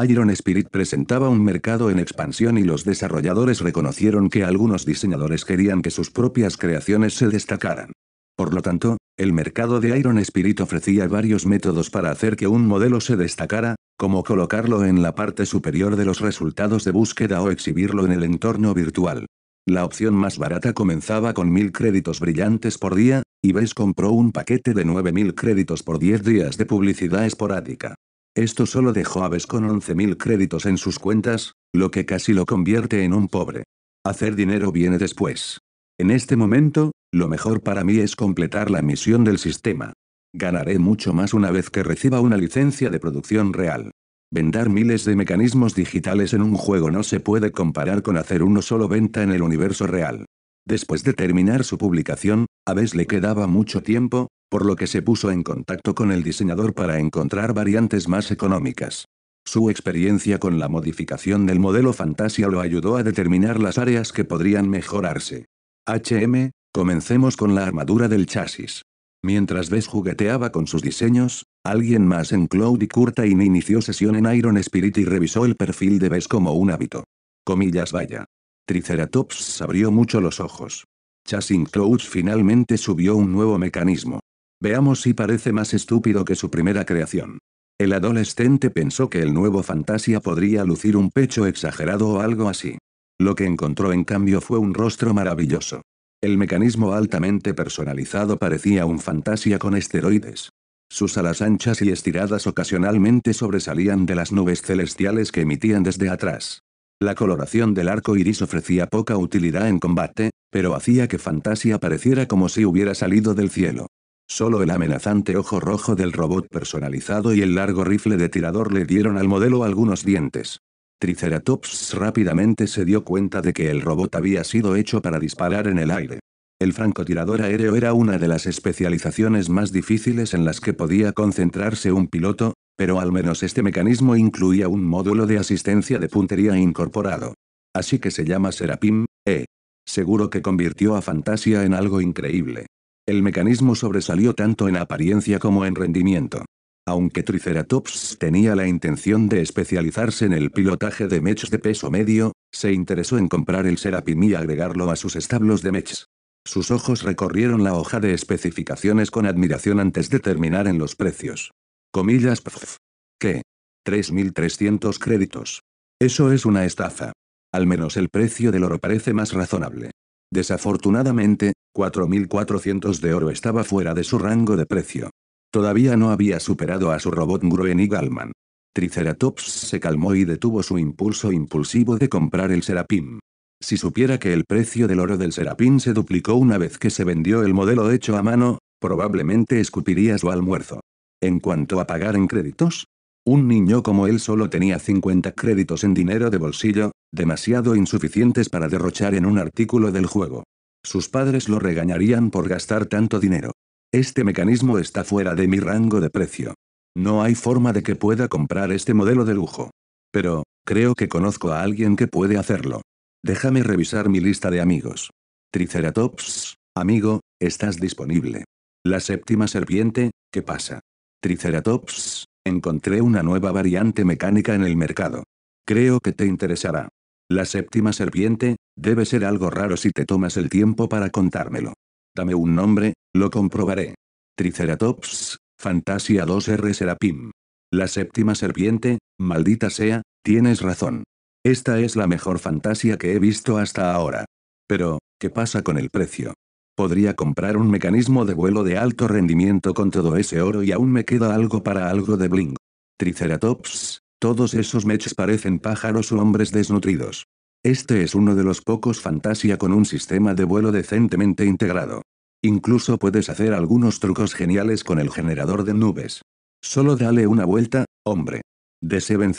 Iron Spirit presentaba un mercado en expansión y los desarrolladores reconocieron que algunos diseñadores querían que sus propias creaciones se destacaran. Por lo tanto, el mercado de Iron Spirit ofrecía varios métodos para hacer que un modelo se destacara, como colocarlo en la parte superior de los resultados de búsqueda o exhibirlo en el entorno virtual. La opción más barata comenzaba con mil créditos brillantes por día, y ves compró un paquete de 9000 créditos por 10 días de publicidad esporádica. Esto solo dejó a Bess con 11.000 créditos en sus cuentas, lo que casi lo convierte en un pobre. Hacer dinero viene después. En este momento, lo mejor para mí es completar la misión del sistema. Ganaré mucho más una vez que reciba una licencia de producción real. Vendar miles de mecanismos digitales en un juego no se puede comparar con hacer uno solo venta en el universo real. Después de terminar su publicación, a veces le quedaba mucho tiempo, por lo que se puso en contacto con el diseñador para encontrar variantes más económicas. Su experiencia con la modificación del modelo Fantasia lo ayudó a determinar las áreas que podrían mejorarse. HM, comencemos con la armadura del chasis. Mientras Bess jugueteaba con sus diseños, alguien más en Cloud y inició sesión en Iron Spirit y revisó el perfil de Bess como un hábito. Comillas vaya. Triceratops abrió mucho los ojos. Chasing Clouds finalmente subió un nuevo mecanismo. Veamos si parece más estúpido que su primera creación. El adolescente pensó que el nuevo Fantasia podría lucir un pecho exagerado o algo así. Lo que encontró en cambio fue un rostro maravilloso. El mecanismo altamente personalizado parecía un fantasía con esteroides. Sus alas anchas y estiradas ocasionalmente sobresalían de las nubes celestiales que emitían desde atrás. La coloración del arco iris ofrecía poca utilidad en combate, pero hacía que Fantasia pareciera como si hubiera salido del cielo. Solo el amenazante ojo rojo del robot personalizado y el largo rifle de tirador le dieron al modelo algunos dientes. Triceratops rápidamente se dio cuenta de que el robot había sido hecho para disparar en el aire. El francotirador aéreo era una de las especializaciones más difíciles en las que podía concentrarse un piloto, pero al menos este mecanismo incluía un módulo de asistencia de puntería incorporado. Así que se llama Serapim, E. Seguro que convirtió a Fantasia en algo increíble. El mecanismo sobresalió tanto en apariencia como en rendimiento. Aunque Triceratops tenía la intención de especializarse en el pilotaje de mechs de peso medio, se interesó en comprar el Serapim y agregarlo a sus establos de mechs. Sus ojos recorrieron la hoja de especificaciones con admiración antes de terminar en los precios. Comillas pfff. ¿Qué? 3.300 créditos. Eso es una estafa. Al menos el precio del oro parece más razonable. Desafortunadamente, 4.400 de oro estaba fuera de su rango de precio. Todavía no había superado a su robot Gruen y Galman. Triceratops se calmó y detuvo su impulso impulsivo de comprar el Serapim. Si supiera que el precio del oro del Serapim se duplicó una vez que se vendió el modelo hecho a mano, probablemente escupiría su almuerzo. En cuanto a pagar en créditos, un niño como él solo tenía 50 créditos en dinero de bolsillo, demasiado insuficientes para derrochar en un artículo del juego. Sus padres lo regañarían por gastar tanto dinero. Este mecanismo está fuera de mi rango de precio. No hay forma de que pueda comprar este modelo de lujo. Pero, creo que conozco a alguien que puede hacerlo. Déjame revisar mi lista de amigos. Triceratops, amigo, estás disponible. La séptima serpiente, ¿qué pasa? Triceratops, encontré una nueva variante mecánica en el mercado. Creo que te interesará. La séptima serpiente, debe ser algo raro si te tomas el tiempo para contármelo. Dame un nombre, lo comprobaré. Triceratops, Fantasia 2R Serapim. La séptima serpiente, maldita sea, tienes razón. Esta es la mejor Fantasia que he visto hasta ahora. Pero, ¿qué pasa con el precio? Podría comprar un mecanismo de vuelo de alto rendimiento con todo ese oro y aún me queda algo para algo de bling. Triceratops, todos esos mechs parecen pájaros o hombres desnutridos. Este es uno de los pocos Fantasia con un sistema de vuelo decentemente integrado. Incluso puedes hacer algunos trucos geniales con el generador de nubes. Solo dale una vuelta, hombre. De Seven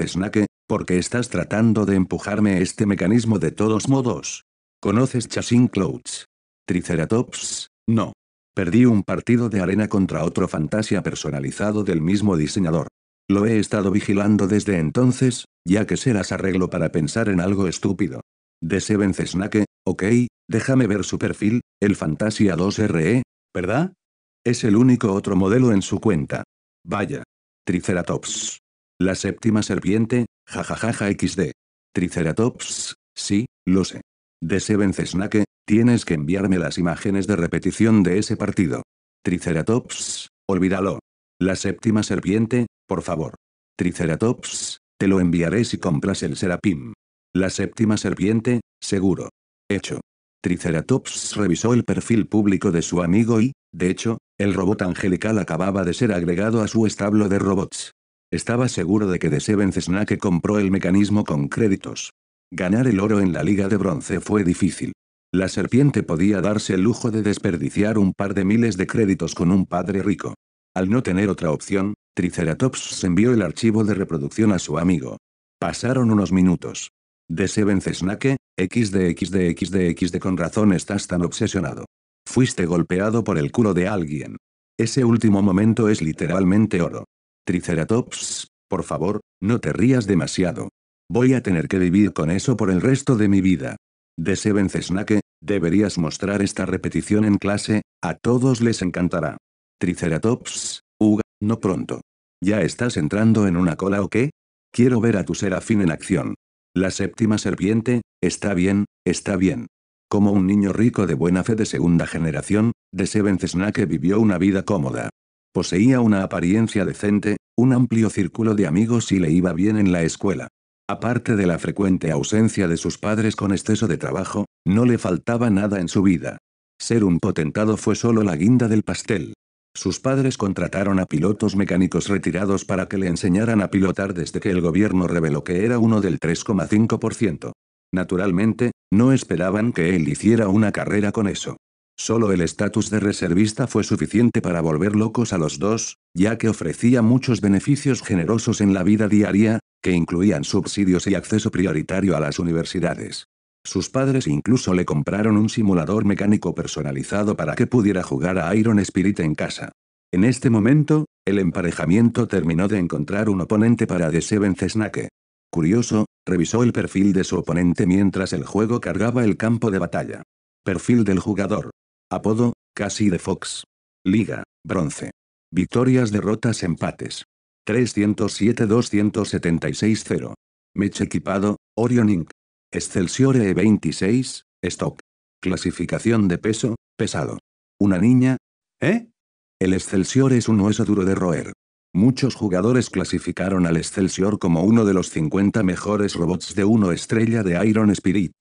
porque estás tratando de empujarme este mecanismo de todos modos. ¿Conoces Chasing Clouds? Triceratops, no. Perdí un partido de arena contra otro fantasia personalizado del mismo diseñador. Lo he estado vigilando desde entonces, ya que serás arreglo para pensar en algo estúpido. De Seven ok, Déjame ver su perfil, el Fantasia 2RE, ¿verdad? Es el único otro modelo en su cuenta. Vaya. Triceratops. La séptima serpiente, jajajaja XD. Triceratops, sí, lo sé. De Seven Snack, tienes que enviarme las imágenes de repetición de ese partido. Triceratops, olvídalo. La séptima serpiente, por favor. Triceratops, te lo enviaré si compras el Serapim. La séptima serpiente, seguro. Hecho. Triceratops revisó el perfil público de su amigo y, de hecho, el robot angelical acababa de ser agregado a su establo de robots. Estaba seguro de que The Seven Snake compró el mecanismo con créditos. Ganar el oro en la Liga de Bronce fue difícil. La serpiente podía darse el lujo de desperdiciar un par de miles de créditos con un padre rico. Al no tener otra opción, Triceratops envió el archivo de reproducción a su amigo. Pasaron unos minutos. The Seven Snake, XD, XD, XD, XD, con razón estás tan obsesionado. Fuiste golpeado por el culo de alguien. Ese último momento es literalmente oro. Triceratops, por favor, no te rías demasiado. Voy a tener que vivir con eso por el resto de mi vida. De Seven Snake, deberías mostrar esta repetición en clase, a todos les encantará. Triceratops, Uga, no pronto. ¿Ya estás entrando en una cola o qué? Quiero ver a tu serafín en acción. La séptima serpiente, está bien, está bien. Como un niño rico de buena fe de segunda generación, de Seven Snack vivió una vida cómoda. Poseía una apariencia decente, un amplio círculo de amigos y le iba bien en la escuela. Aparte de la frecuente ausencia de sus padres con exceso de trabajo, no le faltaba nada en su vida. Ser un potentado fue solo la guinda del pastel. Sus padres contrataron a pilotos mecánicos retirados para que le enseñaran a pilotar desde que el gobierno reveló que era uno del 3,5%. Naturalmente, no esperaban que él hiciera una carrera con eso. Solo el estatus de reservista fue suficiente para volver locos a los dos, ya que ofrecía muchos beneficios generosos en la vida diaria, que incluían subsidios y acceso prioritario a las universidades. Sus padres incluso le compraron un simulador mecánico personalizado para que pudiera jugar a Iron Spirit en casa. En este momento, el emparejamiento terminó de encontrar un oponente para The Seven Snake. Curioso, revisó el perfil de su oponente mientras el juego cargaba el campo de batalla. Perfil del jugador. Apodo, Casi de Fox. Liga, bronce. Victorias, derrotas, empates. 307-276-0. Mech equipado, Orion Inc. Excelsior E26, stock. Clasificación de peso, pesado. Una niña. ¿Eh? El Excelsior es un hueso duro de roer. Muchos jugadores clasificaron al Excelsior como uno de los 50 mejores robots de 1 estrella de Iron Spirit.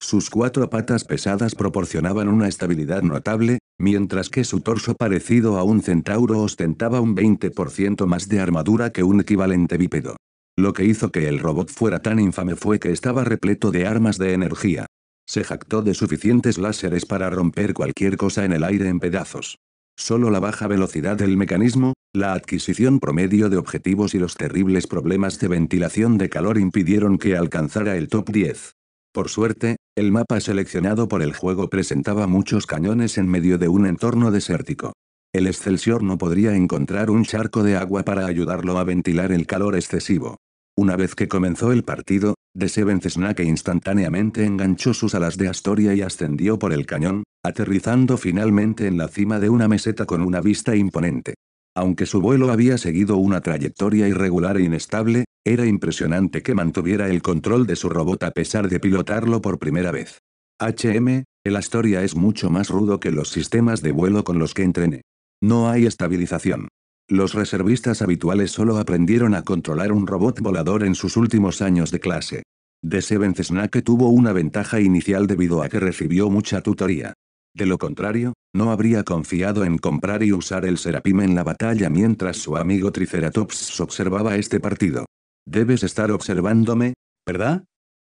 Sus cuatro patas pesadas proporcionaban una estabilidad notable, mientras que su torso parecido a un centauro ostentaba un 20% más de armadura que un equivalente bípedo. Lo que hizo que el robot fuera tan infame fue que estaba repleto de armas de energía. Se jactó de suficientes láseres para romper cualquier cosa en el aire en pedazos. Solo la baja velocidad del mecanismo, la adquisición promedio de objetivos y los terribles problemas de ventilación de calor impidieron que alcanzara el top 10. Por suerte, el mapa seleccionado por el juego presentaba muchos cañones en medio de un entorno desértico. El Excelsior no podría encontrar un charco de agua para ayudarlo a ventilar el calor excesivo. Una vez que comenzó el partido, de Seven Snake instantáneamente enganchó sus alas de Astoria y ascendió por el cañón, aterrizando finalmente en la cima de una meseta con una vista imponente. Aunque su vuelo había seguido una trayectoria irregular e inestable, era impresionante que mantuviera el control de su robot a pesar de pilotarlo por primera vez. HM, el Astoria es mucho más rudo que los sistemas de vuelo con los que entrené. No hay estabilización. Los reservistas habituales solo aprendieron a controlar un robot volador en sus últimos años de clase. De Seventh tuvo una ventaja inicial debido a que recibió mucha tutoría. De lo contrario, no habría confiado en comprar y usar el Serapim en la batalla mientras su amigo Triceratops observaba este partido. Debes estar observándome, ¿verdad?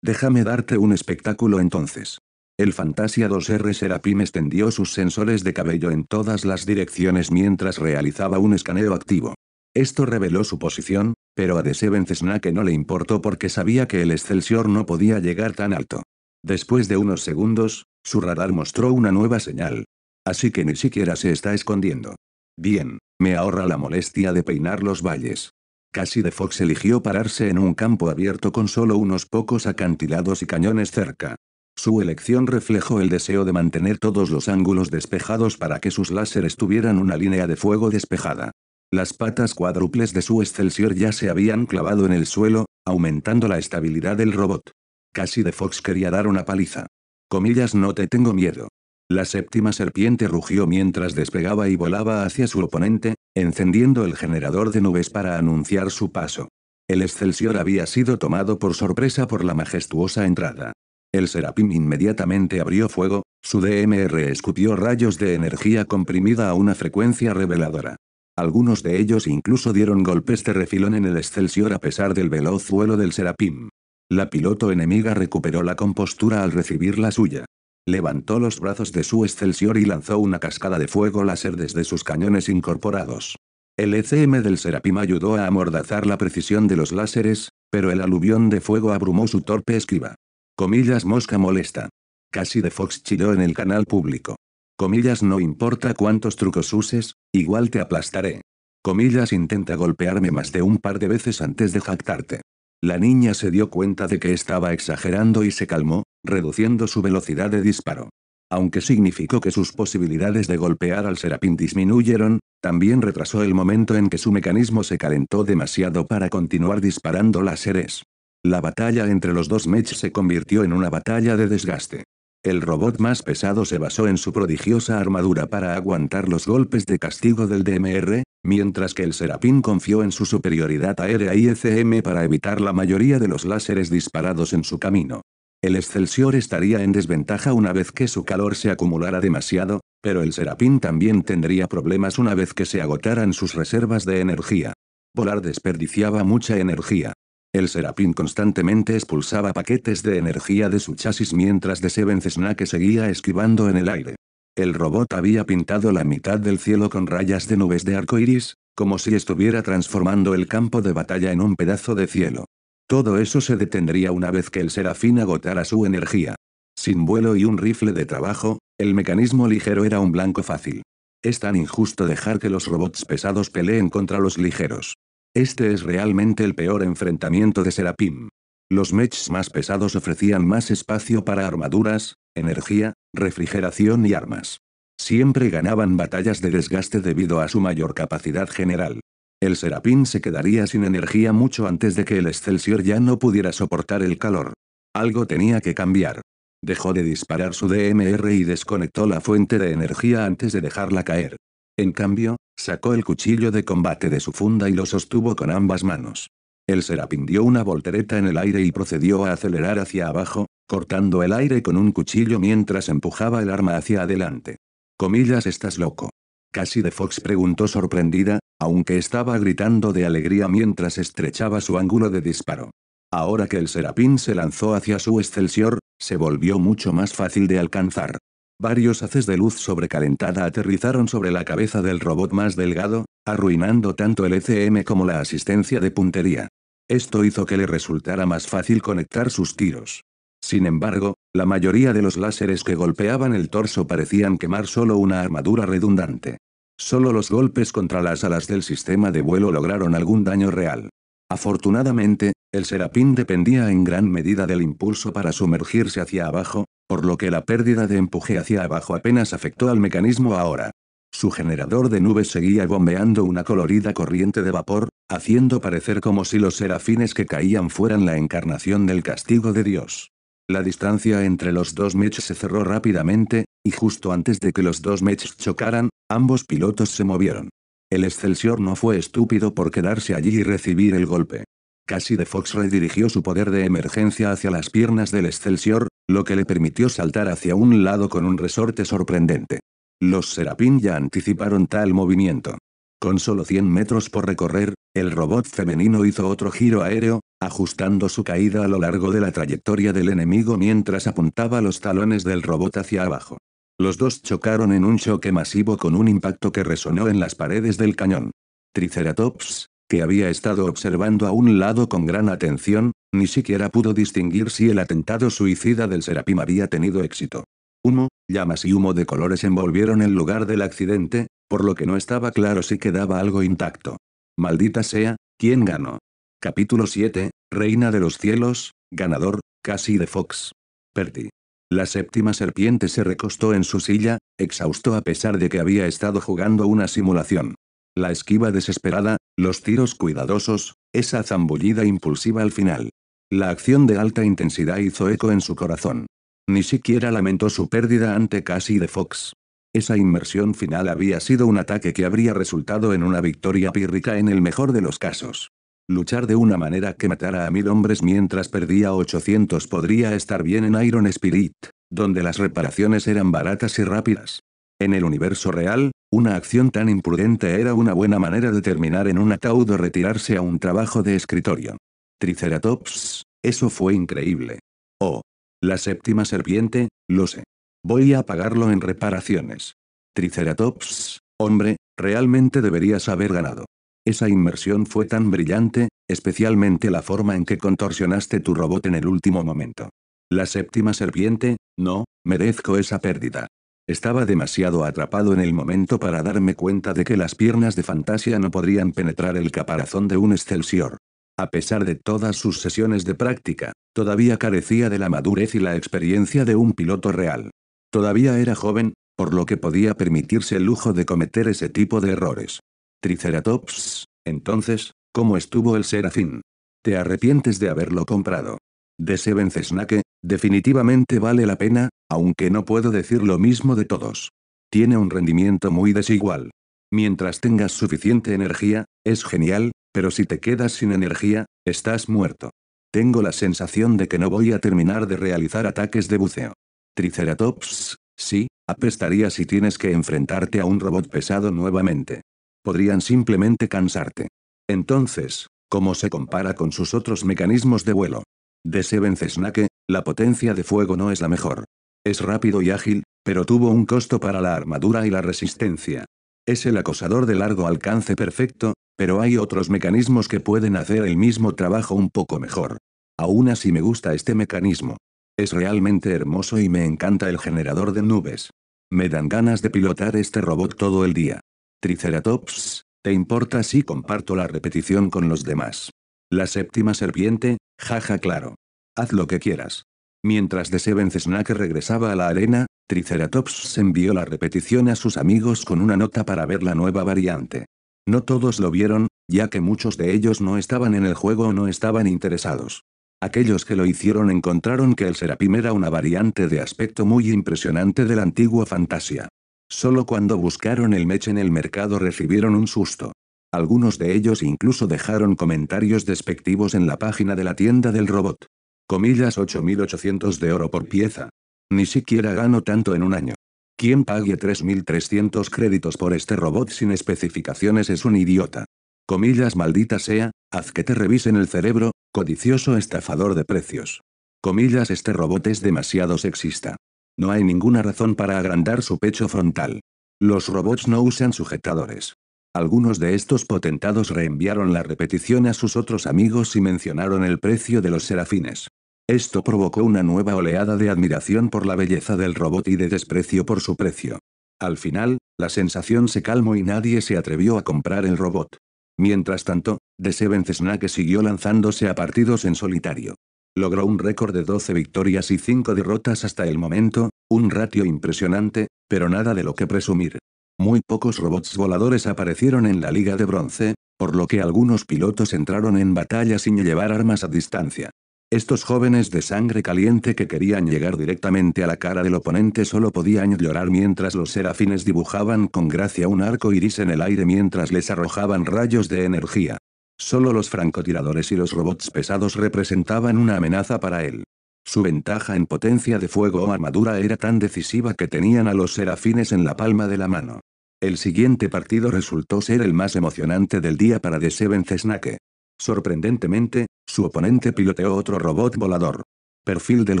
Déjame darte un espectáculo entonces. El Fantasia 2R Serapim extendió sus sensores de cabello en todas las direcciones mientras realizaba un escaneo activo. Esto reveló su posición, pero a The Seven no le importó porque sabía que el Excelsior no podía llegar tan alto. Después de unos segundos, su radar mostró una nueva señal. Así que ni siquiera se está escondiendo. Bien, me ahorra la molestia de peinar los valles. Casi de Fox eligió pararse en un campo abierto con solo unos pocos acantilados y cañones cerca. Su elección reflejó el deseo de mantener todos los ángulos despejados para que sus láseres tuvieran una línea de fuego despejada. Las patas cuádruples de su Excelsior ya se habían clavado en el suelo, aumentando la estabilidad del robot. Casi de Fox quería dar una paliza. Comillas no te tengo miedo. La séptima serpiente rugió mientras despegaba y volaba hacia su oponente, encendiendo el generador de nubes para anunciar su paso. El Excelsior había sido tomado por sorpresa por la majestuosa entrada. El Serapim inmediatamente abrió fuego, su DMR escupió rayos de energía comprimida a una frecuencia reveladora. Algunos de ellos incluso dieron golpes de refilón en el Excelsior a pesar del veloz vuelo del Serapim. La piloto enemiga recuperó la compostura al recibir la suya. Levantó los brazos de su Excelsior y lanzó una cascada de fuego láser desde sus cañones incorporados. El ECM del Serapim ayudó a amordazar la precisión de los láseres, pero el aluvión de fuego abrumó su torpe esquiva. Comillas mosca molesta. Casi de Fox chilló en el canal público. Comillas no importa cuántos trucos uses, igual te aplastaré. Comillas intenta golpearme más de un par de veces antes de jactarte. La niña se dio cuenta de que estaba exagerando y se calmó, reduciendo su velocidad de disparo. Aunque significó que sus posibilidades de golpear al serapín disminuyeron, también retrasó el momento en que su mecanismo se calentó demasiado para continuar disparando láseres. La batalla entre los dos Mech se convirtió en una batalla de desgaste. El robot más pesado se basó en su prodigiosa armadura para aguantar los golpes de castigo del DMR, mientras que el Serapín confió en su superioridad aérea e y ECM para evitar la mayoría de los láseres disparados en su camino. El Excelsior estaría en desventaja una vez que su calor se acumulara demasiado, pero el Serapín también tendría problemas una vez que se agotaran sus reservas de energía. Volar desperdiciaba mucha energía. El Serapín constantemente expulsaba paquetes de energía de su chasis mientras The Seven Snake seguía esquivando en el aire. El robot había pintado la mitad del cielo con rayas de nubes de arco iris, como si estuviera transformando el campo de batalla en un pedazo de cielo. Todo eso se detendría una vez que el serafín agotara su energía. Sin vuelo y un rifle de trabajo, el mecanismo ligero era un blanco fácil. Es tan injusto dejar que los robots pesados peleen contra los ligeros. Este es realmente el peor enfrentamiento de Serapim. Los mechs más pesados ofrecían más espacio para armaduras, energía, refrigeración y armas. Siempre ganaban batallas de desgaste debido a su mayor capacidad general. El Serapim se quedaría sin energía mucho antes de que el Excelsior ya no pudiera soportar el calor. Algo tenía que cambiar. Dejó de disparar su DMR y desconectó la fuente de energía antes de dejarla caer. En cambio, Sacó el cuchillo de combate de su funda y lo sostuvo con ambas manos. El serapín dio una voltereta en el aire y procedió a acelerar hacia abajo, cortando el aire con un cuchillo mientras empujaba el arma hacia adelante. Comillas, estás loco. Casi de Fox preguntó sorprendida, aunque estaba gritando de alegría mientras estrechaba su ángulo de disparo. Ahora que el serapín se lanzó hacia su excelsior, se volvió mucho más fácil de alcanzar. Varios haces de luz sobrecalentada aterrizaron sobre la cabeza del robot más delgado, arruinando tanto el ECM como la asistencia de puntería. Esto hizo que le resultara más fácil conectar sus tiros. Sin embargo, la mayoría de los láseres que golpeaban el torso parecían quemar solo una armadura redundante. Solo los golpes contra las alas del sistema de vuelo lograron algún daño real. Afortunadamente, el serapín dependía en gran medida del impulso para sumergirse hacia abajo, por lo que la pérdida de empuje hacia abajo apenas afectó al mecanismo ahora. Su generador de nubes seguía bombeando una colorida corriente de vapor, haciendo parecer como si los serafines que caían fueran la encarnación del castigo de Dios. La distancia entre los dos mechs se cerró rápidamente, y justo antes de que los dos mechs chocaran, ambos pilotos se movieron. El Excelsior no fue estúpido por quedarse allí y recibir el golpe. Casi de Fox redirigió su poder de emergencia hacia las piernas del Excelsior, lo que le permitió saltar hacia un lado con un resorte sorprendente. Los Serapin ya anticiparon tal movimiento. Con solo 100 metros por recorrer, el robot femenino hizo otro giro aéreo, ajustando su caída a lo largo de la trayectoria del enemigo mientras apuntaba los talones del robot hacia abajo. Los dos chocaron en un choque masivo con un impacto que resonó en las paredes del cañón. Triceratops, que había estado observando a un lado con gran atención, ni siquiera pudo distinguir si el atentado suicida del Serapim había tenido éxito. Humo, llamas y humo de colores envolvieron el lugar del accidente, por lo que no estaba claro si quedaba algo intacto. Maldita sea, ¿quién ganó? Capítulo 7, Reina de los Cielos, ganador, casi de Fox. Perdi. La séptima serpiente se recostó en su silla, exhausto a pesar de que había estado jugando una simulación la esquiva desesperada, los tiros cuidadosos, esa zambullida impulsiva al final. La acción de alta intensidad hizo eco en su corazón. Ni siquiera lamentó su pérdida ante Cassie de Fox. Esa inmersión final había sido un ataque que habría resultado en una victoria pírrica en el mejor de los casos. Luchar de una manera que matara a mil hombres mientras perdía 800 podría estar bien en Iron Spirit, donde las reparaciones eran baratas y rápidas. En el universo real, una acción tan imprudente era una buena manera de terminar en un ataúd o retirarse a un trabajo de escritorio. Triceratops, eso fue increíble. Oh. La séptima serpiente, lo sé. Voy a pagarlo en reparaciones. Triceratops, hombre, realmente deberías haber ganado. Esa inmersión fue tan brillante, especialmente la forma en que contorsionaste tu robot en el último momento. La séptima serpiente, no, merezco esa pérdida. Estaba demasiado atrapado en el momento para darme cuenta de que las piernas de fantasía no podrían penetrar el caparazón de un Excelsior. A pesar de todas sus sesiones de práctica, todavía carecía de la madurez y la experiencia de un piloto real. Todavía era joven, por lo que podía permitirse el lujo de cometer ese tipo de errores. Triceratops, entonces, ¿cómo estuvo el serafín? Te arrepientes de haberlo comprado. De Seven Cesnake, Definitivamente vale la pena, aunque no puedo decir lo mismo de todos. Tiene un rendimiento muy desigual. Mientras tengas suficiente energía, es genial, pero si te quedas sin energía, estás muerto. Tengo la sensación de que no voy a terminar de realizar ataques de buceo. Triceratops, sí, apestaría si tienes que enfrentarte a un robot pesado nuevamente. Podrían simplemente cansarte. Entonces, ¿cómo se compara con sus otros mecanismos de vuelo? De Seven Cessnake, la potencia de fuego no es la mejor. Es rápido y ágil, pero tuvo un costo para la armadura y la resistencia. Es el acosador de largo alcance perfecto, pero hay otros mecanismos que pueden hacer el mismo trabajo un poco mejor. Aún así me gusta este mecanismo. Es realmente hermoso y me encanta el generador de nubes. Me dan ganas de pilotar este robot todo el día. Triceratops, ¿te importa si comparto la repetición con los demás? La séptima serpiente, jaja claro. Haz lo que quieras. Mientras The Seven Snack regresaba a la arena, Triceratops envió la repetición a sus amigos con una nota para ver la nueva variante. No todos lo vieron, ya que muchos de ellos no estaban en el juego o no estaban interesados. Aquellos que lo hicieron encontraron que el Serapim era una variante de aspecto muy impresionante de la antigua fantasía. Solo cuando buscaron el mech en el mercado recibieron un susto. Algunos de ellos incluso dejaron comentarios despectivos en la página de la tienda del robot. Comillas 8.800 de oro por pieza. Ni siquiera gano tanto en un año. Quien pague 3.300 créditos por este robot sin especificaciones es un idiota. Comillas maldita sea, haz que te revisen el cerebro, codicioso estafador de precios. Comillas este robot es demasiado sexista. No hay ninguna razón para agrandar su pecho frontal. Los robots no usan sujetadores. Algunos de estos potentados reenviaron la repetición a sus otros amigos y mencionaron el precio de los serafines. Esto provocó una nueva oleada de admiración por la belleza del robot y de desprecio por su precio. Al final, la sensación se calmó y nadie se atrevió a comprar el robot. Mientras tanto, The Seven que siguió lanzándose a partidos en solitario. Logró un récord de 12 victorias y 5 derrotas hasta el momento, un ratio impresionante, pero nada de lo que presumir. Muy pocos robots voladores aparecieron en la Liga de Bronce, por lo que algunos pilotos entraron en batalla sin llevar armas a distancia. Estos jóvenes de sangre caliente que querían llegar directamente a la cara del oponente solo podían llorar mientras los serafines dibujaban con gracia un arco iris en el aire mientras les arrojaban rayos de energía. Solo los francotiradores y los robots pesados representaban una amenaza para él. Su ventaja en potencia de fuego o armadura era tan decisiva que tenían a los serafines en la palma de la mano. El siguiente partido resultó ser el más emocionante del día para The Seven Cesnake. Sorprendentemente, su oponente piloteó otro robot volador. Perfil del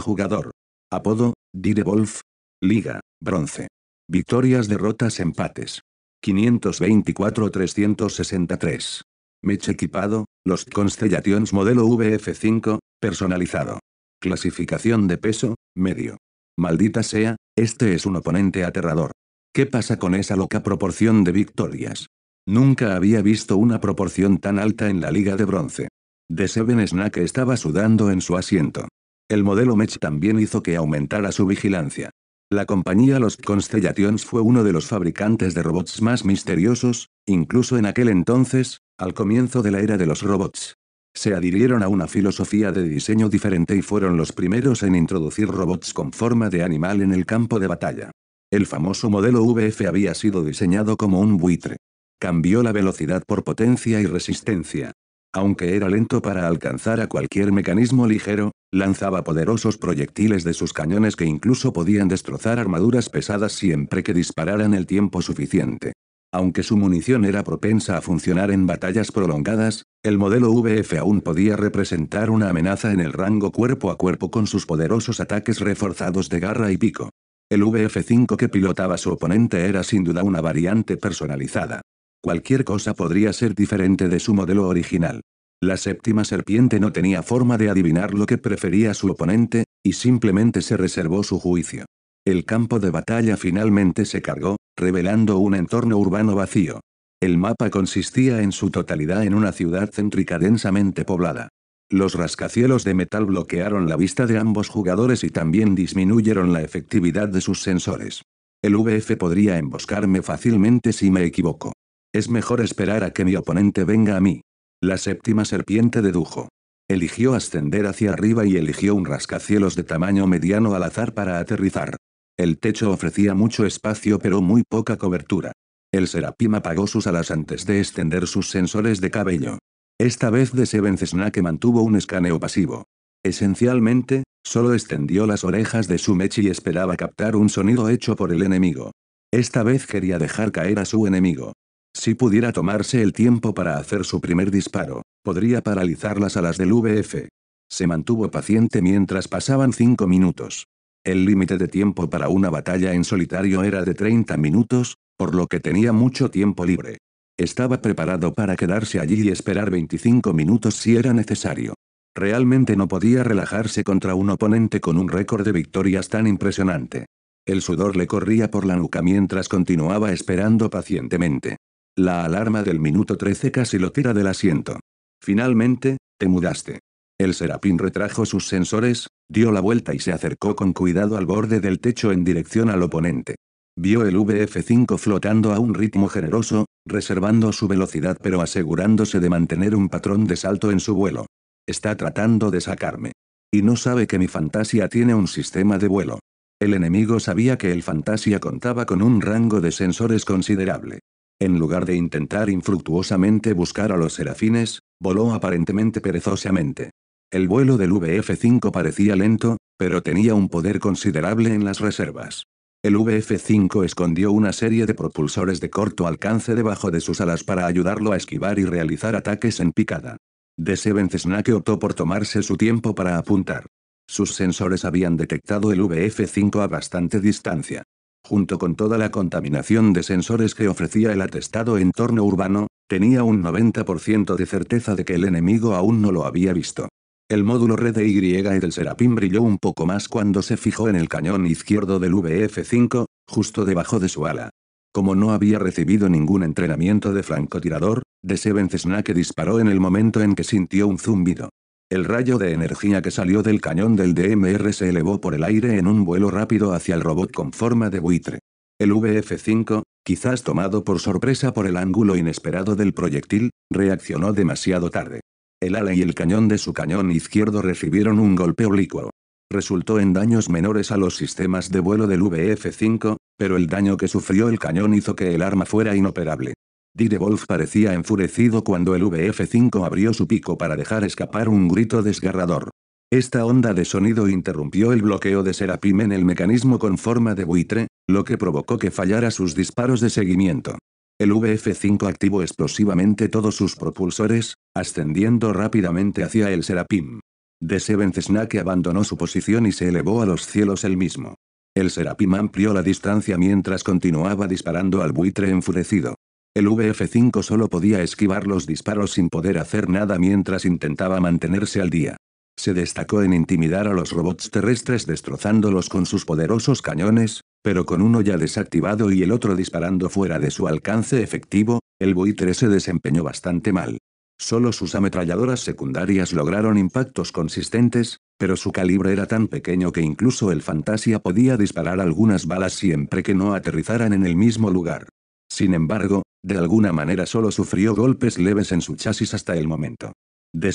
jugador. Apodo, Dire Wolf. Liga, bronce. Victorias, derrotas, empates. 524-363. Mech equipado, los Constellations modelo VF5, personalizado. Clasificación de peso, medio. Maldita sea, este es un oponente aterrador. ¿Qué pasa con esa loca proporción de victorias? Nunca había visto una proporción tan alta en la liga de bronce. The Seven Snack estaba sudando en su asiento. El modelo Mech también hizo que aumentara su vigilancia. La compañía Los Constellations fue uno de los fabricantes de robots más misteriosos, incluso en aquel entonces, al comienzo de la era de los robots se adhirieron a una filosofía de diseño diferente y fueron los primeros en introducir robots con forma de animal en el campo de batalla. El famoso modelo VF había sido diseñado como un buitre. Cambió la velocidad por potencia y resistencia. Aunque era lento para alcanzar a cualquier mecanismo ligero, lanzaba poderosos proyectiles de sus cañones que incluso podían destrozar armaduras pesadas siempre que dispararan el tiempo suficiente. Aunque su munición era propensa a funcionar en batallas prolongadas, el modelo VF aún podía representar una amenaza en el rango cuerpo a cuerpo con sus poderosos ataques reforzados de garra y pico. El VF-5 que pilotaba su oponente era sin duda una variante personalizada. Cualquier cosa podría ser diferente de su modelo original. La séptima serpiente no tenía forma de adivinar lo que prefería su oponente, y simplemente se reservó su juicio. El campo de batalla finalmente se cargó, revelando un entorno urbano vacío. El mapa consistía en su totalidad en una ciudad céntrica densamente poblada. Los rascacielos de metal bloquearon la vista de ambos jugadores y también disminuyeron la efectividad de sus sensores. El VF podría emboscarme fácilmente si me equivoco. Es mejor esperar a que mi oponente venga a mí. La séptima serpiente dedujo. Eligió ascender hacia arriba y eligió un rascacielos de tamaño mediano al azar para aterrizar. El techo ofrecía mucho espacio pero muy poca cobertura. El serapim apagó sus alas antes de extender sus sensores de cabello. Esta vez de Seven que mantuvo un escaneo pasivo. Esencialmente, solo extendió las orejas de su mech y esperaba captar un sonido hecho por el enemigo. Esta vez quería dejar caer a su enemigo. Si pudiera tomarse el tiempo para hacer su primer disparo, podría paralizar las alas del VF. Se mantuvo paciente mientras pasaban cinco minutos. El límite de tiempo para una batalla en solitario era de 30 minutos, por lo que tenía mucho tiempo libre. Estaba preparado para quedarse allí y esperar 25 minutos si era necesario. Realmente no podía relajarse contra un oponente con un récord de victorias tan impresionante. El sudor le corría por la nuca mientras continuaba esperando pacientemente. La alarma del minuto 13 casi lo tira del asiento. Finalmente, te mudaste. El serapín retrajo sus sensores, dio la vuelta y se acercó con cuidado al borde del techo en dirección al oponente. Vio el VF-5 flotando a un ritmo generoso, reservando su velocidad pero asegurándose de mantener un patrón de salto en su vuelo. Está tratando de sacarme. Y no sabe que mi fantasía tiene un sistema de vuelo. El enemigo sabía que el Fantasia contaba con un rango de sensores considerable. En lugar de intentar infructuosamente buscar a los serafines, voló aparentemente perezosamente. El vuelo del VF-5 parecía lento, pero tenía un poder considerable en las reservas. El VF-5 escondió una serie de propulsores de corto alcance debajo de sus alas para ayudarlo a esquivar y realizar ataques en picada. De Seventh optó por tomarse su tiempo para apuntar. Sus sensores habían detectado el VF-5 a bastante distancia. Junto con toda la contaminación de sensores que ofrecía el atestado entorno urbano, tenía un 90% de certeza de que el enemigo aún no lo había visto. El módulo Red Y del Serapín brilló un poco más cuando se fijó en el cañón izquierdo del VF-5, justo debajo de su ala. Como no había recibido ningún entrenamiento de francotirador, de Seven que disparó en el momento en que sintió un zumbido. El rayo de energía que salió del cañón del DMR se elevó por el aire en un vuelo rápido hacia el robot con forma de buitre. El VF-5, quizás tomado por sorpresa por el ángulo inesperado del proyectil, reaccionó demasiado tarde. El ala y el cañón de su cañón izquierdo recibieron un golpe oblicuo. Resultó en daños menores a los sistemas de vuelo del VF-5, pero el daño que sufrió el cañón hizo que el arma fuera inoperable. Wolf parecía enfurecido cuando el VF-5 abrió su pico para dejar escapar un grito desgarrador. Esta onda de sonido interrumpió el bloqueo de Serapim en el mecanismo con forma de buitre, lo que provocó que fallara sus disparos de seguimiento. El VF-5 activó explosivamente todos sus propulsores, ascendiendo rápidamente hacia el Serapim. De Seventh Snake abandonó su posición y se elevó a los cielos él mismo. El Serapim amplió la distancia mientras continuaba disparando al buitre enfurecido. El VF-5 solo podía esquivar los disparos sin poder hacer nada mientras intentaba mantenerse al día se destacó en intimidar a los robots terrestres destrozándolos con sus poderosos cañones, pero con uno ya desactivado y el otro disparando fuera de su alcance efectivo, el buitre se desempeñó bastante mal. Solo sus ametralladoras secundarias lograron impactos consistentes, pero su calibre era tan pequeño que incluso el Fantasia podía disparar algunas balas siempre que no aterrizaran en el mismo lugar. Sin embargo, de alguna manera solo sufrió golpes leves en su chasis hasta el momento. De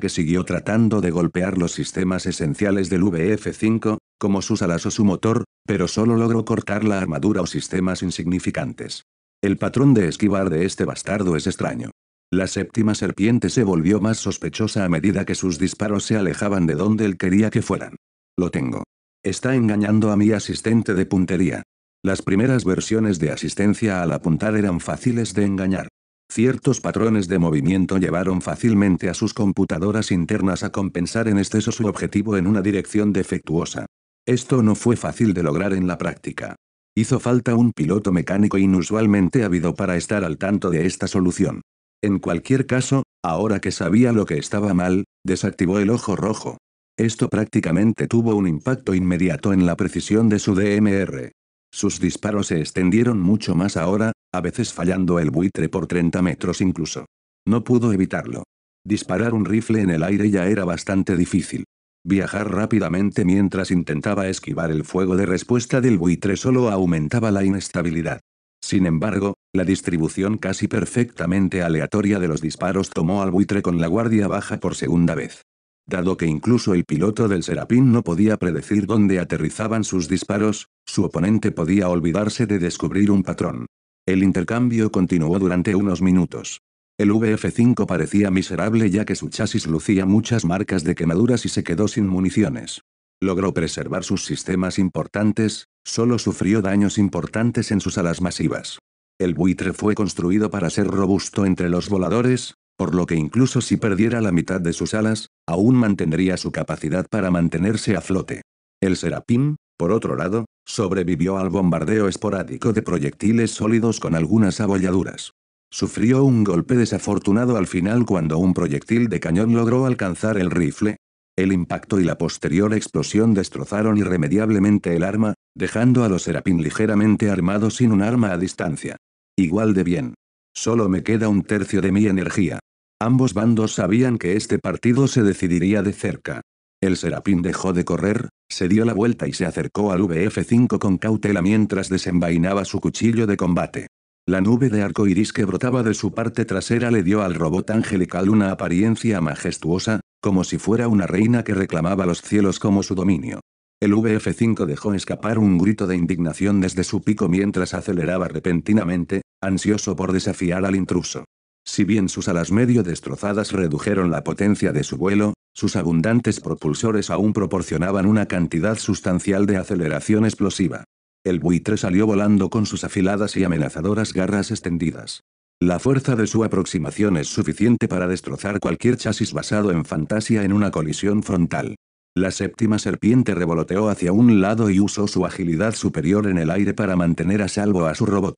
que siguió tratando de golpear los sistemas esenciales del VF-5, como sus alas o su motor, pero solo logró cortar la armadura o sistemas insignificantes. El patrón de esquivar de este bastardo es extraño. La séptima serpiente se volvió más sospechosa a medida que sus disparos se alejaban de donde él quería que fueran. Lo tengo. Está engañando a mi asistente de puntería. Las primeras versiones de asistencia al apuntar eran fáciles de engañar. Ciertos patrones de movimiento llevaron fácilmente a sus computadoras internas a compensar en exceso su objetivo en una dirección defectuosa. Esto no fue fácil de lograr en la práctica. Hizo falta un piloto mecánico inusualmente ávido para estar al tanto de esta solución. En cualquier caso, ahora que sabía lo que estaba mal, desactivó el ojo rojo. Esto prácticamente tuvo un impacto inmediato en la precisión de su DMR. Sus disparos se extendieron mucho más ahora, a veces fallando el buitre por 30 metros incluso. No pudo evitarlo. Disparar un rifle en el aire ya era bastante difícil. Viajar rápidamente mientras intentaba esquivar el fuego de respuesta del buitre solo aumentaba la inestabilidad. Sin embargo, la distribución casi perfectamente aleatoria de los disparos tomó al buitre con la guardia baja por segunda vez. Dado que incluso el piloto del Serapín no podía predecir dónde aterrizaban sus disparos, su oponente podía olvidarse de descubrir un patrón. El intercambio continuó durante unos minutos. El VF-5 parecía miserable ya que su chasis lucía muchas marcas de quemaduras y se quedó sin municiones. Logró preservar sus sistemas importantes, solo sufrió daños importantes en sus alas masivas. El buitre fue construido para ser robusto entre los voladores, por lo que incluso si perdiera la mitad de sus alas, aún mantendría su capacidad para mantenerse a flote. El Serapim, por otro lado, sobrevivió al bombardeo esporádico de proyectiles sólidos con algunas abolladuras. Sufrió un golpe desafortunado al final cuando un proyectil de cañón logró alcanzar el rifle. El impacto y la posterior explosión destrozaron irremediablemente el arma, dejando a los Serapín ligeramente armados sin un arma a distancia. Igual de bien. Solo me queda un tercio de mi energía. Ambos bandos sabían que este partido se decidiría de cerca. El Serapín dejó de correr, se dio la vuelta y se acercó al VF-5 con cautela mientras desenvainaba su cuchillo de combate. La nube de arco iris que brotaba de su parte trasera le dio al robot angelical una apariencia majestuosa, como si fuera una reina que reclamaba los cielos como su dominio. El VF-5 dejó escapar un grito de indignación desde su pico mientras aceleraba repentinamente, ansioso por desafiar al intruso. Si bien sus alas medio destrozadas redujeron la potencia de su vuelo, sus abundantes propulsores aún proporcionaban una cantidad sustancial de aceleración explosiva. El buitre salió volando con sus afiladas y amenazadoras garras extendidas. La fuerza de su aproximación es suficiente para destrozar cualquier chasis basado en fantasía en una colisión frontal. La séptima serpiente revoloteó hacia un lado y usó su agilidad superior en el aire para mantener a salvo a su robot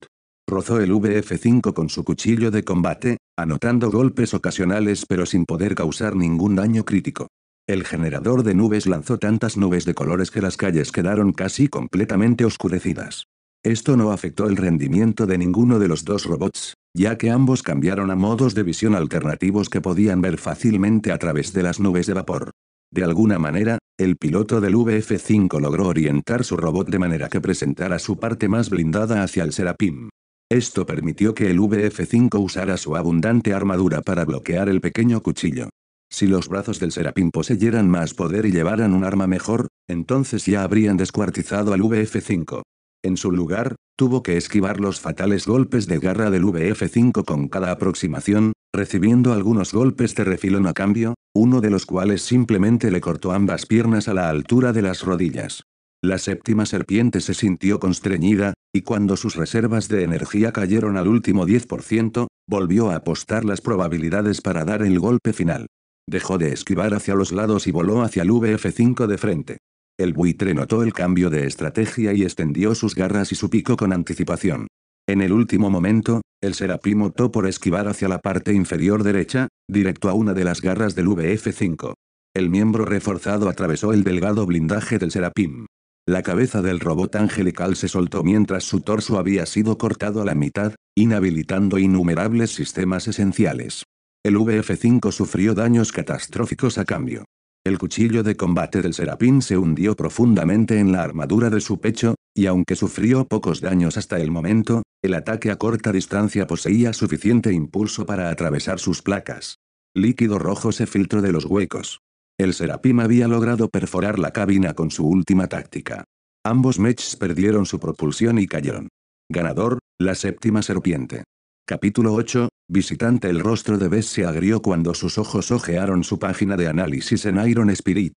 rozó el VF-5 con su cuchillo de combate, anotando golpes ocasionales pero sin poder causar ningún daño crítico. El generador de nubes lanzó tantas nubes de colores que las calles quedaron casi completamente oscurecidas. Esto no afectó el rendimiento de ninguno de los dos robots, ya que ambos cambiaron a modos de visión alternativos que podían ver fácilmente a través de las nubes de vapor. De alguna manera, el piloto del VF-5 logró orientar su robot de manera que presentara su parte más blindada hacia el Serapim. Esto permitió que el VF-5 usara su abundante armadura para bloquear el pequeño cuchillo. Si los brazos del Serapín poseyeran más poder y llevaran un arma mejor, entonces ya habrían descuartizado al VF-5. En su lugar, tuvo que esquivar los fatales golpes de garra del VF-5 con cada aproximación, recibiendo algunos golpes de refilón a cambio, uno de los cuales simplemente le cortó ambas piernas a la altura de las rodillas. La séptima serpiente se sintió constreñida, y cuando sus reservas de energía cayeron al último 10%, volvió a apostar las probabilidades para dar el golpe final. Dejó de esquivar hacia los lados y voló hacia el VF5 de frente. El buitre notó el cambio de estrategia y extendió sus garras y su pico con anticipación. En el último momento, el serapim optó por esquivar hacia la parte inferior derecha, directo a una de las garras del VF5. El miembro reforzado atravesó el delgado blindaje del serapim. La cabeza del robot angelical se soltó mientras su torso había sido cortado a la mitad, inhabilitando innumerables sistemas esenciales. El VF-5 sufrió daños catastróficos a cambio. El cuchillo de combate del serapín se hundió profundamente en la armadura de su pecho, y aunque sufrió pocos daños hasta el momento, el ataque a corta distancia poseía suficiente impulso para atravesar sus placas. Líquido rojo se filtró de los huecos. El Serapim había logrado perforar la cabina con su última táctica. Ambos mechs perdieron su propulsión y cayeron. Ganador, la séptima serpiente. Capítulo 8. Visitante El rostro de Bess se agrió cuando sus ojos ojearon su página de análisis en Iron Spirit.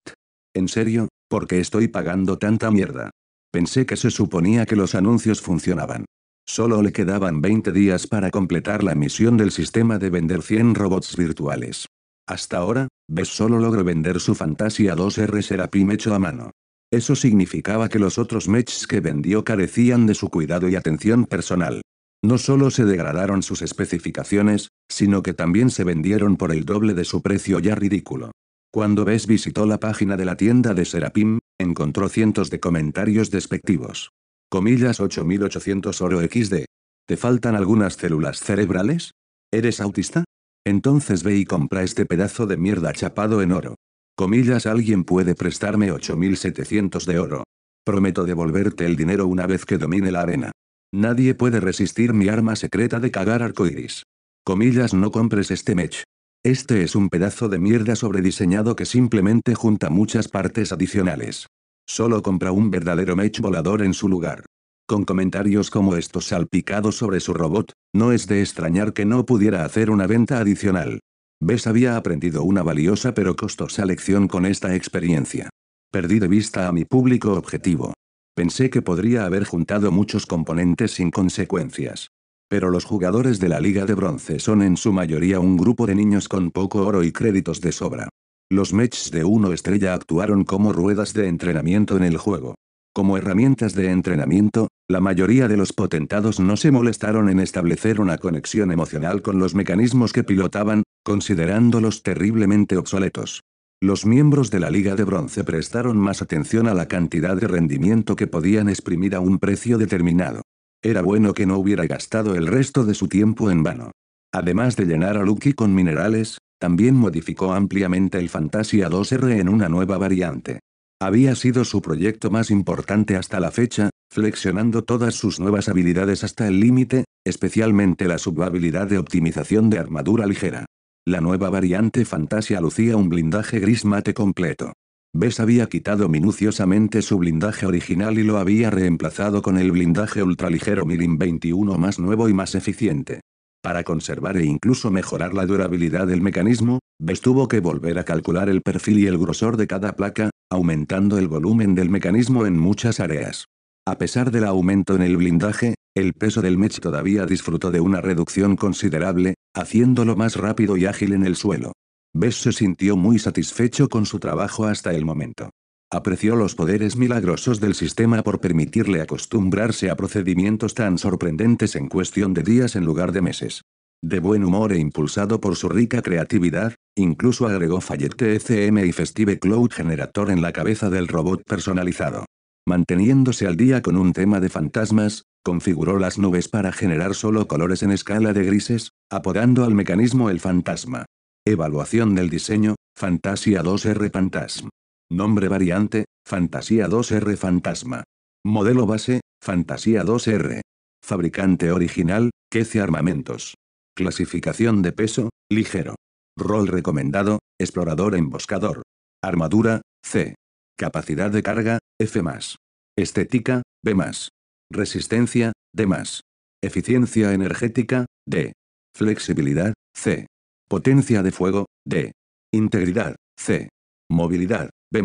En serio, ¿por qué estoy pagando tanta mierda? Pensé que se suponía que los anuncios funcionaban. Solo le quedaban 20 días para completar la misión del sistema de vender 100 robots virtuales. Hasta ahora, Bess solo logró vender su fantasia 2R Serapim hecho a mano. Eso significaba que los otros mechs que vendió carecían de su cuidado y atención personal. No solo se degradaron sus especificaciones, sino que también se vendieron por el doble de su precio ya ridículo. Cuando Bess visitó la página de la tienda de Serapim, encontró cientos de comentarios despectivos. Comillas 8800 Oro XD. ¿Te faltan algunas células cerebrales? ¿Eres autista? Entonces ve y compra este pedazo de mierda chapado en oro. Comillas, alguien puede prestarme 8.700 de oro. Prometo devolverte el dinero una vez que domine la arena. Nadie puede resistir mi arma secreta de cagar arcoiris. Comillas, no compres este mech. Este es un pedazo de mierda sobrediseñado que simplemente junta muchas partes adicionales. Solo compra un verdadero mech volador en su lugar. Con comentarios como estos salpicados sobre su robot, no es de extrañar que no pudiera hacer una venta adicional. Bess había aprendido una valiosa pero costosa lección con esta experiencia. Perdí de vista a mi público objetivo. Pensé que podría haber juntado muchos componentes sin consecuencias. Pero los jugadores de la Liga de Bronce son en su mayoría un grupo de niños con poco oro y créditos de sobra. Los mechs de 1 estrella actuaron como ruedas de entrenamiento en el juego. Como herramientas de entrenamiento, la mayoría de los potentados no se molestaron en establecer una conexión emocional con los mecanismos que pilotaban, considerándolos terriblemente obsoletos. Los miembros de la Liga de Bronce prestaron más atención a la cantidad de rendimiento que podían exprimir a un precio determinado. Era bueno que no hubiera gastado el resto de su tiempo en vano. Además de llenar a Lucky con minerales, también modificó ampliamente el Fantasia 2R en una nueva variante. Había sido su proyecto más importante hasta la fecha, flexionando todas sus nuevas habilidades hasta el límite, especialmente la subhabilidad de optimización de armadura ligera. La nueva variante Fantasia lucía un blindaje gris mate completo. Bess había quitado minuciosamente su blindaje original y lo había reemplazado con el blindaje ultraligero Mirin 21 más nuevo y más eficiente. Para conservar e incluso mejorar la durabilidad del mecanismo, Bess tuvo que volver a calcular el perfil y el grosor de cada placa, aumentando el volumen del mecanismo en muchas áreas. A pesar del aumento en el blindaje, el peso del Mech todavía disfrutó de una reducción considerable, haciéndolo más rápido y ágil en el suelo. Bess se sintió muy satisfecho con su trabajo hasta el momento. Apreció los poderes milagrosos del sistema por permitirle acostumbrarse a procedimientos tan sorprendentes en cuestión de días en lugar de meses de buen humor e impulsado por su rica creatividad, incluso agregó Fayette FM y Festive Cloud Generator en la cabeza del robot personalizado. Manteniéndose al día con un tema de fantasmas, configuró las nubes para generar solo colores en escala de grises, apodando al mecanismo el fantasma. Evaluación del diseño, Fantasia 2R Fantasma. Nombre variante, Fantasia 2R Fantasma. Modelo base, Fantasia 2R. Fabricante original, Kece Armamentos. Clasificación de peso, ligero. Rol recomendado, explorador e emboscador. Armadura, C. Capacidad de carga, F+. Estética, B+. Resistencia, D+. Eficiencia energética, D. Flexibilidad, C. Potencia de fuego, D. Integridad, C. Movilidad, B+.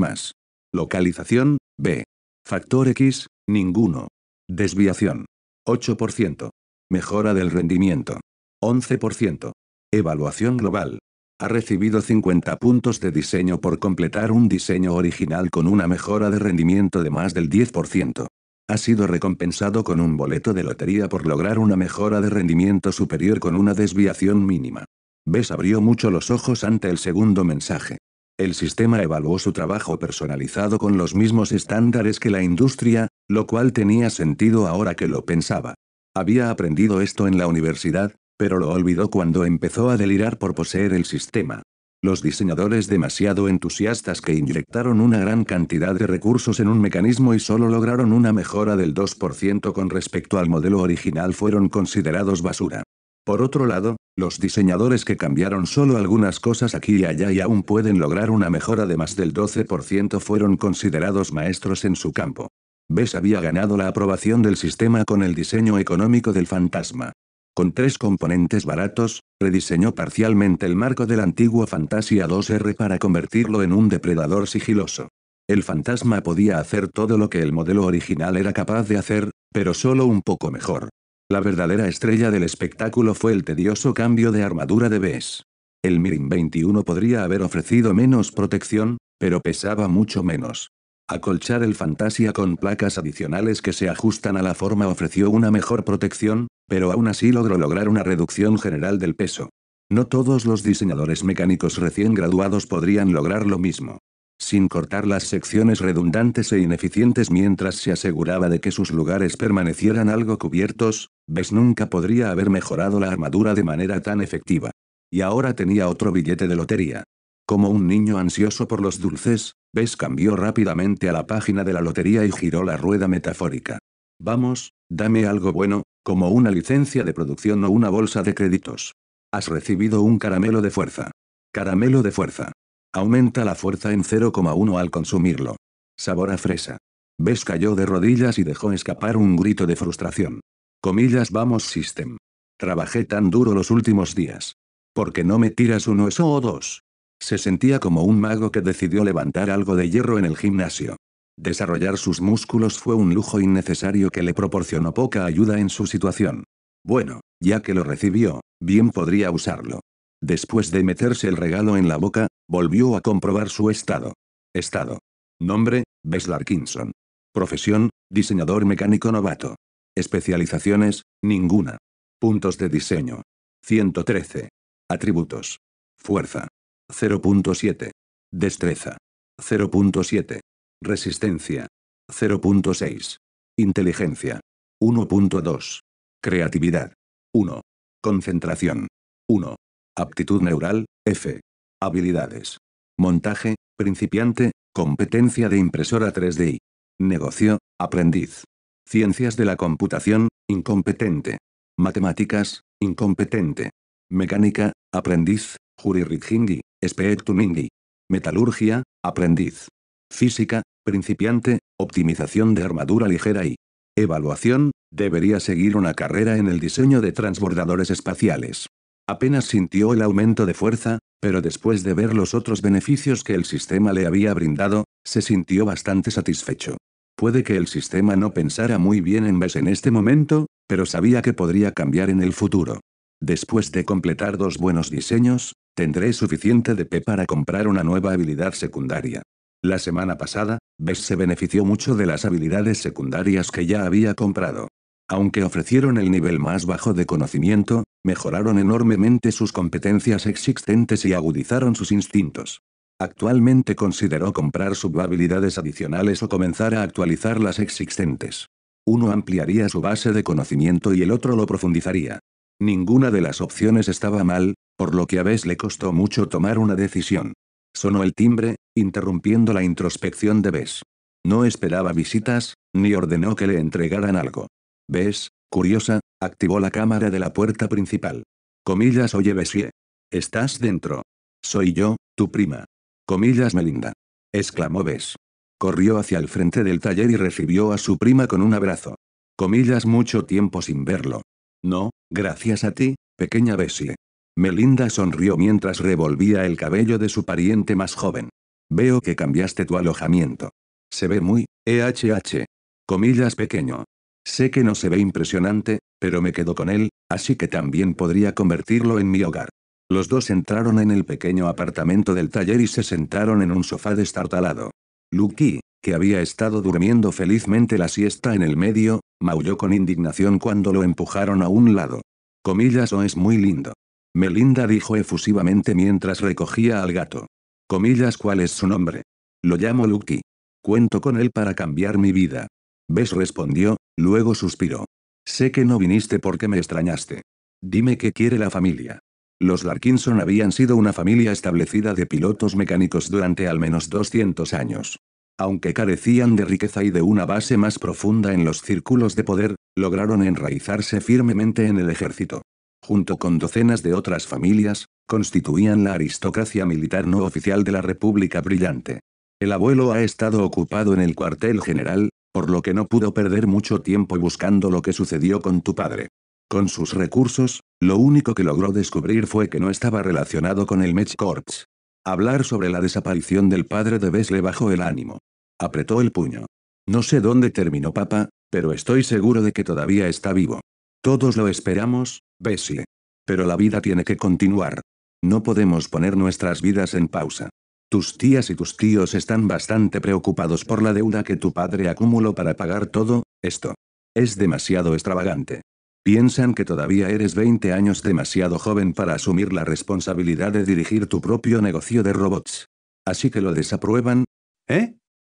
Localización, B. Factor X, ninguno. Desviación. 8%. Mejora del rendimiento. 11%. Evaluación global. Ha recibido 50 puntos de diseño por completar un diseño original con una mejora de rendimiento de más del 10%. Ha sido recompensado con un boleto de lotería por lograr una mejora de rendimiento superior con una desviación mínima. Bess abrió mucho los ojos ante el segundo mensaje. El sistema evaluó su trabajo personalizado con los mismos estándares que la industria, lo cual tenía sentido ahora que lo pensaba. Había aprendido esto en la universidad, pero lo olvidó cuando empezó a delirar por poseer el sistema. Los diseñadores demasiado entusiastas que inyectaron una gran cantidad de recursos en un mecanismo y solo lograron una mejora del 2% con respecto al modelo original fueron considerados basura. Por otro lado, los diseñadores que cambiaron solo algunas cosas aquí y allá y aún pueden lograr una mejora de más del 12% fueron considerados maestros en su campo. Bess había ganado la aprobación del sistema con el diseño económico del fantasma con tres componentes baratos, rediseñó parcialmente el marco del antiguo Fantasia 2R para convertirlo en un depredador sigiloso. El fantasma podía hacer todo lo que el modelo original era capaz de hacer, pero solo un poco mejor. La verdadera estrella del espectáculo fue el tedioso cambio de armadura de Bess. El Mirin 21 podría haber ofrecido menos protección, pero pesaba mucho menos. Acolchar el Fantasia con placas adicionales que se ajustan a la forma ofreció una mejor protección, pero aún así logró lograr una reducción general del peso. No todos los diseñadores mecánicos recién graduados podrían lograr lo mismo. Sin cortar las secciones redundantes e ineficientes mientras se aseguraba de que sus lugares permanecieran algo cubiertos, Bess nunca podría haber mejorado la armadura de manera tan efectiva. Y ahora tenía otro billete de lotería. Como un niño ansioso por los dulces, Bess cambió rápidamente a la página de la lotería y giró la rueda metafórica. Vamos, dame algo bueno, como una licencia de producción o una bolsa de créditos. Has recibido un caramelo de fuerza. Caramelo de fuerza. Aumenta la fuerza en 0,1 al consumirlo. Sabor a fresa. Ves cayó de rodillas y dejó escapar un grito de frustración. Comillas vamos system. Trabajé tan duro los últimos días. ¿Por qué no me tiras uno eso o dos? Se sentía como un mago que decidió levantar algo de hierro en el gimnasio. Desarrollar sus músculos fue un lujo innecesario que le proporcionó poca ayuda en su situación. Bueno, ya que lo recibió, bien podría usarlo. Después de meterse el regalo en la boca, volvió a comprobar su estado. Estado. Nombre, Bess Larkinson. Profesión, diseñador mecánico novato. Especializaciones, ninguna. Puntos de diseño. 113. Atributos. Fuerza. 0.7. Destreza. 0.7. Resistencia. 0.6. Inteligencia. 1.2. Creatividad. 1. Concentración. 1. Aptitud neural, F. Habilidades. Montaje, principiante, competencia de impresora 3D. Negocio, aprendiz. Ciencias de la computación, incompetente. Matemáticas, incompetente. Mecánica, aprendiz, jurirritjingi, spectumingi. Metalurgia, aprendiz. Física, principiante, optimización de armadura ligera y evaluación, debería seguir una carrera en el diseño de transbordadores espaciales. Apenas sintió el aumento de fuerza, pero después de ver los otros beneficios que el sistema le había brindado, se sintió bastante satisfecho. Puede que el sistema no pensara muy bien en Bess en este momento, pero sabía que podría cambiar en el futuro. Después de completar dos buenos diseños, tendré suficiente DP para comprar una nueva habilidad secundaria. La semana pasada, Bess se benefició mucho de las habilidades secundarias que ya había comprado. Aunque ofrecieron el nivel más bajo de conocimiento, mejoraron enormemente sus competencias existentes y agudizaron sus instintos. Actualmente consideró comprar subhabilidades adicionales o comenzar a actualizar las existentes. Uno ampliaría su base de conocimiento y el otro lo profundizaría. Ninguna de las opciones estaba mal, por lo que a Bess le costó mucho tomar una decisión. Sonó el timbre, interrumpiendo la introspección de Bess. No esperaba visitas, ni ordenó que le entregaran algo. Bess, curiosa, activó la cámara de la puerta principal. Comillas oye Bessie. Estás dentro. Soy yo, tu prima. Comillas Melinda. Exclamó Bess. Corrió hacia el frente del taller y recibió a su prima con un abrazo. Comillas mucho tiempo sin verlo. No, gracias a ti, pequeña Bessie. Melinda sonrió mientras revolvía el cabello de su pariente más joven. Veo que cambiaste tu alojamiento. Se ve muy, EHH. Comillas pequeño. Sé que no se ve impresionante, pero me quedo con él, así que también podría convertirlo en mi hogar. Los dos entraron en el pequeño apartamento del taller y se sentaron en un sofá destartalado. Lucky, que había estado durmiendo felizmente la siesta en el medio, maulló con indignación cuando lo empujaron a un lado. Comillas o es muy lindo. Melinda dijo efusivamente mientras recogía al gato. Comillas, ¿cuál es su nombre? Lo llamo Lucky. Cuento con él para cambiar mi vida. Bess respondió, luego suspiró. Sé que no viniste porque me extrañaste. Dime qué quiere la familia. Los Larkinson habían sido una familia establecida de pilotos mecánicos durante al menos 200 años. Aunque carecían de riqueza y de una base más profunda en los círculos de poder, lograron enraizarse firmemente en el ejército junto con docenas de otras familias, constituían la aristocracia militar no oficial de la República Brillante. El abuelo ha estado ocupado en el cuartel general, por lo que no pudo perder mucho tiempo buscando lo que sucedió con tu padre. Con sus recursos, lo único que logró descubrir fue que no estaba relacionado con el Mech Corps. Hablar sobre la desaparición del padre de Bess le bajó el ánimo. Apretó el puño. No sé dónde terminó papá, pero estoy seguro de que todavía está vivo. Todos lo esperamos, Bessie. Pero la vida tiene que continuar. No podemos poner nuestras vidas en pausa. Tus tías y tus tíos están bastante preocupados por la deuda que tu padre acumuló para pagar todo, esto. Es demasiado extravagante. Piensan que todavía eres 20 años demasiado joven para asumir la responsabilidad de dirigir tu propio negocio de robots. Así que lo desaprueban. ¿Eh?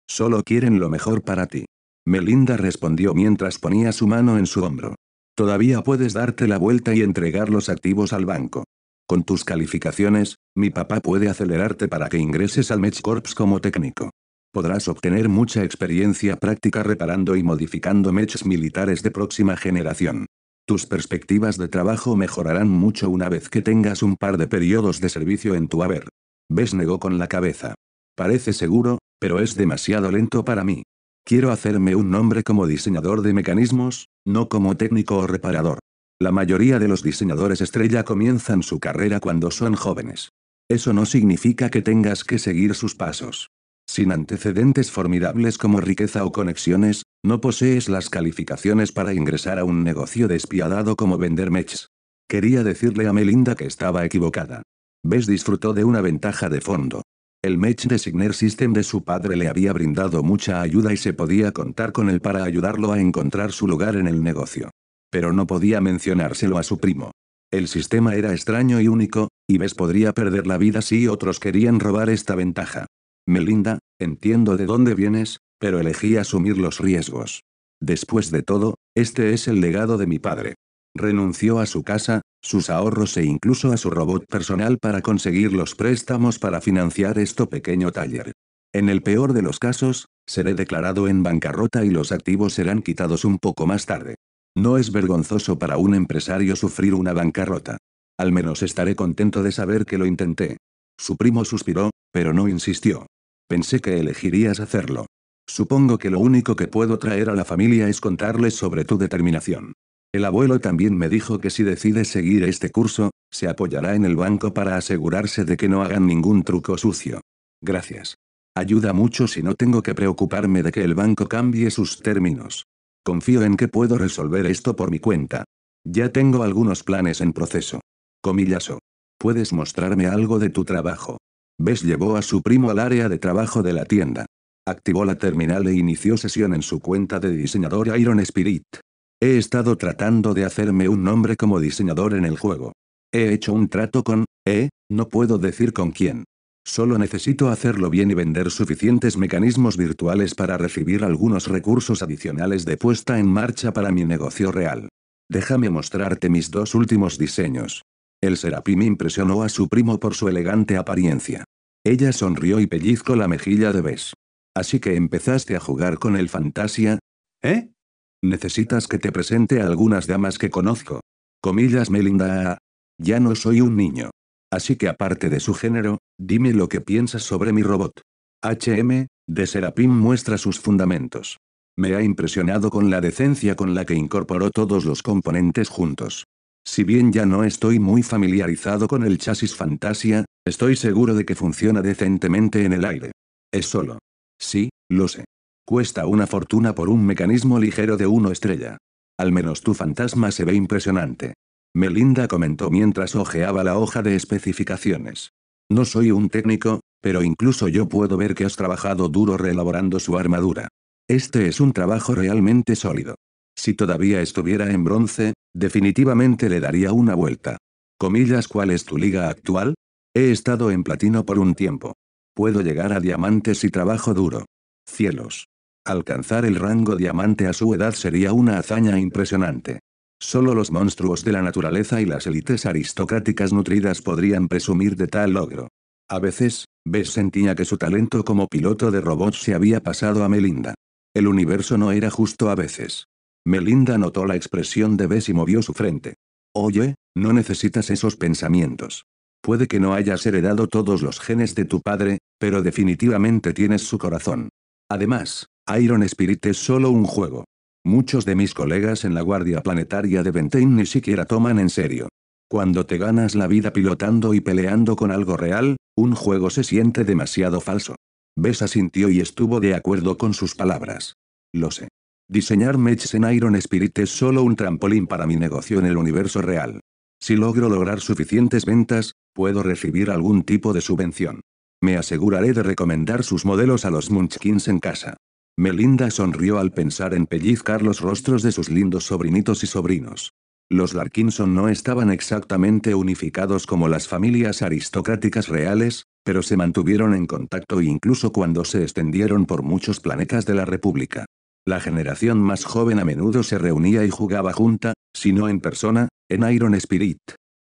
Solo quieren lo mejor para ti. Melinda respondió mientras ponía su mano en su hombro. Todavía puedes darte la vuelta y entregar los activos al banco. Con tus calificaciones, mi papá puede acelerarte para que ingreses al Mech Corps como técnico. Podrás obtener mucha experiencia práctica reparando y modificando mechs militares de próxima generación. Tus perspectivas de trabajo mejorarán mucho una vez que tengas un par de periodos de servicio en tu haber. Ves negó con la cabeza. Parece seguro, pero es demasiado lento para mí. Quiero hacerme un nombre como diseñador de mecanismos, no como técnico o reparador. La mayoría de los diseñadores estrella comienzan su carrera cuando son jóvenes. Eso no significa que tengas que seguir sus pasos. Sin antecedentes formidables como riqueza o conexiones, no posees las calificaciones para ingresar a un negocio despiadado como vender mechs. Quería decirle a Melinda que estaba equivocada. Bess disfrutó de una ventaja de fondo. El Match Designer System de su padre le había brindado mucha ayuda y se podía contar con él para ayudarlo a encontrar su lugar en el negocio. Pero no podía mencionárselo a su primo. El sistema era extraño y único, y ves podría perder la vida si otros querían robar esta ventaja. Melinda, entiendo de dónde vienes, pero elegí asumir los riesgos. Después de todo, este es el legado de mi padre. Renunció a su casa, sus ahorros e incluso a su robot personal para conseguir los préstamos para financiar esto pequeño taller. En el peor de los casos, seré declarado en bancarrota y los activos serán quitados un poco más tarde. No es vergonzoso para un empresario sufrir una bancarrota. Al menos estaré contento de saber que lo intenté. Su primo suspiró, pero no insistió. Pensé que elegirías hacerlo. Supongo que lo único que puedo traer a la familia es contarles sobre tu determinación. El abuelo también me dijo que si decide seguir este curso, se apoyará en el banco para asegurarse de que no hagan ningún truco sucio. Gracias. Ayuda mucho si no tengo que preocuparme de que el banco cambie sus términos. Confío en que puedo resolver esto por mi cuenta. Ya tengo algunos planes en proceso. Comillaso. Puedes mostrarme algo de tu trabajo. ves llevó a su primo al área de trabajo de la tienda. Activó la terminal e inició sesión en su cuenta de diseñador Iron Spirit. He estado tratando de hacerme un nombre como diseñador en el juego. He hecho un trato con, eh, no puedo decir con quién. Solo necesito hacerlo bien y vender suficientes mecanismos virtuales para recibir algunos recursos adicionales de puesta en marcha para mi negocio real. Déjame mostrarte mis dos últimos diseños. El serapim impresionó a su primo por su elegante apariencia. Ella sonrió y pellizcó la mejilla de Bes. Así que empezaste a jugar con el Fantasia? ¿Eh? Necesitas que te presente a algunas damas que conozco. Comillas Melinda. ya no soy un niño. Así que aparte de su género, dime lo que piensas sobre mi robot. HM, de Serapim muestra sus fundamentos. Me ha impresionado con la decencia con la que incorporó todos los componentes juntos. Si bien ya no estoy muy familiarizado con el chasis Fantasia, estoy seguro de que funciona decentemente en el aire. Es solo. Sí, lo sé. Cuesta una fortuna por un mecanismo ligero de uno estrella. Al menos tu fantasma se ve impresionante. Melinda comentó mientras hojeaba la hoja de especificaciones. No soy un técnico, pero incluso yo puedo ver que has trabajado duro reelaborando su armadura. Este es un trabajo realmente sólido. Si todavía estuviera en bronce, definitivamente le daría una vuelta. Comillas, ¿cuál es tu liga actual? He estado en platino por un tiempo. Puedo llegar a diamantes y trabajo duro. Cielos. Alcanzar el rango diamante a su edad sería una hazaña impresionante. Solo los monstruos de la naturaleza y las élites aristocráticas nutridas podrían presumir de tal logro. A veces, Bess sentía que su talento como piloto de robots se había pasado a Melinda. El universo no era justo a veces. Melinda notó la expresión de Bess y movió su frente. Oye, no necesitas esos pensamientos. Puede que no hayas heredado todos los genes de tu padre, pero definitivamente tienes su corazón. Además, Iron Spirit es solo un juego. Muchos de mis colegas en la Guardia Planetaria de Ventain ni siquiera toman en serio. Cuando te ganas la vida pilotando y peleando con algo real, un juego se siente demasiado falso. Besa sintió y estuvo de acuerdo con sus palabras. Lo sé. Diseñar Mechs en Iron Spirit es solo un trampolín para mi negocio en el universo real. Si logro lograr suficientes ventas, puedo recibir algún tipo de subvención. Me aseguraré de recomendar sus modelos a los Munchkins en casa. Melinda sonrió al pensar en pellizcar los rostros de sus lindos sobrinitos y sobrinos. Los Larkinson no estaban exactamente unificados como las familias aristocráticas reales, pero se mantuvieron en contacto incluso cuando se extendieron por muchos planetas de la República. La generación más joven a menudo se reunía y jugaba junta, si no en persona, en Iron Spirit,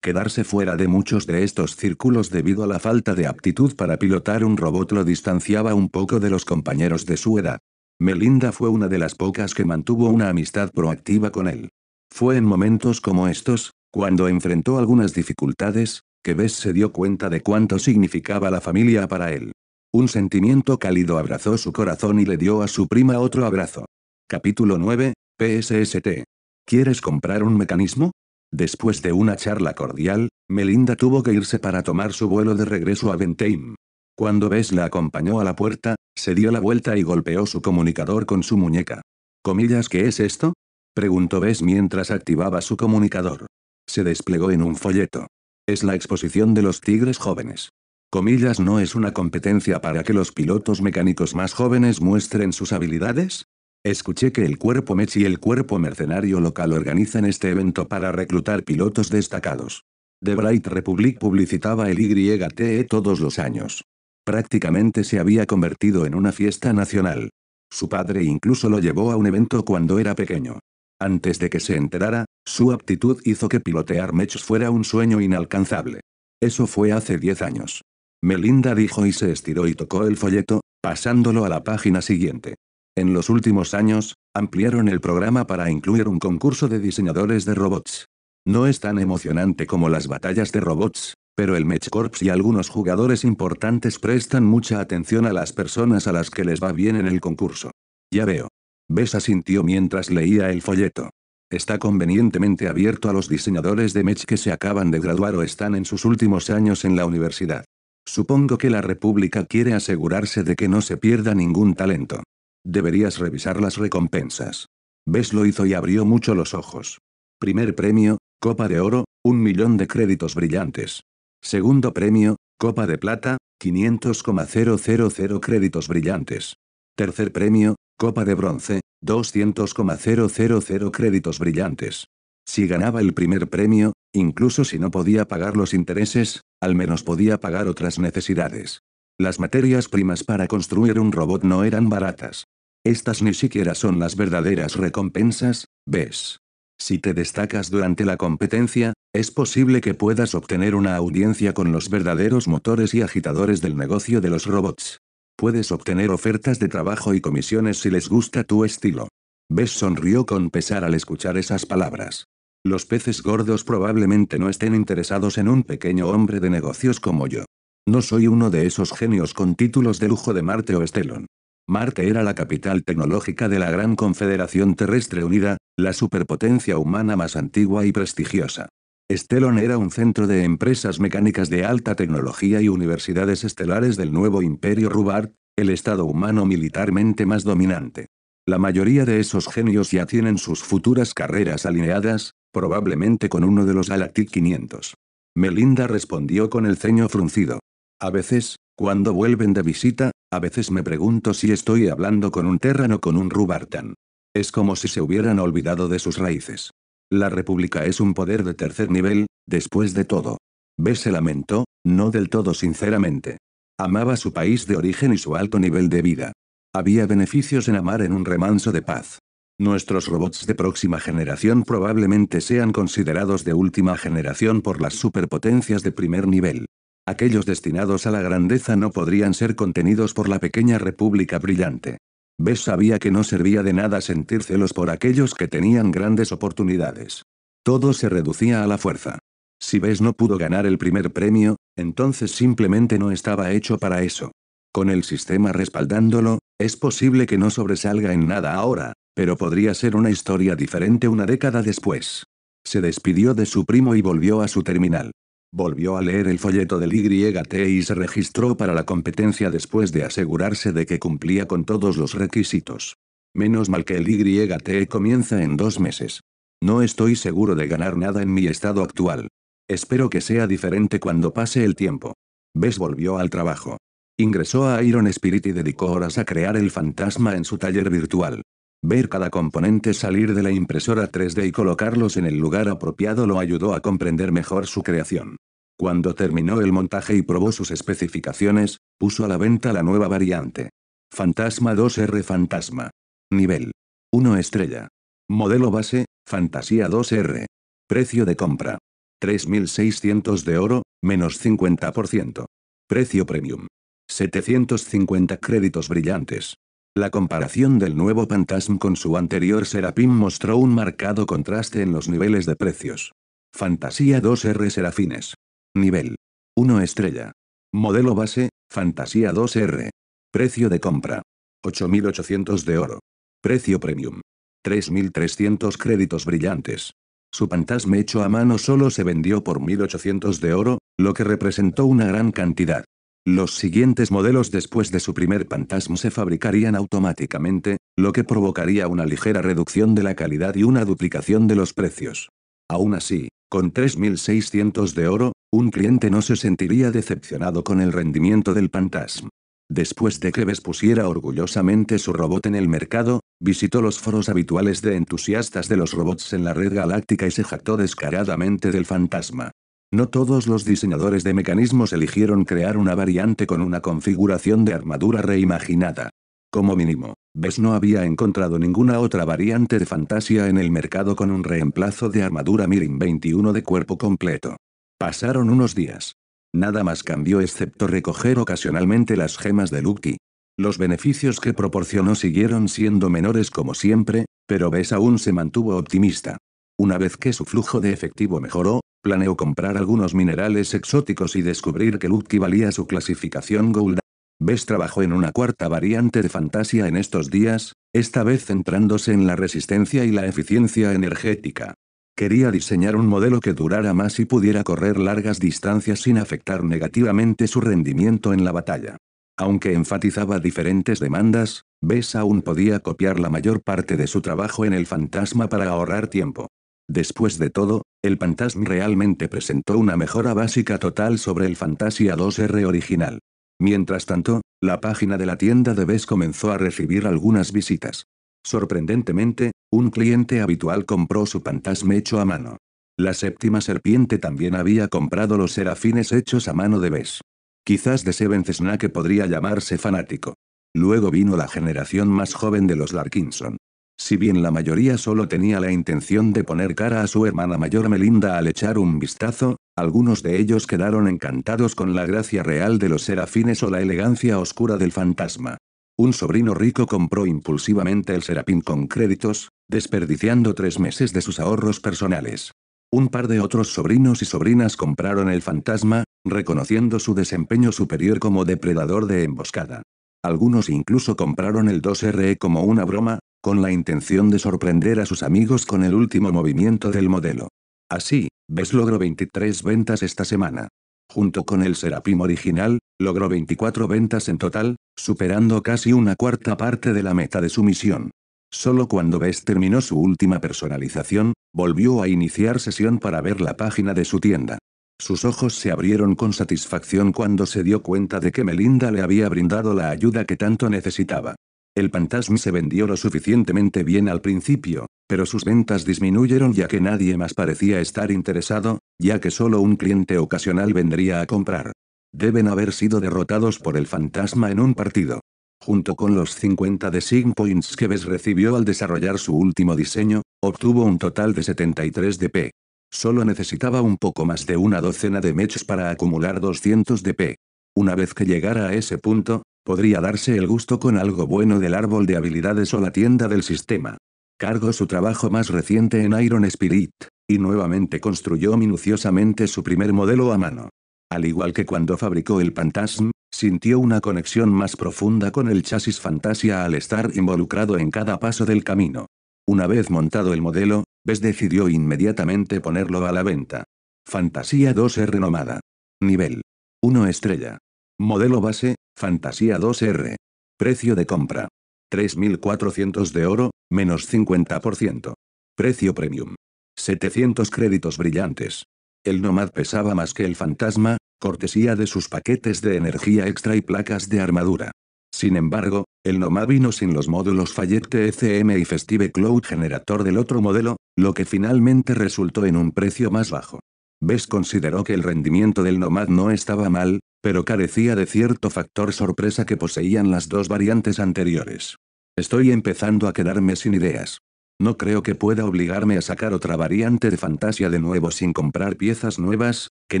Quedarse fuera de muchos de estos círculos debido a la falta de aptitud para pilotar un robot lo distanciaba un poco de los compañeros de su edad. Melinda fue una de las pocas que mantuvo una amistad proactiva con él. Fue en momentos como estos, cuando enfrentó algunas dificultades, que Bess se dio cuenta de cuánto significaba la familia para él. Un sentimiento cálido abrazó su corazón y le dio a su prima otro abrazo. Capítulo 9, PSST. ¿Quieres comprar un mecanismo? Después de una charla cordial, Melinda tuvo que irse para tomar su vuelo de regreso a Bentheim. Cuando Bess la acompañó a la puerta, se dio la vuelta y golpeó su comunicador con su muñeca. ¿Comillas qué es esto? preguntó Bess mientras activaba su comunicador. Se desplegó en un folleto. Es la exposición de los tigres jóvenes. Comillas no es una competencia para que los pilotos mecánicos más jóvenes muestren sus habilidades? Escuché que el cuerpo Mech y el cuerpo mercenario local organizan este evento para reclutar pilotos destacados. The Bright Republic publicitaba el YTE todos los años. Prácticamente se había convertido en una fiesta nacional. Su padre incluso lo llevó a un evento cuando era pequeño. Antes de que se enterara, su aptitud hizo que pilotear Mech fuera un sueño inalcanzable. Eso fue hace 10 años. Melinda dijo y se estiró y tocó el folleto, pasándolo a la página siguiente. En los últimos años, ampliaron el programa para incluir un concurso de diseñadores de robots. No es tan emocionante como las batallas de robots, pero el Match Corps y algunos jugadores importantes prestan mucha atención a las personas a las que les va bien en el concurso. Ya veo. Besa sintió mientras leía el folleto. Está convenientemente abierto a los diseñadores de mech que se acaban de graduar o están en sus últimos años en la universidad. Supongo que la República quiere asegurarse de que no se pierda ningún talento. Deberías revisar las recompensas. Ves lo hizo y abrió mucho los ojos. Primer premio, Copa de Oro, un millón de créditos brillantes. Segundo premio, Copa de Plata, 500,000 créditos brillantes. Tercer premio, Copa de Bronce, 200,000 créditos brillantes. Si ganaba el primer premio, incluso si no podía pagar los intereses, al menos podía pagar otras necesidades. Las materias primas para construir un robot no eran baratas. Estas ni siquiera son las verdaderas recompensas, ¿ves? Si te destacas durante la competencia, es posible que puedas obtener una audiencia con los verdaderos motores y agitadores del negocio de los robots. Puedes obtener ofertas de trabajo y comisiones si les gusta tu estilo. ¿Ves? sonrió con pesar al escuchar esas palabras. Los peces gordos probablemente no estén interesados en un pequeño hombre de negocios como yo. No soy uno de esos genios con títulos de lujo de Marte o Estelon. Marte era la capital tecnológica de la gran Confederación Terrestre Unida, la superpotencia humana más antigua y prestigiosa. Estelon era un centro de empresas mecánicas de alta tecnología y universidades estelares del nuevo Imperio Rubart, el estado humano militarmente más dominante. La mayoría de esos genios ya tienen sus futuras carreras alineadas, probablemente con uno de los Galactic 500. Melinda respondió con el ceño fruncido. A veces, cuando vuelven de visita, a veces me pregunto si estoy hablando con un terran o con un rubartan. Es como si se hubieran olvidado de sus raíces. La República es un poder de tercer nivel, después de todo. B se lamentó, no del todo sinceramente. Amaba su país de origen y su alto nivel de vida. Había beneficios en amar en un remanso de paz. Nuestros robots de próxima generación probablemente sean considerados de última generación por las superpotencias de primer nivel. Aquellos destinados a la grandeza no podrían ser contenidos por la pequeña república brillante. Bess sabía que no servía de nada sentir celos por aquellos que tenían grandes oportunidades. Todo se reducía a la fuerza. Si Bess no pudo ganar el primer premio, entonces simplemente no estaba hecho para eso. Con el sistema respaldándolo, es posible que no sobresalga en nada ahora, pero podría ser una historia diferente una década después. Se despidió de su primo y volvió a su terminal. Volvió a leer el folleto del YT y se registró para la competencia después de asegurarse de que cumplía con todos los requisitos. Menos mal que el YT comienza en dos meses. No estoy seguro de ganar nada en mi estado actual. Espero que sea diferente cuando pase el tiempo. Bess volvió al trabajo. Ingresó a Iron Spirit y dedicó horas a crear el fantasma en su taller virtual. Ver cada componente salir de la impresora 3D y colocarlos en el lugar apropiado lo ayudó a comprender mejor su creación. Cuando terminó el montaje y probó sus especificaciones, puso a la venta la nueva variante. Fantasma 2R Fantasma. Nivel. 1 estrella. Modelo base, Fantasía 2R. Precio de compra. 3.600 de oro, menos 50%. Precio premium. 750 créditos brillantes. La comparación del nuevo Phantasm con su anterior Serapim mostró un marcado contraste en los niveles de precios. Fantasía 2R Serafines. Nivel 1 estrella. Modelo base, Fantasía 2R. Precio de compra. 8.800 de oro. Precio premium. 3.300 créditos brillantes. Su fantasma hecho a mano solo se vendió por 1.800 de oro, lo que representó una gran cantidad. Los siguientes modelos después de su primer Pantasm se fabricarían automáticamente, lo que provocaría una ligera reducción de la calidad y una duplicación de los precios. Aún así, con 3.600 de oro, un cliente no se sentiría decepcionado con el rendimiento del Pantasm. Después de que Vespusiera pusiera orgullosamente su robot en el mercado, visitó los foros habituales de entusiastas de los robots en la red galáctica y se jactó descaradamente del fantasma. No todos los diseñadores de mecanismos eligieron crear una variante con una configuración de armadura reimaginada. Como mínimo, Bess no había encontrado ninguna otra variante de fantasía en el mercado con un reemplazo de armadura Mirin 21 de cuerpo completo. Pasaron unos días. Nada más cambió excepto recoger ocasionalmente las gemas de Lucky. Los beneficios que proporcionó siguieron siendo menores como siempre, pero Bess aún se mantuvo optimista. Una vez que su flujo de efectivo mejoró, Planeó comprar algunos minerales exóticos y descubrir que Lutki valía su clasificación Gold. Bess trabajó en una cuarta variante de Fantasia en estos días, esta vez centrándose en la resistencia y la eficiencia energética. Quería diseñar un modelo que durara más y pudiera correr largas distancias sin afectar negativamente su rendimiento en la batalla. Aunque enfatizaba diferentes demandas, Bess aún podía copiar la mayor parte de su trabajo en el fantasma para ahorrar tiempo. Después de todo, el Phantasm realmente presentó una mejora básica total sobre el Fantasia 2R original. Mientras tanto, la página de la tienda de Bess comenzó a recibir algunas visitas. Sorprendentemente, un cliente habitual compró su Phantasm hecho a mano. La séptima serpiente también había comprado los serafines hechos a mano de Bess. Quizás de Seven que podría llamarse fanático. Luego vino la generación más joven de los Larkinson. Si bien la mayoría solo tenía la intención de poner cara a su hermana mayor Melinda al echar un vistazo, algunos de ellos quedaron encantados con la gracia real de los serafines o la elegancia oscura del fantasma. Un sobrino rico compró impulsivamente el serapín con créditos, desperdiciando tres meses de sus ahorros personales. Un par de otros sobrinos y sobrinas compraron el fantasma, reconociendo su desempeño superior como depredador de emboscada. Algunos incluso compraron el 2RE como una broma, con la intención de sorprender a sus amigos con el último movimiento del modelo. Así, Bess logró 23 ventas esta semana. Junto con el Serapim original, logró 24 ventas en total, superando casi una cuarta parte de la meta de su misión. Solo cuando Bess terminó su última personalización, volvió a iniciar sesión para ver la página de su tienda. Sus ojos se abrieron con satisfacción cuando se dio cuenta de que Melinda le había brindado la ayuda que tanto necesitaba. El Phantasm se vendió lo suficientemente bien al principio, pero sus ventas disminuyeron ya que nadie más parecía estar interesado, ya que solo un cliente ocasional vendría a comprar. Deben haber sido derrotados por el fantasma en un partido. Junto con los 50 de Sign Points que Bess recibió al desarrollar su último diseño, obtuvo un total de 73 DP. Solo necesitaba un poco más de una docena de mechs para acumular 200 DP. Una vez que llegara a ese punto, Podría darse el gusto con algo bueno del árbol de habilidades o la tienda del sistema. Cargó su trabajo más reciente en Iron Spirit, y nuevamente construyó minuciosamente su primer modelo a mano. Al igual que cuando fabricó el Phantasm, sintió una conexión más profunda con el chasis Fantasia al estar involucrado en cada paso del camino. Una vez montado el modelo, Bess decidió inmediatamente ponerlo a la venta. Fantasía 2 renomada. Nivel. 1 estrella. Modelo base, Fantasía 2R. Precio de compra. 3.400 de oro, menos 50%. Precio premium. 700 créditos brillantes. El nomad pesaba más que el fantasma, cortesía de sus paquetes de energía extra y placas de armadura. Sin embargo, el Nomad vino sin los módulos Fayette FM y Festive Cloud Generator del otro modelo, lo que finalmente resultó en un precio más bajo. Bess consideró que el rendimiento del Nomad no estaba mal, pero carecía de cierto factor sorpresa que poseían las dos variantes anteriores. Estoy empezando a quedarme sin ideas. No creo que pueda obligarme a sacar otra variante de fantasía de nuevo sin comprar piezas nuevas, que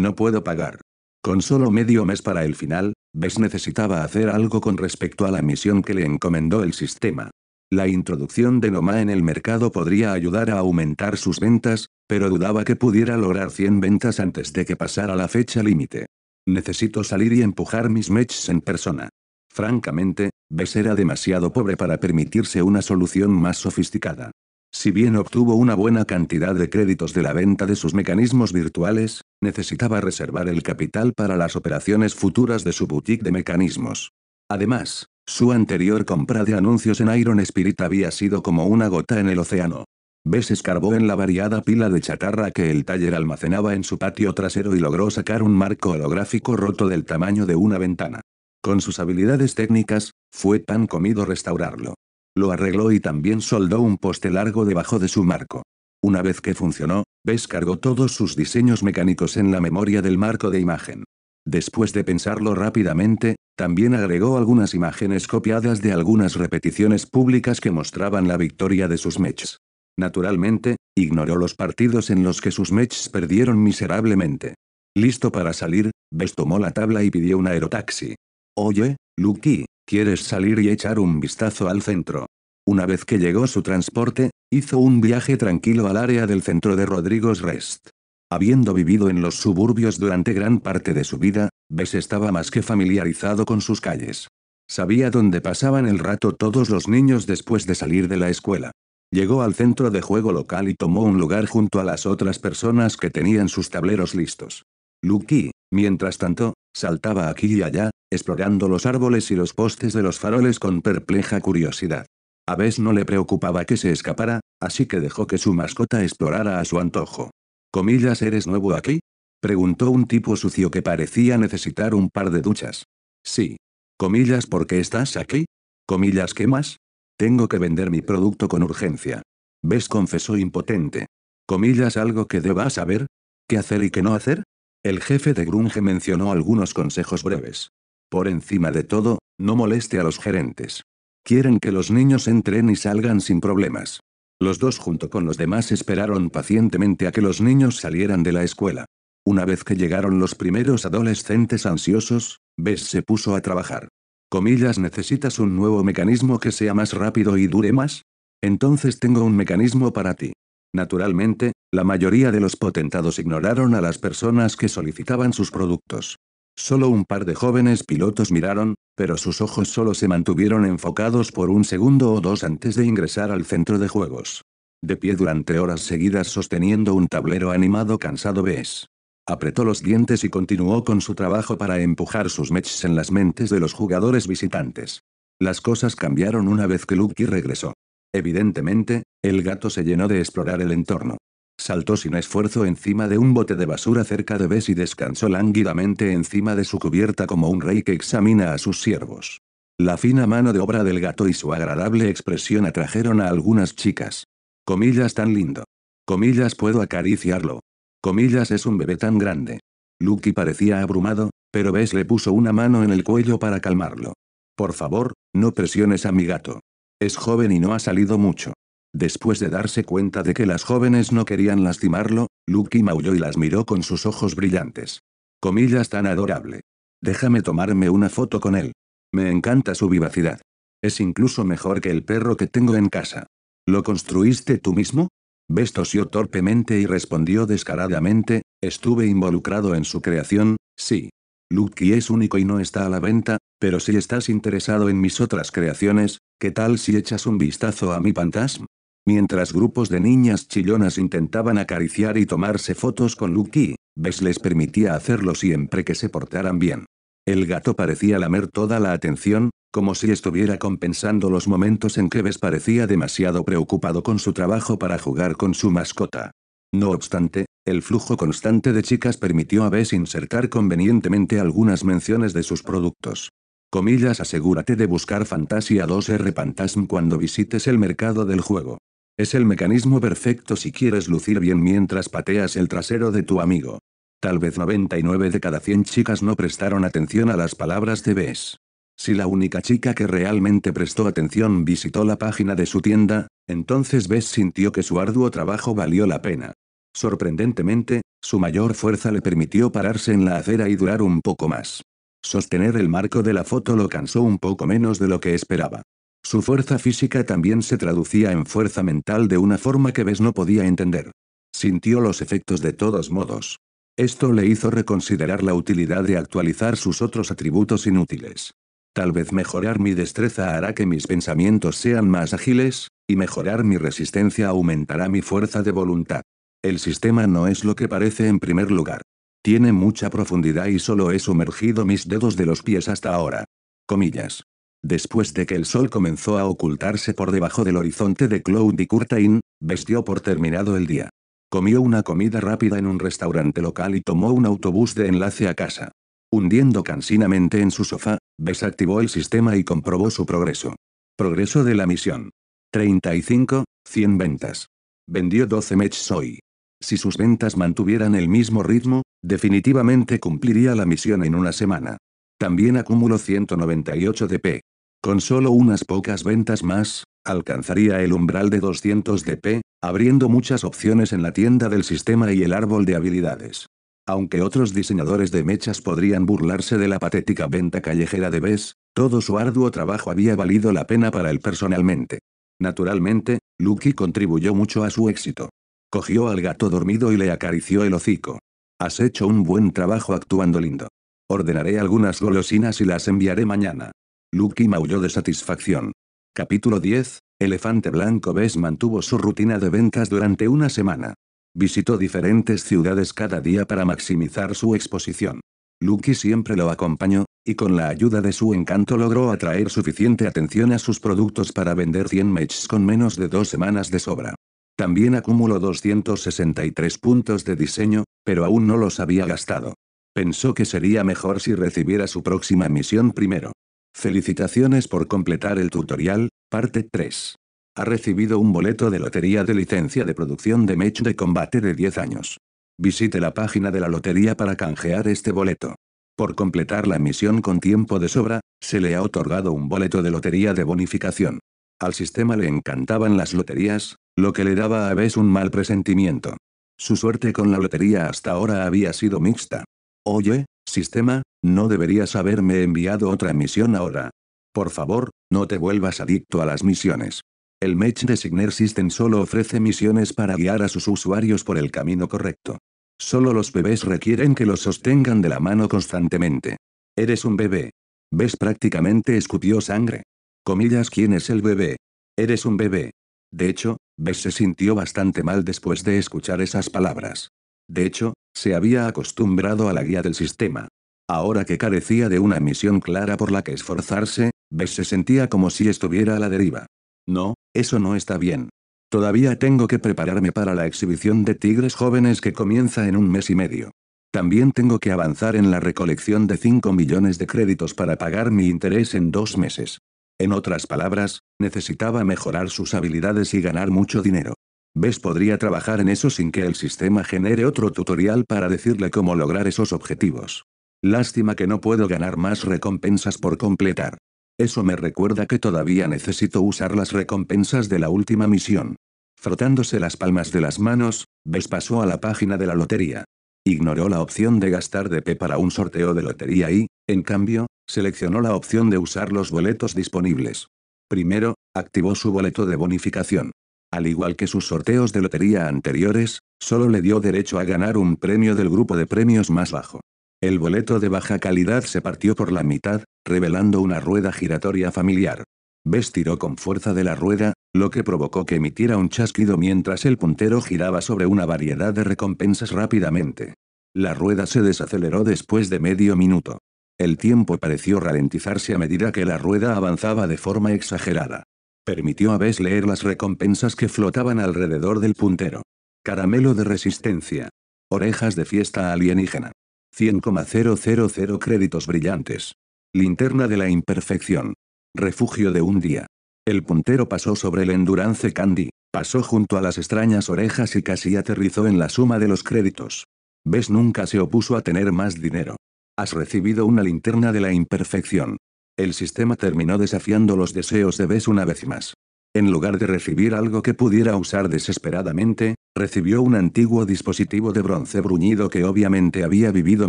no puedo pagar. Con solo medio mes para el final, Bess necesitaba hacer algo con respecto a la misión que le encomendó el sistema. La introducción de Nomad en el mercado podría ayudar a aumentar sus ventas, pero dudaba que pudiera lograr 100 ventas antes de que pasara la fecha límite. Necesito salir y empujar mis matches en persona. Francamente, Bess era demasiado pobre para permitirse una solución más sofisticada. Si bien obtuvo una buena cantidad de créditos de la venta de sus mecanismos virtuales, necesitaba reservar el capital para las operaciones futuras de su boutique de mecanismos. Además, su anterior compra de anuncios en Iron Spirit había sido como una gota en el océano. Bess escarbó en la variada pila de chatarra que el taller almacenaba en su patio trasero y logró sacar un marco holográfico roto del tamaño de una ventana. Con sus habilidades técnicas, fue tan comido restaurarlo. Lo arregló y también soldó un poste largo debajo de su marco. Una vez que funcionó, Bess cargó todos sus diseños mecánicos en la memoria del marco de imagen. Después de pensarlo rápidamente, también agregó algunas imágenes copiadas de algunas repeticiones públicas que mostraban la victoria de sus mechs. Naturalmente, ignoró los partidos en los que sus mechs perdieron miserablemente. Listo para salir, Bess tomó la tabla y pidió un aerotaxi. Oye, Lucky, ¿quieres salir y echar un vistazo al centro? Una vez que llegó su transporte, hizo un viaje tranquilo al área del centro de Rodrigo's Rest. Habiendo vivido en los suburbios durante gran parte de su vida, Bess estaba más que familiarizado con sus calles. Sabía dónde pasaban el rato todos los niños después de salir de la escuela. Llegó al centro de juego local y tomó un lugar junto a las otras personas que tenían sus tableros listos. Lucky, mientras tanto, saltaba aquí y allá, explorando los árboles y los postes de los faroles con perpleja curiosidad. A veces no le preocupaba que se escapara, así que dejó que su mascota explorara a su antojo. ¿Comillas eres nuevo aquí? Preguntó un tipo sucio que parecía necesitar un par de duchas. Sí. ¿Comillas por qué estás aquí? ¿Comillas qué más? Tengo que vender mi producto con urgencia. Ves confesó impotente. Comillas algo que deba saber. ¿Qué hacer y qué no hacer? El jefe de Grunge mencionó algunos consejos breves. Por encima de todo, no moleste a los gerentes. Quieren que los niños entren y salgan sin problemas. Los dos junto con los demás esperaron pacientemente a que los niños salieran de la escuela. Una vez que llegaron los primeros adolescentes ansiosos, Bess se puso a trabajar comillas, necesitas un nuevo mecanismo que sea más rápido y dure más? Entonces tengo un mecanismo para ti. Naturalmente, la mayoría de los potentados ignoraron a las personas que solicitaban sus productos. Solo un par de jóvenes pilotos miraron, pero sus ojos solo se mantuvieron enfocados por un segundo o dos antes de ingresar al centro de juegos. De pie durante horas seguidas sosteniendo un tablero animado cansado ves. Apretó los dientes y continuó con su trabajo para empujar sus matches en las mentes de los jugadores visitantes. Las cosas cambiaron una vez que Lucky regresó. Evidentemente, el gato se llenó de explorar el entorno. Saltó sin esfuerzo encima de un bote de basura cerca de Bess y descansó lánguidamente encima de su cubierta como un rey que examina a sus siervos. La fina mano de obra del gato y su agradable expresión atrajeron a algunas chicas. Comillas tan lindo. Comillas puedo acariciarlo. Comillas es un bebé tan grande. Lucky parecía abrumado, pero Bess le puso una mano en el cuello para calmarlo. Por favor, no presiones a mi gato. Es joven y no ha salido mucho. Después de darse cuenta de que las jóvenes no querían lastimarlo, Lucky maulló y las miró con sus ojos brillantes. Comillas tan adorable. Déjame tomarme una foto con él. Me encanta su vivacidad. Es incluso mejor que el perro que tengo en casa. ¿Lo construiste tú mismo? Best tosió torpemente y respondió descaradamente, estuve involucrado en su creación, sí. Lucky es único y no está a la venta, pero si estás interesado en mis otras creaciones, ¿qué tal si echas un vistazo a mi fantasma? Mientras grupos de niñas chillonas intentaban acariciar y tomarse fotos con Lucky, Bess les permitía hacerlo siempre que se portaran bien. El gato parecía lamer toda la atención, como si estuviera compensando los momentos en que Bess parecía demasiado preocupado con su trabajo para jugar con su mascota. No obstante, el flujo constante de chicas permitió a Bess insertar convenientemente algunas menciones de sus productos. Comillas asegúrate de buscar Fantasia 2R Pantasm cuando visites el mercado del juego. Es el mecanismo perfecto si quieres lucir bien mientras pateas el trasero de tu amigo. Tal vez 99 de cada 100 chicas no prestaron atención a las palabras de Bess. Si la única chica que realmente prestó atención visitó la página de su tienda, entonces Bess sintió que su arduo trabajo valió la pena. Sorprendentemente, su mayor fuerza le permitió pararse en la acera y durar un poco más. Sostener el marco de la foto lo cansó un poco menos de lo que esperaba. Su fuerza física también se traducía en fuerza mental de una forma que Bess no podía entender. Sintió los efectos de todos modos. Esto le hizo reconsiderar la utilidad de actualizar sus otros atributos inútiles. Tal vez mejorar mi destreza hará que mis pensamientos sean más ágiles, y mejorar mi resistencia aumentará mi fuerza de voluntad. El sistema no es lo que parece en primer lugar. Tiene mucha profundidad y solo he sumergido mis dedos de los pies hasta ahora. Comillas. Después de que el sol comenzó a ocultarse por debajo del horizonte de y Curtain, vestió por terminado el día. Comió una comida rápida en un restaurante local y tomó un autobús de enlace a casa. Hundiendo cansinamente en su sofá, Desactivó el sistema y comprobó su progreso. Progreso de la misión. 35, 100 ventas. Vendió 12 mechs hoy. Si sus ventas mantuvieran el mismo ritmo, definitivamente cumpliría la misión en una semana. También acumuló 198 DP. Con solo unas pocas ventas más, alcanzaría el umbral de 200 DP, abriendo muchas opciones en la tienda del sistema y el árbol de habilidades. Aunque otros diseñadores de mechas podrían burlarse de la patética venta callejera de Bess, todo su arduo trabajo había valido la pena para él personalmente. Naturalmente, Lucky contribuyó mucho a su éxito. Cogió al gato dormido y le acarició el hocico. Has hecho un buen trabajo actuando lindo. Ordenaré algunas golosinas y las enviaré mañana. Lucky maulló de satisfacción. Capítulo 10. Elefante Blanco Bess mantuvo su rutina de ventas durante una semana. Visitó diferentes ciudades cada día para maximizar su exposición. Lucky siempre lo acompañó, y con la ayuda de su encanto logró atraer suficiente atención a sus productos para vender 100 mechs con menos de dos semanas de sobra. También acumuló 263 puntos de diseño, pero aún no los había gastado. Pensó que sería mejor si recibiera su próxima misión primero. Felicitaciones por completar el tutorial, parte 3. Ha recibido un boleto de lotería de licencia de producción de mech de combate de 10 años. Visite la página de la lotería para canjear este boleto. Por completar la misión con tiempo de sobra, se le ha otorgado un boleto de lotería de bonificación. Al sistema le encantaban las loterías, lo que le daba a Bess un mal presentimiento. Su suerte con la lotería hasta ahora había sido mixta. Oye, sistema, no deberías haberme enviado otra misión ahora. Por favor, no te vuelvas adicto a las misiones. El Match Designer System solo ofrece misiones para guiar a sus usuarios por el camino correcto. Solo los bebés requieren que los sostengan de la mano constantemente. Eres un bebé. Ves prácticamente escupió sangre. Comillas, ¿quién es el bebé? Eres un bebé. De hecho, Bess se sintió bastante mal después de escuchar esas palabras. De hecho, se había acostumbrado a la guía del sistema. Ahora que carecía de una misión clara por la que esforzarse, Bess se sentía como si estuviera a la deriva. No, eso no está bien. Todavía tengo que prepararme para la exhibición de tigres jóvenes que comienza en un mes y medio. También tengo que avanzar en la recolección de 5 millones de créditos para pagar mi interés en dos meses. En otras palabras, necesitaba mejorar sus habilidades y ganar mucho dinero. ¿Ves? Podría trabajar en eso sin que el sistema genere otro tutorial para decirle cómo lograr esos objetivos. Lástima que no puedo ganar más recompensas por completar. Eso me recuerda que todavía necesito usar las recompensas de la última misión. Frotándose las palmas de las manos, Bess pasó a la página de la lotería. Ignoró la opción de gastar de DP para un sorteo de lotería y, en cambio, seleccionó la opción de usar los boletos disponibles. Primero, activó su boleto de bonificación. Al igual que sus sorteos de lotería anteriores, solo le dio derecho a ganar un premio del grupo de premios más bajo. El boleto de baja calidad se partió por la mitad, revelando una rueda giratoria familiar. Bess tiró con fuerza de la rueda, lo que provocó que emitiera un chasquido mientras el puntero giraba sobre una variedad de recompensas rápidamente. La rueda se desaceleró después de medio minuto. El tiempo pareció ralentizarse a medida que la rueda avanzaba de forma exagerada. Permitió a Bess leer las recompensas que flotaban alrededor del puntero. Caramelo de resistencia. Orejas de fiesta alienígena. 100,000 créditos brillantes. Linterna de la imperfección. Refugio de un día. El puntero pasó sobre el Endurance Candy, pasó junto a las extrañas orejas y casi aterrizó en la suma de los créditos. Ves nunca se opuso a tener más dinero. Has recibido una linterna de la imperfección. El sistema terminó desafiando los deseos de Bess una vez más. En lugar de recibir algo que pudiera usar desesperadamente, recibió un antiguo dispositivo de bronce bruñido que obviamente había vivido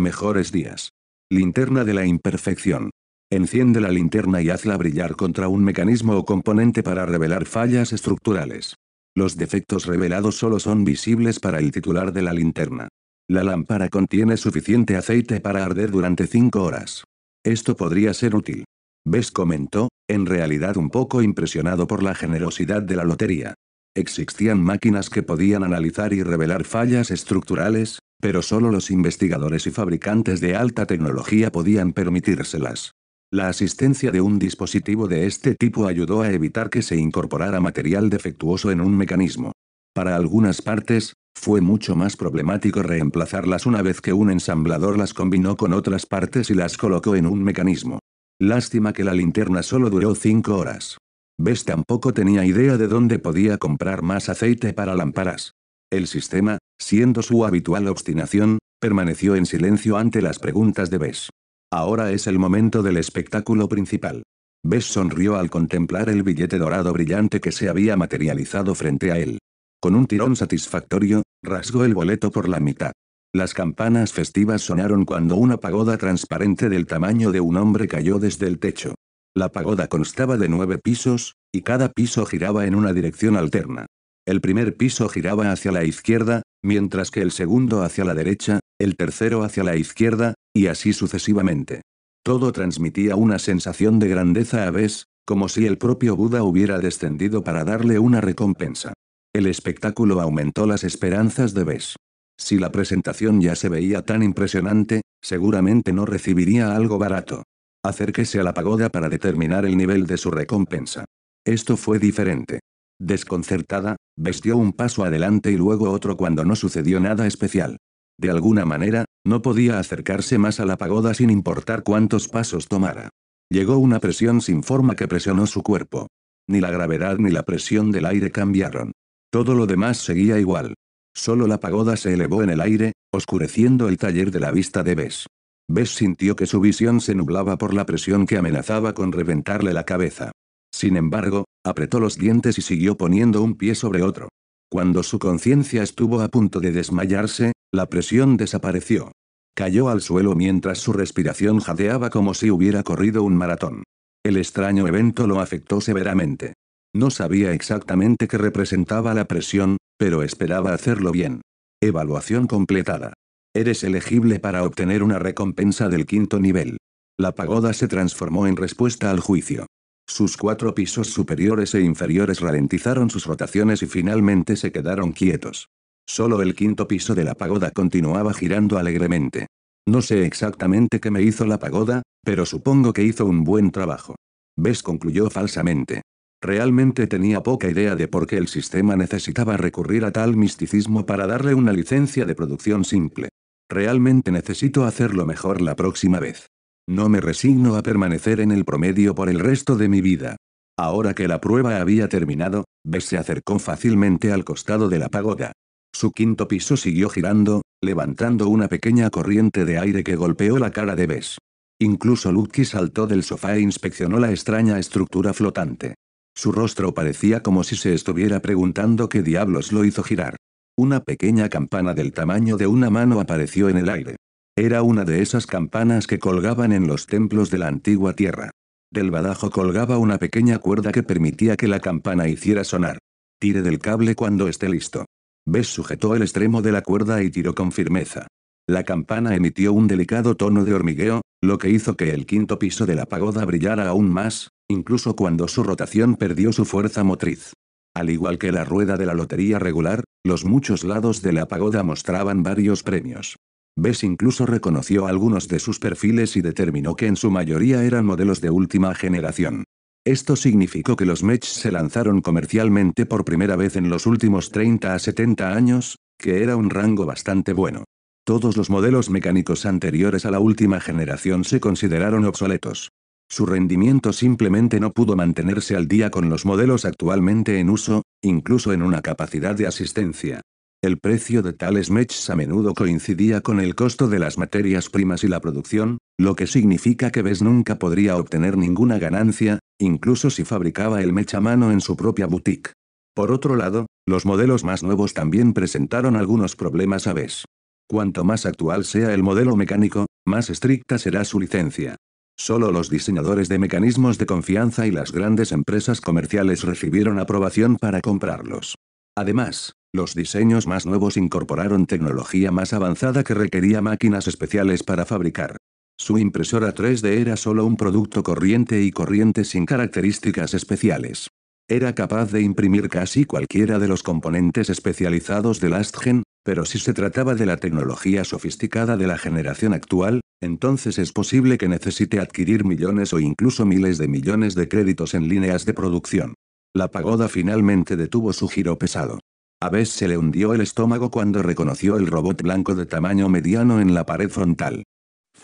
mejores días. Linterna de la imperfección. Enciende la linterna y hazla brillar contra un mecanismo o componente para revelar fallas estructurales. Los defectos revelados solo son visibles para el titular de la linterna. La lámpara contiene suficiente aceite para arder durante 5 horas. Esto podría ser útil. Bess comentó, en realidad un poco impresionado por la generosidad de la lotería. Existían máquinas que podían analizar y revelar fallas estructurales, pero solo los investigadores y fabricantes de alta tecnología podían permitírselas. La asistencia de un dispositivo de este tipo ayudó a evitar que se incorporara material defectuoso en un mecanismo. Para algunas partes, fue mucho más problemático reemplazarlas una vez que un ensamblador las combinó con otras partes y las colocó en un mecanismo. Lástima que la linterna solo duró 5 horas. Bess tampoco tenía idea de dónde podía comprar más aceite para lámparas. El sistema, siendo su habitual obstinación, permaneció en silencio ante las preguntas de Bess. Ahora es el momento del espectáculo principal. Bess sonrió al contemplar el billete dorado brillante que se había materializado frente a él. Con un tirón satisfactorio, rasgó el boleto por la mitad. Las campanas festivas sonaron cuando una pagoda transparente del tamaño de un hombre cayó desde el techo. La pagoda constaba de nueve pisos, y cada piso giraba en una dirección alterna. El primer piso giraba hacia la izquierda, mientras que el segundo hacia la derecha, el tercero hacia la izquierda, y así sucesivamente. Todo transmitía una sensación de grandeza a Bess, como si el propio Buda hubiera descendido para darle una recompensa. El espectáculo aumentó las esperanzas de Bess. Si la presentación ya se veía tan impresionante, seguramente no recibiría algo barato. Acérquese a la pagoda para determinar el nivel de su recompensa. Esto fue diferente. Desconcertada, vestió dio un paso adelante y luego otro cuando no sucedió nada especial. De alguna manera, no podía acercarse más a la pagoda sin importar cuántos pasos tomara. Llegó una presión sin forma que presionó su cuerpo. Ni la gravedad ni la presión del aire cambiaron. Todo lo demás seguía igual. Solo la pagoda se elevó en el aire, oscureciendo el taller de la vista de Bess. Bess sintió que su visión se nublaba por la presión que amenazaba con reventarle la cabeza. Sin embargo, apretó los dientes y siguió poniendo un pie sobre otro. Cuando su conciencia estuvo a punto de desmayarse, la presión desapareció. Cayó al suelo mientras su respiración jadeaba como si hubiera corrido un maratón. El extraño evento lo afectó severamente. No sabía exactamente qué representaba la presión, pero esperaba hacerlo bien. Evaluación completada. Eres elegible para obtener una recompensa del quinto nivel. La pagoda se transformó en respuesta al juicio. Sus cuatro pisos superiores e inferiores ralentizaron sus rotaciones y finalmente se quedaron quietos. Solo el quinto piso de la pagoda continuaba girando alegremente. No sé exactamente qué me hizo la pagoda, pero supongo que hizo un buen trabajo. Bess concluyó falsamente. Realmente tenía poca idea de por qué el sistema necesitaba recurrir a tal misticismo para darle una licencia de producción simple. Realmente necesito hacerlo mejor la próxima vez. No me resigno a permanecer en el promedio por el resto de mi vida. Ahora que la prueba había terminado, Bess se acercó fácilmente al costado de la pagoda. Su quinto piso siguió girando, levantando una pequeña corriente de aire que golpeó la cara de Bess. Incluso Lucky saltó del sofá e inspeccionó la extraña estructura flotante. Su rostro parecía como si se estuviera preguntando qué diablos lo hizo girar. Una pequeña campana del tamaño de una mano apareció en el aire. Era una de esas campanas que colgaban en los templos de la antigua tierra. Del badajo colgaba una pequeña cuerda que permitía que la campana hiciera sonar. Tire del cable cuando esté listo. Bess sujetó el extremo de la cuerda y tiró con firmeza. La campana emitió un delicado tono de hormigueo, lo que hizo que el quinto piso de la pagoda brillara aún más, incluso cuando su rotación perdió su fuerza motriz. Al igual que la rueda de la lotería regular, los muchos lados de la pagoda mostraban varios premios. Bess incluso reconoció algunos de sus perfiles y determinó que en su mayoría eran modelos de última generación. Esto significó que los Mets se lanzaron comercialmente por primera vez en los últimos 30 a 70 años, que era un rango bastante bueno. Todos los modelos mecánicos anteriores a la última generación se consideraron obsoletos. Su rendimiento simplemente no pudo mantenerse al día con los modelos actualmente en uso, incluso en una capacidad de asistencia. El precio de tales mechs a menudo coincidía con el costo de las materias primas y la producción, lo que significa que BES nunca podría obtener ninguna ganancia, incluso si fabricaba el mecha mano en su propia boutique. Por otro lado, los modelos más nuevos también presentaron algunos problemas a vez. Cuanto más actual sea el modelo mecánico, más estricta será su licencia. Solo los diseñadores de mecanismos de confianza y las grandes empresas comerciales recibieron aprobación para comprarlos. Además, los diseños más nuevos incorporaron tecnología más avanzada que requería máquinas especiales para fabricar. Su impresora 3D era solo un producto corriente y corriente sin características especiales. Era capaz de imprimir casi cualquiera de los componentes especializados de Lastgen, pero si se trataba de la tecnología sofisticada de la generación actual, entonces es posible que necesite adquirir millones o incluso miles de millones de créditos en líneas de producción. La pagoda finalmente detuvo su giro pesado. A veces se le hundió el estómago cuando reconoció el robot blanco de tamaño mediano en la pared frontal.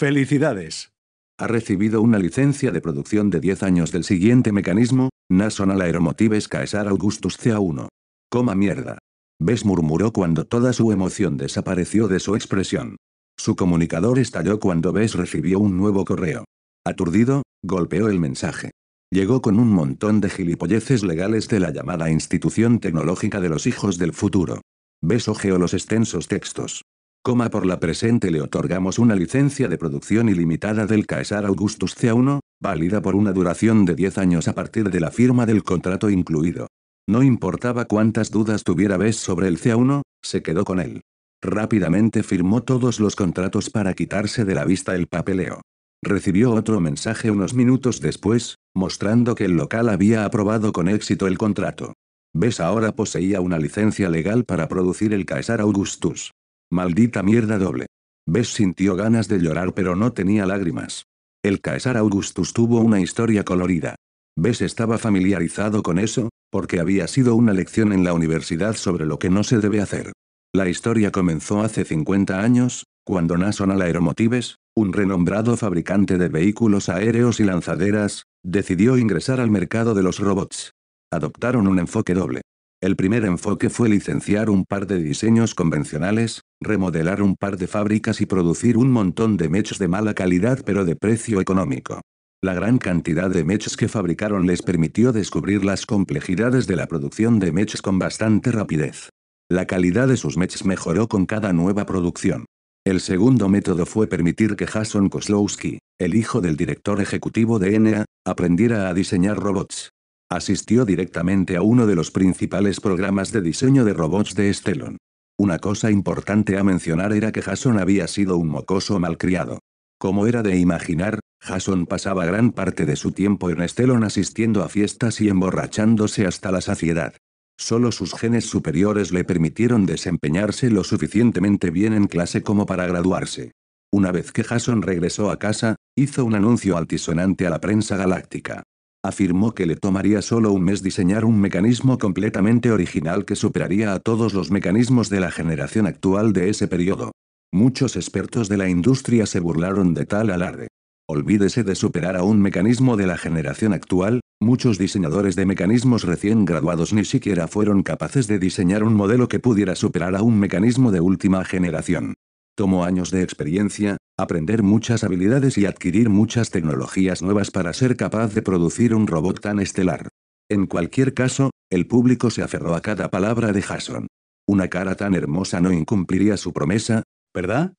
Felicidades. Ha recibido una licencia de producción de 10 años del siguiente mecanismo, National Aeromotives Caesar Augustus CA1. Coma mierda. Bess murmuró cuando toda su emoción desapareció de su expresión. Su comunicador estalló cuando Bess recibió un nuevo correo. Aturdido, golpeó el mensaje. Llegó con un montón de gilipolleces legales de la llamada Institución Tecnológica de los Hijos del Futuro. Bess ojeó los extensos textos. Coma por la presente le otorgamos una licencia de producción ilimitada del Caesar Augustus C1, válida por una duración de 10 años a partir de la firma del contrato incluido. No importaba cuántas dudas tuviera Bess sobre el C1, se quedó con él. Rápidamente firmó todos los contratos para quitarse de la vista el papeleo. Recibió otro mensaje unos minutos después, mostrando que el local había aprobado con éxito el contrato. Bess ahora poseía una licencia legal para producir el Caesar Augustus. Maldita mierda doble. Bess sintió ganas de llorar pero no tenía lágrimas. El Caesar Augustus tuvo una historia colorida. Bess estaba familiarizado con eso, porque había sido una lección en la universidad sobre lo que no se debe hacer. La historia comenzó hace 50 años, cuando National Aeromotives, un renombrado fabricante de vehículos aéreos y lanzaderas, decidió ingresar al mercado de los robots. Adoptaron un enfoque doble. El primer enfoque fue licenciar un par de diseños convencionales, remodelar un par de fábricas y producir un montón de mechs de mala calidad pero de precio económico. La gran cantidad de mechs que fabricaron les permitió descubrir las complejidades de la producción de mechs con bastante rapidez. La calidad de sus mechs mejoró con cada nueva producción. El segundo método fue permitir que Jason Koslowski, el hijo del director ejecutivo de ENEA, aprendiera a diseñar robots. Asistió directamente a uno de los principales programas de diseño de robots de Estelon. Una cosa importante a mencionar era que Jason había sido un mocoso malcriado. Como era de imaginar, Jason pasaba gran parte de su tiempo en Estelon asistiendo a fiestas y emborrachándose hasta la saciedad. Solo sus genes superiores le permitieron desempeñarse lo suficientemente bien en clase como para graduarse. Una vez que Jason regresó a casa, hizo un anuncio altisonante a la prensa galáctica. Afirmó que le tomaría solo un mes diseñar un mecanismo completamente original que superaría a todos los mecanismos de la generación actual de ese periodo. Muchos expertos de la industria se burlaron de tal alarde. Olvídese de superar a un mecanismo de la generación actual, muchos diseñadores de mecanismos recién graduados ni siquiera fueron capaces de diseñar un modelo que pudiera superar a un mecanismo de última generación. Tomó años de experiencia, aprender muchas habilidades y adquirir muchas tecnologías nuevas para ser capaz de producir un robot tan estelar. En cualquier caso, el público se aferró a cada palabra de Jason. Una cara tan hermosa no incumpliría su promesa, ¿verdad?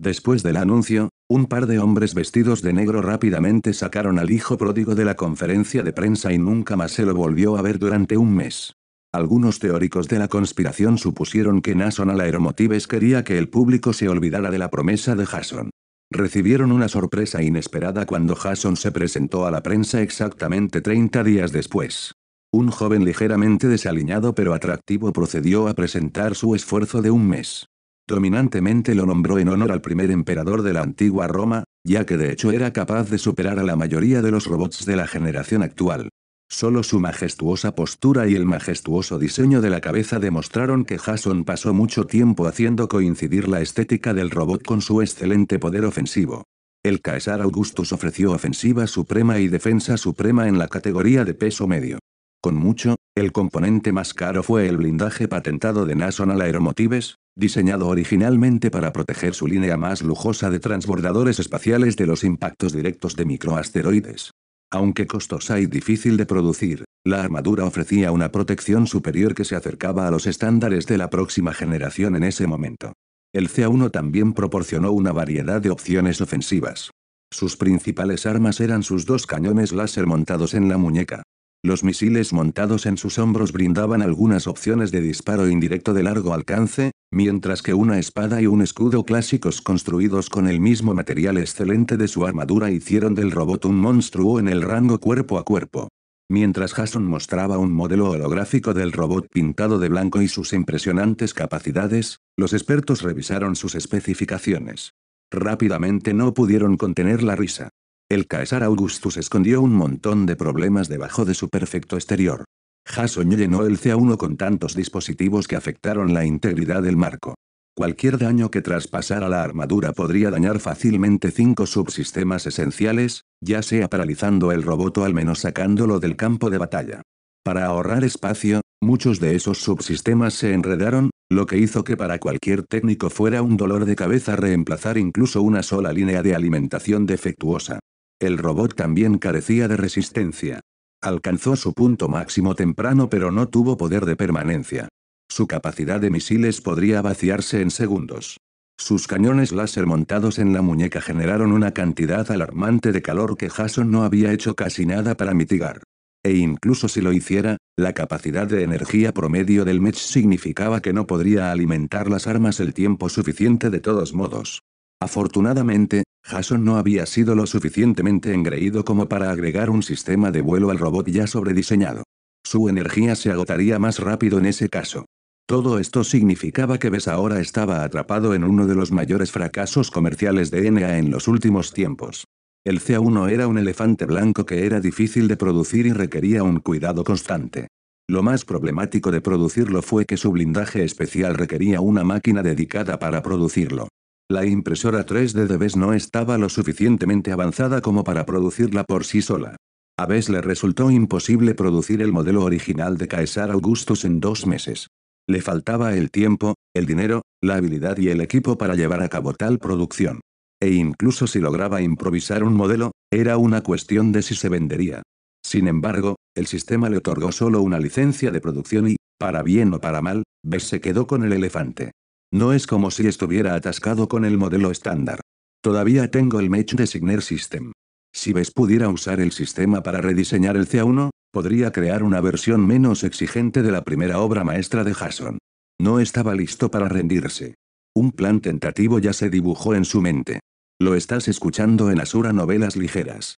Después del anuncio, un par de hombres vestidos de negro rápidamente sacaron al hijo pródigo de la conferencia de prensa y nunca más se lo volvió a ver durante un mes. Algunos teóricos de la conspiración supusieron que al Aeromotives quería que el público se olvidara de la promesa de Jason. Recibieron una sorpresa inesperada cuando Jason se presentó a la prensa exactamente 30 días después. Un joven ligeramente desaliñado pero atractivo procedió a presentar su esfuerzo de un mes. Dominantemente lo nombró en honor al primer emperador de la antigua Roma, ya que de hecho era capaz de superar a la mayoría de los robots de la generación actual. Solo su majestuosa postura y el majestuoso diseño de la cabeza demostraron que Jason pasó mucho tiempo haciendo coincidir la estética del robot con su excelente poder ofensivo. El Caesar Augustus ofreció ofensiva suprema y defensa suprema en la categoría de peso medio. Con mucho, el componente más caro fue el blindaje patentado de National Aeromotives, diseñado originalmente para proteger su línea más lujosa de transbordadores espaciales de los impactos directos de microasteroides. Aunque costosa y difícil de producir, la armadura ofrecía una protección superior que se acercaba a los estándares de la próxima generación en ese momento. El C1 también proporcionó una variedad de opciones ofensivas. Sus principales armas eran sus dos cañones láser montados en la muñeca. Los misiles montados en sus hombros brindaban algunas opciones de disparo indirecto de largo alcance, mientras que una espada y un escudo clásicos construidos con el mismo material excelente de su armadura hicieron del robot un monstruo en el rango cuerpo a cuerpo. Mientras Jason mostraba un modelo holográfico del robot pintado de blanco y sus impresionantes capacidades, los expertos revisaron sus especificaciones. Rápidamente no pudieron contener la risa. El Caesar Augustus escondió un montón de problemas debajo de su perfecto exterior. Jason llenó el CA1 con tantos dispositivos que afectaron la integridad del marco. Cualquier daño que traspasara la armadura podría dañar fácilmente cinco subsistemas esenciales, ya sea paralizando el robot o al menos sacándolo del campo de batalla. Para ahorrar espacio, muchos de esos subsistemas se enredaron, lo que hizo que para cualquier técnico fuera un dolor de cabeza reemplazar incluso una sola línea de alimentación defectuosa. El robot también carecía de resistencia. Alcanzó su punto máximo temprano pero no tuvo poder de permanencia. Su capacidad de misiles podría vaciarse en segundos. Sus cañones láser montados en la muñeca generaron una cantidad alarmante de calor que Jason no había hecho casi nada para mitigar. E incluso si lo hiciera, la capacidad de energía promedio del Mech significaba que no podría alimentar las armas el tiempo suficiente de todos modos. Afortunadamente, Jason no había sido lo suficientemente engreído como para agregar un sistema de vuelo al robot ya sobrediseñado. Su energía se agotaría más rápido en ese caso. Todo esto significaba que Bess ahora estaba atrapado en uno de los mayores fracasos comerciales de NA en los últimos tiempos. El CA1 era un elefante blanco que era difícil de producir y requería un cuidado constante. Lo más problemático de producirlo fue que su blindaje especial requería una máquina dedicada para producirlo. La impresora 3D de Bess no estaba lo suficientemente avanzada como para producirla por sí sola. A Bess le resultó imposible producir el modelo original de Caesar Augustus en dos meses. Le faltaba el tiempo, el dinero, la habilidad y el equipo para llevar a cabo tal producción. E incluso si lograba improvisar un modelo, era una cuestión de si se vendería. Sin embargo, el sistema le otorgó solo una licencia de producción y, para bien o para mal, Bess se quedó con el elefante. No es como si estuviera atascado con el modelo estándar. Todavía tengo el de Designer System. Si ves pudiera usar el sistema para rediseñar el CA1, podría crear una versión menos exigente de la primera obra maestra de Jason. No estaba listo para rendirse. Un plan tentativo ya se dibujó en su mente. Lo estás escuchando en Asura Novelas Ligeras.